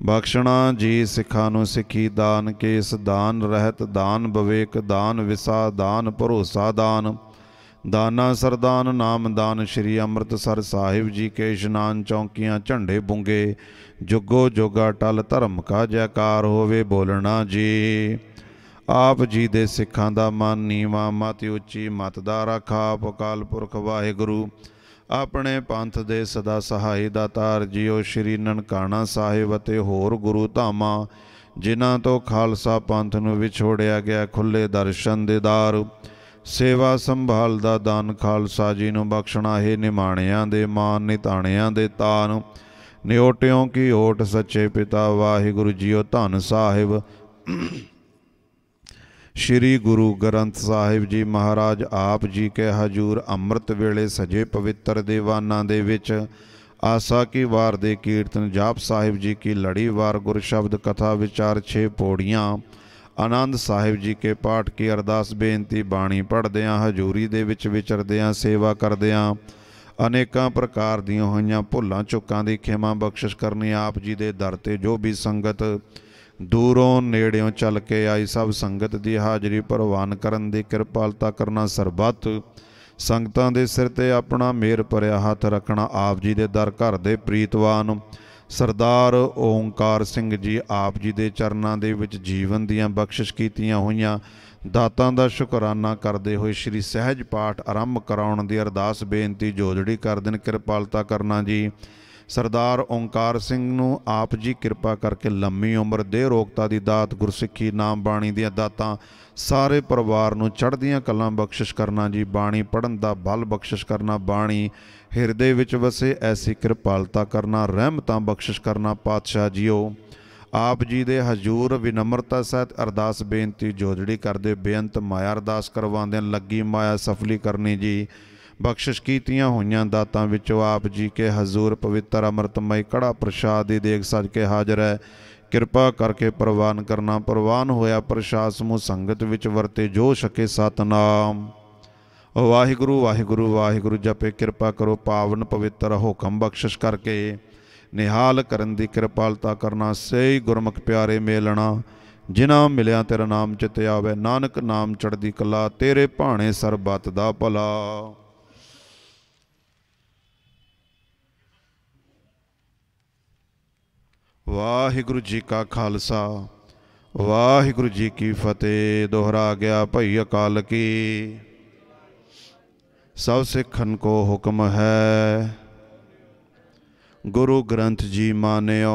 ਬਖਸ਼ਣਾ ਜੀ ਸਿੱਖਾਂ ਨੂੰ ਸਿੱਖੀ ਦਾਨ ਇਸ ਦਾਨ ਰਹਿਤ ਦਾਨ ਬਵੇਕ ਦਾਨ ਵਿਸਾ ਦਾਨ ਭਰੋਸਾ ਦਾਨ ਦਾਨਾ ਸਰਦਾਨ ਨਾਮਦਾਨ ਸ਼੍ਰੀ ਅੰਮ੍ਰਿਤਸਰ ਸਾਹਿਬ ਜੀ ਕੇ ਇਸ਼ਨਾਨ ਚੌਂਕੀਆਂ ਝੰਡੇ ਬੁੰਗੇ ਜੁਗੋ ਜੋਗਾ ਟਲ ਧਰਮ ਕਾ ਜੈਕਾਰ ਹੋਵੇ ਬੋਲਣਾ ਜੀ ਆਪ ਜੀ ਦੇ ਸਿੱਖਾਂ ਦਾ ਮਨ ਨੀਵਾ ਮਤ ਉੱਚੀ ਮਤ ਦਾ ਰਖਾ ਅਕਾਲ ਪੁਰਖ ਵਾਹਿਗੁਰੂ ਆਪਣੇ ਪੰਥ ਦੇ ਸਦਾ ਸਹਾਈ ਦਾਤਾਰ ਜੀਓ ਸ਼੍ਰੀ ਨਨਕਾਣਾ ਸਾਹਿਬ ਅਤੇ ਹੋਰ ਗੁਰੂ ਧਾਮਾਂ ਜਿਨ੍ਹਾਂ ਤੋਂ ਖਾਲਸਾ ਪੰਥ ਨੂੰ ਵਿਛੋੜਿਆ ਗਿਆ ਖੁੱਲੇ ਦਰਸ਼ਨ ਦੇਦਾਰ ਸੇਵਾ ਸੰਭਾਲ ਦਾ ਦਾਨ ਖਾਲਸਾ ਜੀ ਨੂੰ ਬਖਸ਼ਣਾ ਹੈ ਨਿਮਾਣਿਆਂ ਦੇ ਮਾਨ ਨਿਤਾਣਿਆਂ ਦੇ ਤਾਨ ਨਿਓਟਿਓ ਕੀ ਓਟ ਸੱਚੇ ਪਿਤਾ ਵਾਹਿਗੁਰੂ ਜੀਓ ਧੰਨ ਸਾਹਿਬ ਸ਼੍ਰੀ ਗੁਰੂ ਗ੍ਰੰਥ ਸਾਹਿਬ ਜੀ ਮਹਾਰਾਜ ਆਪ ਜੀ ਕੇ ਹਜੂਰ ਅੰਮ੍ਰਿਤ ਵੇਲੇ ਸਜੇ ਪਵਿੱਤਰ ਦੀਵਾਨਾਂ ਦੇ ਵਿੱਚ ਆਸਾ ਕੀ ਵਾਰ ਦੇ ਕੀਰਤਨ ਜਾਪ ਸਾਹਿਬ ਜੀ ਕੀ ਲੜੀ ਵਾਰ ਗੁਰ ਸ਼ਬਦ ਕਥਾ ਵਿਚਾਰ 6 ਪੌੜੀਆਂ ਆਨੰਦ ਸਾਹਿਬ ਜੀ ਕੇ ਪਾਠ ਕੀ ਅਰਦਾਸ ਬੇਨਤੀ ਬਾਣੀ ਆ ਹਜ਼ੂਰੀ ਦੇ ਵਿੱਚ ਵਿਚਰਦਿਆਂ ਸੇਵਾ ਕਰਦਿਆਂ ਅਨੇਕਾਂ ਪ੍ਰਕਾਰ ਦੀਆਂ ਹੋਈਆਂ ਭੁੱਲਾਂ ਚੁੱਕਾਂ ਦੀ ਖਿਮਾ ਬਖਸ਼ਿਸ਼ ਕਰਨੀ ਆਪ ਜੀ ਦੇ ਦਰ ਤੇ ਜੋ ਵੀ ਸੰਗਤ ਦੂਰੋਂ ਨੇੜਿਓਂ ਚੱਲ ਕੇ ਆਈ ਸਭ ਸੰਗਤ ਦੀ ਹਾਜ਼ਰੀ ਪ੍ਰਵਾਨ ਕਰਨ ਦੀ ਕਿਰਪਾਲਤਾ ਕਰਨਾ ਸਰਬੱਤ ਸੰਗਤਾਂ ਦੇ ਸਿਰ ਤੇ ਆਪਣਾ ਮੇਰ ਭਰਿਆ ਹੱਥ ਰੱਖਣਾ ਆਪ ਜੀ ਦੇ ਦਰ ਘਰ ਦੇ ਪ੍ਰੀਤਵਾਨ ਸਰਦਾਰ ਓਮਕਾਰ ਸਿੰਘ ਜੀ ਆਪ ਜੀ ਦੇ ਚਰਨਾਂ ਦੇ ਵਿੱਚ ਜੀਵਨ ਦੀਆਂ ਬਖਸ਼ਿਸ਼ ਕੀਤੀਆਂ ਹੋਈਆਂ ਦਾਤਾਂ ਦਾ ਸ਼ੁਕਰਾਨਾ ਕਰਦੇ ਹੋਏ ਸ੍ਰੀ ਸਹਿਜ ਪਾਠ ਆਰੰਭ ਕਰਾਉਣ ਦੀ ਅਰਦਾਸ ਬੇਨਤੀ ਜੋਜੜੀ ਕਰ ਦੇਣ ਕਿਰਪਾਲਤਾ ਕਰਨਾ ਜੀ ਸਰਦਾਰ ਓੰਕਾਰ ਸਿੰਘ ਨੂੰ ਆਪ ਜੀ ਕਿਰਪਾ ਕਰਕੇ ਲੰਮੀ ਉਮਰ ਦੇ ਰੋਗਤਾ ਦੀ ਦਾਤ ਗੁਰਸਿੱਖੀ ਨਾਮ ਬਾਣੀ ਦੀਆਂ ਦਾਤਾਂ ਸਾਰੇ ਪਰਿਵਾਰ ਨੂੰ ਚੜ੍ਹਦੀਆਂ ਕਲਾਂ ਬਖਸ਼ਿਸ਼ ਕਰਨਾ ਜੀ ਬਾਣੀ ਪੜਨ ਦਾ ਬਲ ਬਖਸ਼ਿਸ਼ ਕਰਨਾ ਬਾਣੀ ਹਿਰਦੇ ਵਿੱਚ ਵਸੇ ਐਸੀ ਕਿਰਪਾਲਤਾ ਕਰਨਾ ਰਹਿਮਤਾਂ ਬਖਸ਼ਿਸ਼ ਕਰਨਾ ਪਾਤਸ਼ਾਹ ਜੀਓ ਆਪ ਜੀ ਦੇ ਹਜ਼ੂਰ ਵਿਨਮਰਤਾ ਸਹਿਤ ਅਰਦਾਸ ਬੇਨਤੀ ਜੋਜੜੀ ਕਰਦੇ ਬੇਅੰਤ ਮਾਇਆ ਅਰਦਾਸ ਕਰਵਾਉਂਦੇ ਲੱਗੀ ਮਾਇਆ ਸਫਲੀ ਕਰਨੀ ਜੀ ਬਖਸ਼ਿਸ਼ ਕੀਤੀਆਂ ਹੋਈਆਂ ਦਾਤਾਂ ਵਿੱਚੋਂ ਆਪ ਜੀ ਕੇ ਹਜ਼ੂਰ ਪਵਿੱਤਰ ਅਮਰਤਮਈ ਕੜਾ ਪ੍ਰਸ਼ਾਦ ਦੀ ਦੇਗ ਸਜ ਕੇ ਹਾਜ਼ਰ ਹੈ ਕਿਰਪਾ ਕਰਕੇ ਪ੍ਰਵਾਨ ਕਰਨਾ ਪ੍ਰਵਾਨ ਹੋਇਆ ਪ੍ਰਸ਼ਾਦ ਸਮੂਹ ਸੰਗਤ ਵਿੱਚ ਵਰਤੇ ਜੋ ਸ਼ਕੇ ਸਤਨਾਮ ਵਾਹਿਗੁਰੂ ਵਾਹਿਗੁਰੂ ਵਾਹਿਗੁਰੂ ਜਪੇ ਕਿਰਪਾ ਕਰੋ ਪਾਵਨ ਪਵਿੱਤਰ ਹੁਕਮ ਬਖਸ਼ਿਸ਼ ਕਰਕੇ ਨਿਹਾਲ ਕਰਨ ਦੀ ਕਿਰਪਾਲਤਾ ਕਰਨਾ ਸਹੀ ਗੁਰਮੁਖ ਪਿਆਰੇ ਮੇਲਣਾ ਜਿਨ੍ਹਾਂ ਮਿਲਿਆ ਤੇਰਾ ਨਾਮ ਚਿਤ ਆਵੇ ਨਾਨਕ ਨਾਮ ਚੜਦੀ ਕਲਾ ਤੇਰੇ ਭਾਣੇ ਸਰਬਤ ਦਾ ਭਲਾ ਵਾਹਿਗੁਰੂ ਜੀ ਕਾ ਖਾਲਸਾ ਵਾਹਿਗੁਰੂ ਜੀ ਕੀ ਫਤਿਹ ਦੁਹਰਾ ਗਿਆ ਭਈ ਅਕਾਲ ਕੀ ਸਭ ਸਿੱਖਨ ਕੋ ਹੁਕਮ ਹੈ ਗੁਰੂ ਗ੍ਰੰਥ ਜੀ ਮਾਨਿਓ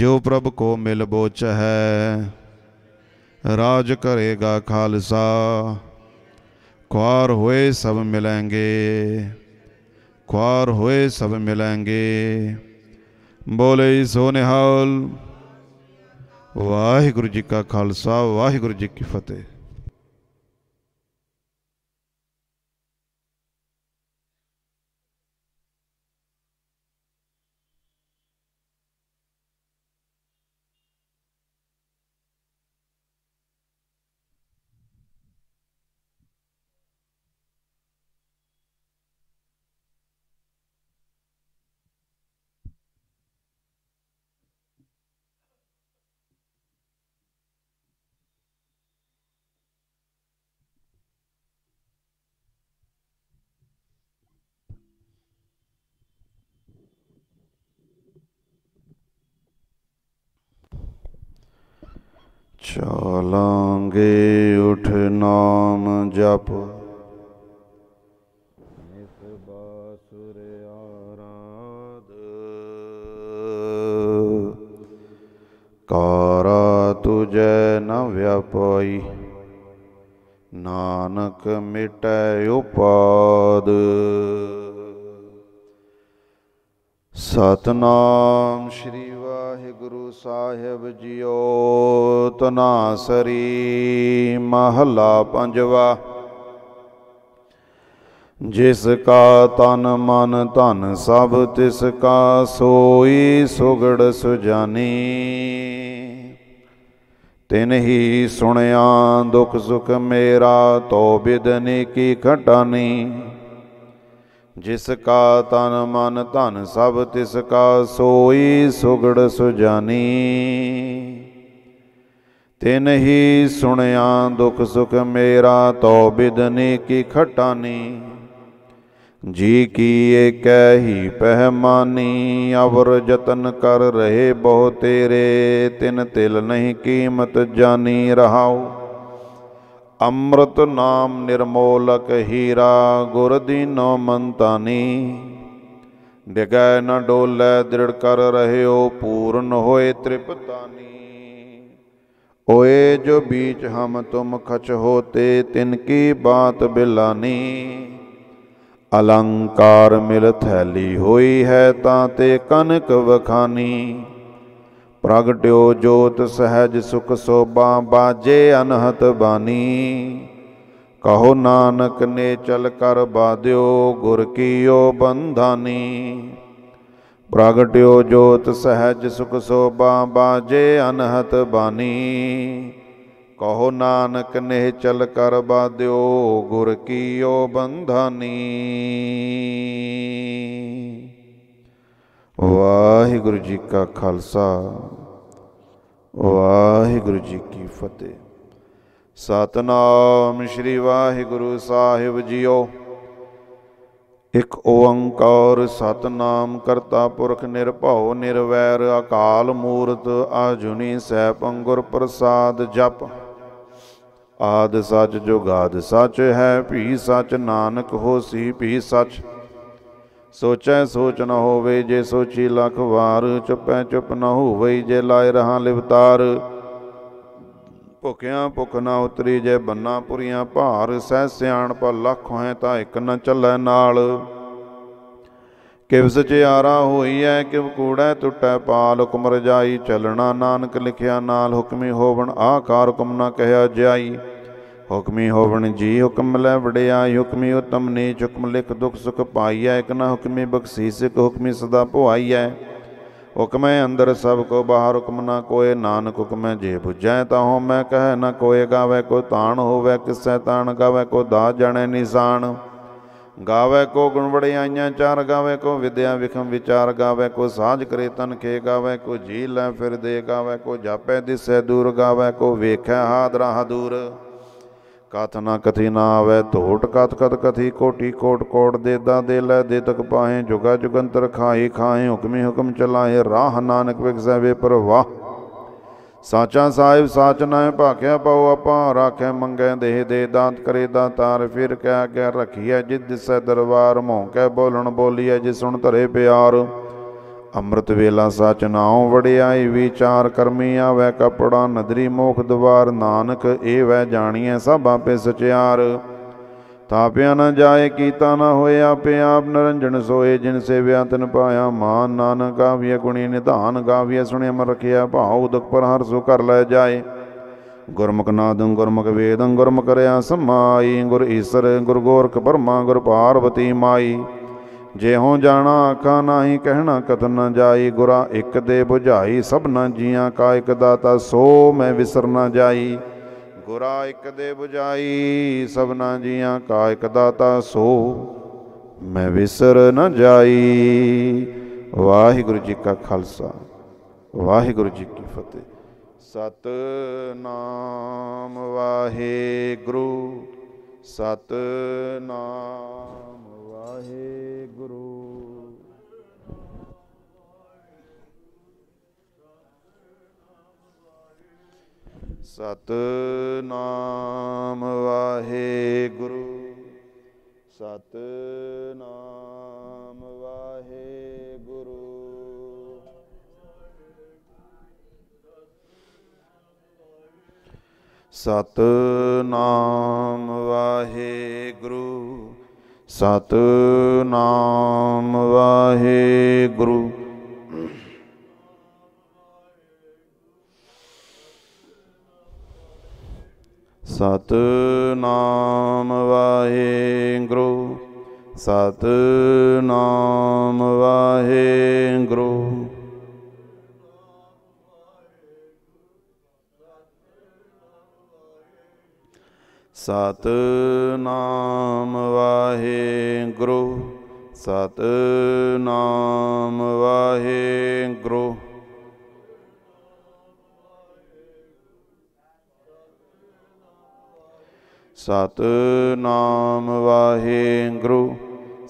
ਜੋ ਪ੍ਰਭ ਕੋ ਮਿਲ ਬੋਚ ਹੈ ਰਾਜ ਕਰੇਗਾ ਖਾਲਸਾ ਕੁਾਰ ਹੋਏ ਸਭ ਮਿਲਾਂਗੇ ਕੁਾਰ ਹੋਏ ਸਭ ਮਿਲਾਂਗੇ ਬੋਲੇ ਸੋ ਨਿਹਾਲ ਵਾਹਿਗੁਰੂ ਜੀ ਕਾ ਖਾਲਸਾ ਵਾਹਿਗੁਰੂ ਜੀ ਕੀ ਫਤਿਹ ਚਾਲਾਂਗੇ ਉਠ ਨਾਮ ਜਪ ਇਸ ਬਾਸੁਰ ਆਰਾਦ ਕਾਰਾ ਤੁਜੈ ਨ ਵਿਆਪਾਈ ਨਾਨਕ ਮਿਟੈ ਉਪਾਦ ਸਤਨਾਮ ਸ਼੍ਰੀ ਸਤਿਗੁਰੂ ਸਾਹਿਬ ਜੀਓ ਤਨਾਸਰੀ ਮਹਲਾ ਪੰਜਵਾ ਜਿਸ ਕਾ ਤਨ ਮਨ ਧਨ ਸਭ ਤਿਸ ਕਾ ਸੋਈ ਸੁਗੜ ਸੁਜਾਨੀ ਤਿਨ ਹੀ ਸੁਣਿਆ ਦੁਖ ਸੁਖ ਮੇਰਾ ਤੋ ਬਿਦਨੇ ਕੀ ਘਟਾਨੀ ਜਿਸ ਕਾ ਤਨ ਮਨ ਧਨ ਸਭ ਤਿਸ ਕਾ ਸੋਈ ਸੁਗੜ ਸੁਜਾਨੀ ਤਿਨ ਹੀ ਸੁਣਿਆ ਦੁਖ ਸੁਖ ਮੇਰਾ ਤੋ ਬਿਦਨੇ ਕੀ ਖਟਾਨੀ ਜੀ ਕੀ ਏਕੈ ਹੀ ਪਹਿਮਾਨੀ ਅਵਰ ਜਤਨ ਕਰ ਰਹੇ ਬਹੁ ਤੇਰੇ ਤਿਨ ਤਿਲ ਨਹੀਂ ਕੀਮਤ ਜਾਣੀ ਰਹਾਓ ਅੰਮ੍ਰਿਤ ਨਾਮ ਨਿਰਮੋਲਕ ਹੀਰਾ ਗੁਰ ਦੀਨੋ ਮੰਤਾਨੀ ਦਿਗੈ ਨ ਡੋਲੇ ਦ੍ਰਿੜ ਕਰ ਰਹਿਓ ਪੂਰਨ ਹੋਏ ਤ੍ਰਿਪਤਾਨੀ ਓਏ ਜੋ ਬੀਚ ਹਮ ਤੁਮ ਖਚ ਹੋਤੇ ਤਿਨ ਕੀ ਬਾਤ ਬਿਲਾਨੀ ਅਲੰਕਾਰ ਮਿਲ ਥੈਲੀ ਹੋਈ ਹੈ ਤਾਂ ਤੇ ਕਨਕ ਵਖਾਨੀ ਪ੍ਰਗਟਿਓ ਜੋਤ ਸਹਿਜ ਸੁਖ ਸੋਭਾ ਬਾਜੇ ਅਨਹਤ ਬਾਣੀ ਕਹੋ ਨਾਨਕ ਨੇ ਚਲ ਕਰ ਬਾਦਿਓ ਗੁਰ ਕੀਓ ਬੰਧਾਨੀ ਪ੍ਰਗਟਿਓ ਜੋਤ ਸਹਿਜ ਸੁਖ ਸੋਭਾ ਬਾਜੇ ਅਨਹਤ ਬਾਣੀ ਕਹੋ ਨਾਨਕ ਨੇ ਚਲ ਕਰ ਬਾਦਿਓ ਗੁਰ ਕੀਓ ਬੰਧਾਨੀ ਵਾਹਿਗੁਰੂ ਜੀ ਕਾ ਖਾਲਸਾ ਵਾਹਿਗੁਰੂ ਜੀ ਕੀ ਫਤਿਹ ਸਤਨਾਮ ਸ੍ਰੀ ਵਾਹਿਗੁਰੂ ਸਾਹਿਬ ਜੀਓ ਇਕ ਓੰਕਾਰ ਸਤਨਾਮ ਕਰਤਾ ਪੁਰਖ ਨਿਰਭਉ ਨਿਰਵੈਰ ਅਕਾਲ ਮੂਰਤ ਆਜੁਨੀ ਸੈਭੰ ਗੁਰ ਪ੍ਰਸਾਦ ਜਪ ਆਦ ਸੱਚ ਜੁਗਾਦ ਸੱਚ ਹੈ ਭੀ ਸੱਚ ਨਾਨਕ ਹੋਸੀ ਭੀ ਸੱਚ ਸੋਚੈ ਸੋਚ ਨ ਹੋਵੇ ਜੇ ਸੋਚੀ ਲਖ ਵਾਰ ਚੁੱਪੈ ਚੁੱਪ ਨ ਹੋਵੇ ਜੇ ਲਾਇ ਰਹਾ ਲਿਵਤਾਰ ਭੁਖਿਆ ਭੁਖ ਨਾ ਉਤਰੀ ਜੇ ਬੰਨਾ ਪੁਰੀਆਂ ਭਾਰ ਸਹਿ ਸਿਆਣ ਪਰ ਲੱਖ ਹੋਏ ਤਾਂ ਇੱਕ ਨ ਚੱਲੈ ਨਾਲ ਕਿਵ ਆਰਾ ਹੋਈ ਐ ਕਿਵ ਕੂੜੈ ਟੁੱਟੈ ਪਾਲ ਹੁਕਮ ਰਜਾਈ ਚੱਲਣਾ ਨਾਨਕ ਲਿਖਿਆ ਨਾਲ ਹੁਕਮੀ ਹੋਵਣ ਆਕਾਰ ਹੁਕਮ ਨਾ ਕਹਿਆ ਜਾਈ ਹੁਕਮੀ ਹੋਵਣ ਜੀ ਹੁਕਮ ਲੈ ਵੜਿਆ ਹੁਕਮੀ ਉਤਮ ਨੇ ਹੁਕਮ ਲਿਖ ਦੁਖ ਸੁਖ ਪਾਈਐ ਇਕ ਨਾ ਹੁਕਮੀ ਬਖਸ਼ੀਸ ਇਕ ਹੁਕਮੀ ਸਦਾ ਭੁਆਈਐ ਹੁਕਮੈ ਅੰਦਰ ਸਭ ਕੋ ਬਾਹਰ ਹੁਕਮ ਨਾ ਕੋਏ ਨਾਨਕ ਹੁਕਮੈ ਜੇ ਤਾ ਹਉ ਮੈਂ ਕਹਿ ਨਾ ਕੋਏ ਗਾਵੇ ਕੋ ਤਾਣ ਹੋਵੇ ਕਿਸੈ ਤਾਣ ਗਾਵੇ ਕੋ ਦਾ ਜਾਣੈ ਨਿਸ਼ਾਨ ਗਾਵੇ ਕੋ ਗੁਣ ਵੜਿਆਈਆਂ ਚਾਰ ਗਾਵੇ ਕੋ ਵਿਦਿਆ ਵਿਖਮ ਵਿਚਾਰ ਗਾਵੇ ਕੋ ਸਾਜ ਕਰੇ ਤਨ ਖੇ ਗਾਵੇ ਕੋ ਜੀ ਲੈ ਫਿਰ ਦੇ ਗਾਵੇ ਕੋ ਜਾਪੈ ਦਿਸੈ ਦੂਰ ਗਾਵੇ ਕੋ ਵੇਖੈ ਹਾਦਰਾ ਹਦੂਰ ਕਥ ਨਾ ਕਥੀ ਨਾ ਆਵੇ ਧੋਟ ਕਤ ਕਤ ਕਥੀ ਕੋਟੀ ਕੋਟ ਕੋਟ ਦੇਦਾ ਦੇ ਲੈ ਦੇ ਤਕ ਪਾਹੇ ਜੁਗਾ ਜੁਗੰਤਰ ਖਾਏ ਖਾਏ ਹੁਕਮੇ ਹੁਕਮ ਚਲਾਏ ਰਾਹ ਨਾਨਕ ਵਿਖਸੈ ਵੇ ਪ੍ਰਵਾਹ ਸਾਚਾ ਸਾਹਿਬ ਸਾਚ ਨਾਮ ਭਾਖਿਆ ਪਾਉ ਆਪਾਂ ਰਾਖੇ ਮੰਗੇ ਦੇਹ ਦੇ ਦਾਤ ਕਰੇ ਦਾਤਾਰ ਫਿਰ ਕਹਿ ਕੇ ਰਖੀਐ ਜਿਦ ਦਿਸੈ ਦਰਬਾਰ ਮੋਂ ਕੈ ਬੋਲਣ ਬੋਲੀਐ ਜਿਸ ਸੁਣ ਧਰੇ ਪਿਆਰ ਅੰਮ੍ਰਿਤ ਵੇਲਾ ਸਾਚ ਨਾਉ ਵੜਿਆਈ ਵਿਚਾਰ ਕਰਮੀ ਆਵੇ ਕਪੜਾ ਨਦਰੀ ਮੋਖ ਦਵਾਰ ਨਾਨਕ ਏ ਵੈ ਜਾਣੀਐ ਸਭ ਆਪੇ ਸਚਿਆਰ ਤਾਪਿਆ ਨਾ ਜਾਏ ਕੀਤਾ ਨਾ ਹੋਏ ਆਪੇ ਆਪ ਨਰੰਜਣ ਸੋਏ ਜਿਨ ਸੇਵਿਆ ਤਨ ਪਾਇਆ ਮਾਨ ਨਾਨਕ ਆਵਿਆ ਗੁਣੀ ਨਿਧਾਨ ਗਾਵਿਆ ਸੁਣੇ ਅਮਰ ਰਖਿਆ ਭਾਉ ਦੁਖ ਪਰ ਹਰ ਸੁ ਕਰ ਲੈ ਜਾਏ ਗੁਰਮੁਖ ਨਾਦੰ ਗੁਰਮੁਖ ਵੇਦੰ ਗੁਰਮੁਖ ਰਿਆ ਸਮਾਈ ਗੁਰ ਈਸਰ ਗੁਰ ਗੋਰਖ ਪਰਮਾ ਗੁਰ ਪਾਰਵਤੀ ਮਾਈ ਜੇ ਹੋਂ ਜਾਣਾ ਆਖਾ ਨਾਹੀ ਕਹਿਣਾ ਕਤ ਨ ਜਾਈ ਗੁਰਾ ਇੱਕ ਦੇ 부ਝਾਈ ਸਭਨਾ ਜੀਆਂ ਕਾ ਇੱਕ ਦਾਤਾ ਸੋ ਮੈਂ ਵਿਸਰ ਨ ਜਾਈ ਗੁਰਾ ਇੱਕ ਦੇ 부ਝਾਈ ਸਭਨਾ ਜੀਆਂ ਕਾ ਇੱਕ ਦਾਤਾ ਸੋ ਮੈਂ ਵਿਸਰ ਨ ਜਾਈ ਵਾਹਿਗੁਰੂ ਜੀ ਕਾ ਖਾਲਸਾ ਵਾਹਿਗੁਰੂ ਜੀ ਕੀ ਫਤਿਹ ਸਤ ਨਾਮ ਵਾਹਿਗੁਰੂ ਸਤ ਨਾਮ ਵਾਹਿਗੁਰੂ ਸਤ ਨਾਮ ਵਾਹਿਗੁਰੂ ਸਤ ਨਾਮ ਵਾਹਿਗੁਰੂ ਸਤ ਨਾਮ ਵਾਹਿਗੁਰੂ ਸਤਨਾਮ ਵਾਹਿਗੁਰੂ ਸਤਨਾਮ ਵਾਹਿਗੁਰੂ ਸਤਨਾਮ ਵਾਹਿਗੁਰੂ ਸਤ ਨਾਮ ਵਾਹਿਗੁਰੂ ਸਤ ਨਾਮ ਵਾਹਿਗੁਰੂ ਸਤ ਨਾਮ ਵਾਹਿਗੁਰੂ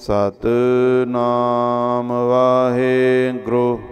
ਸਤ ਨਾਮ ਵਾਹਿਗੁਰੂ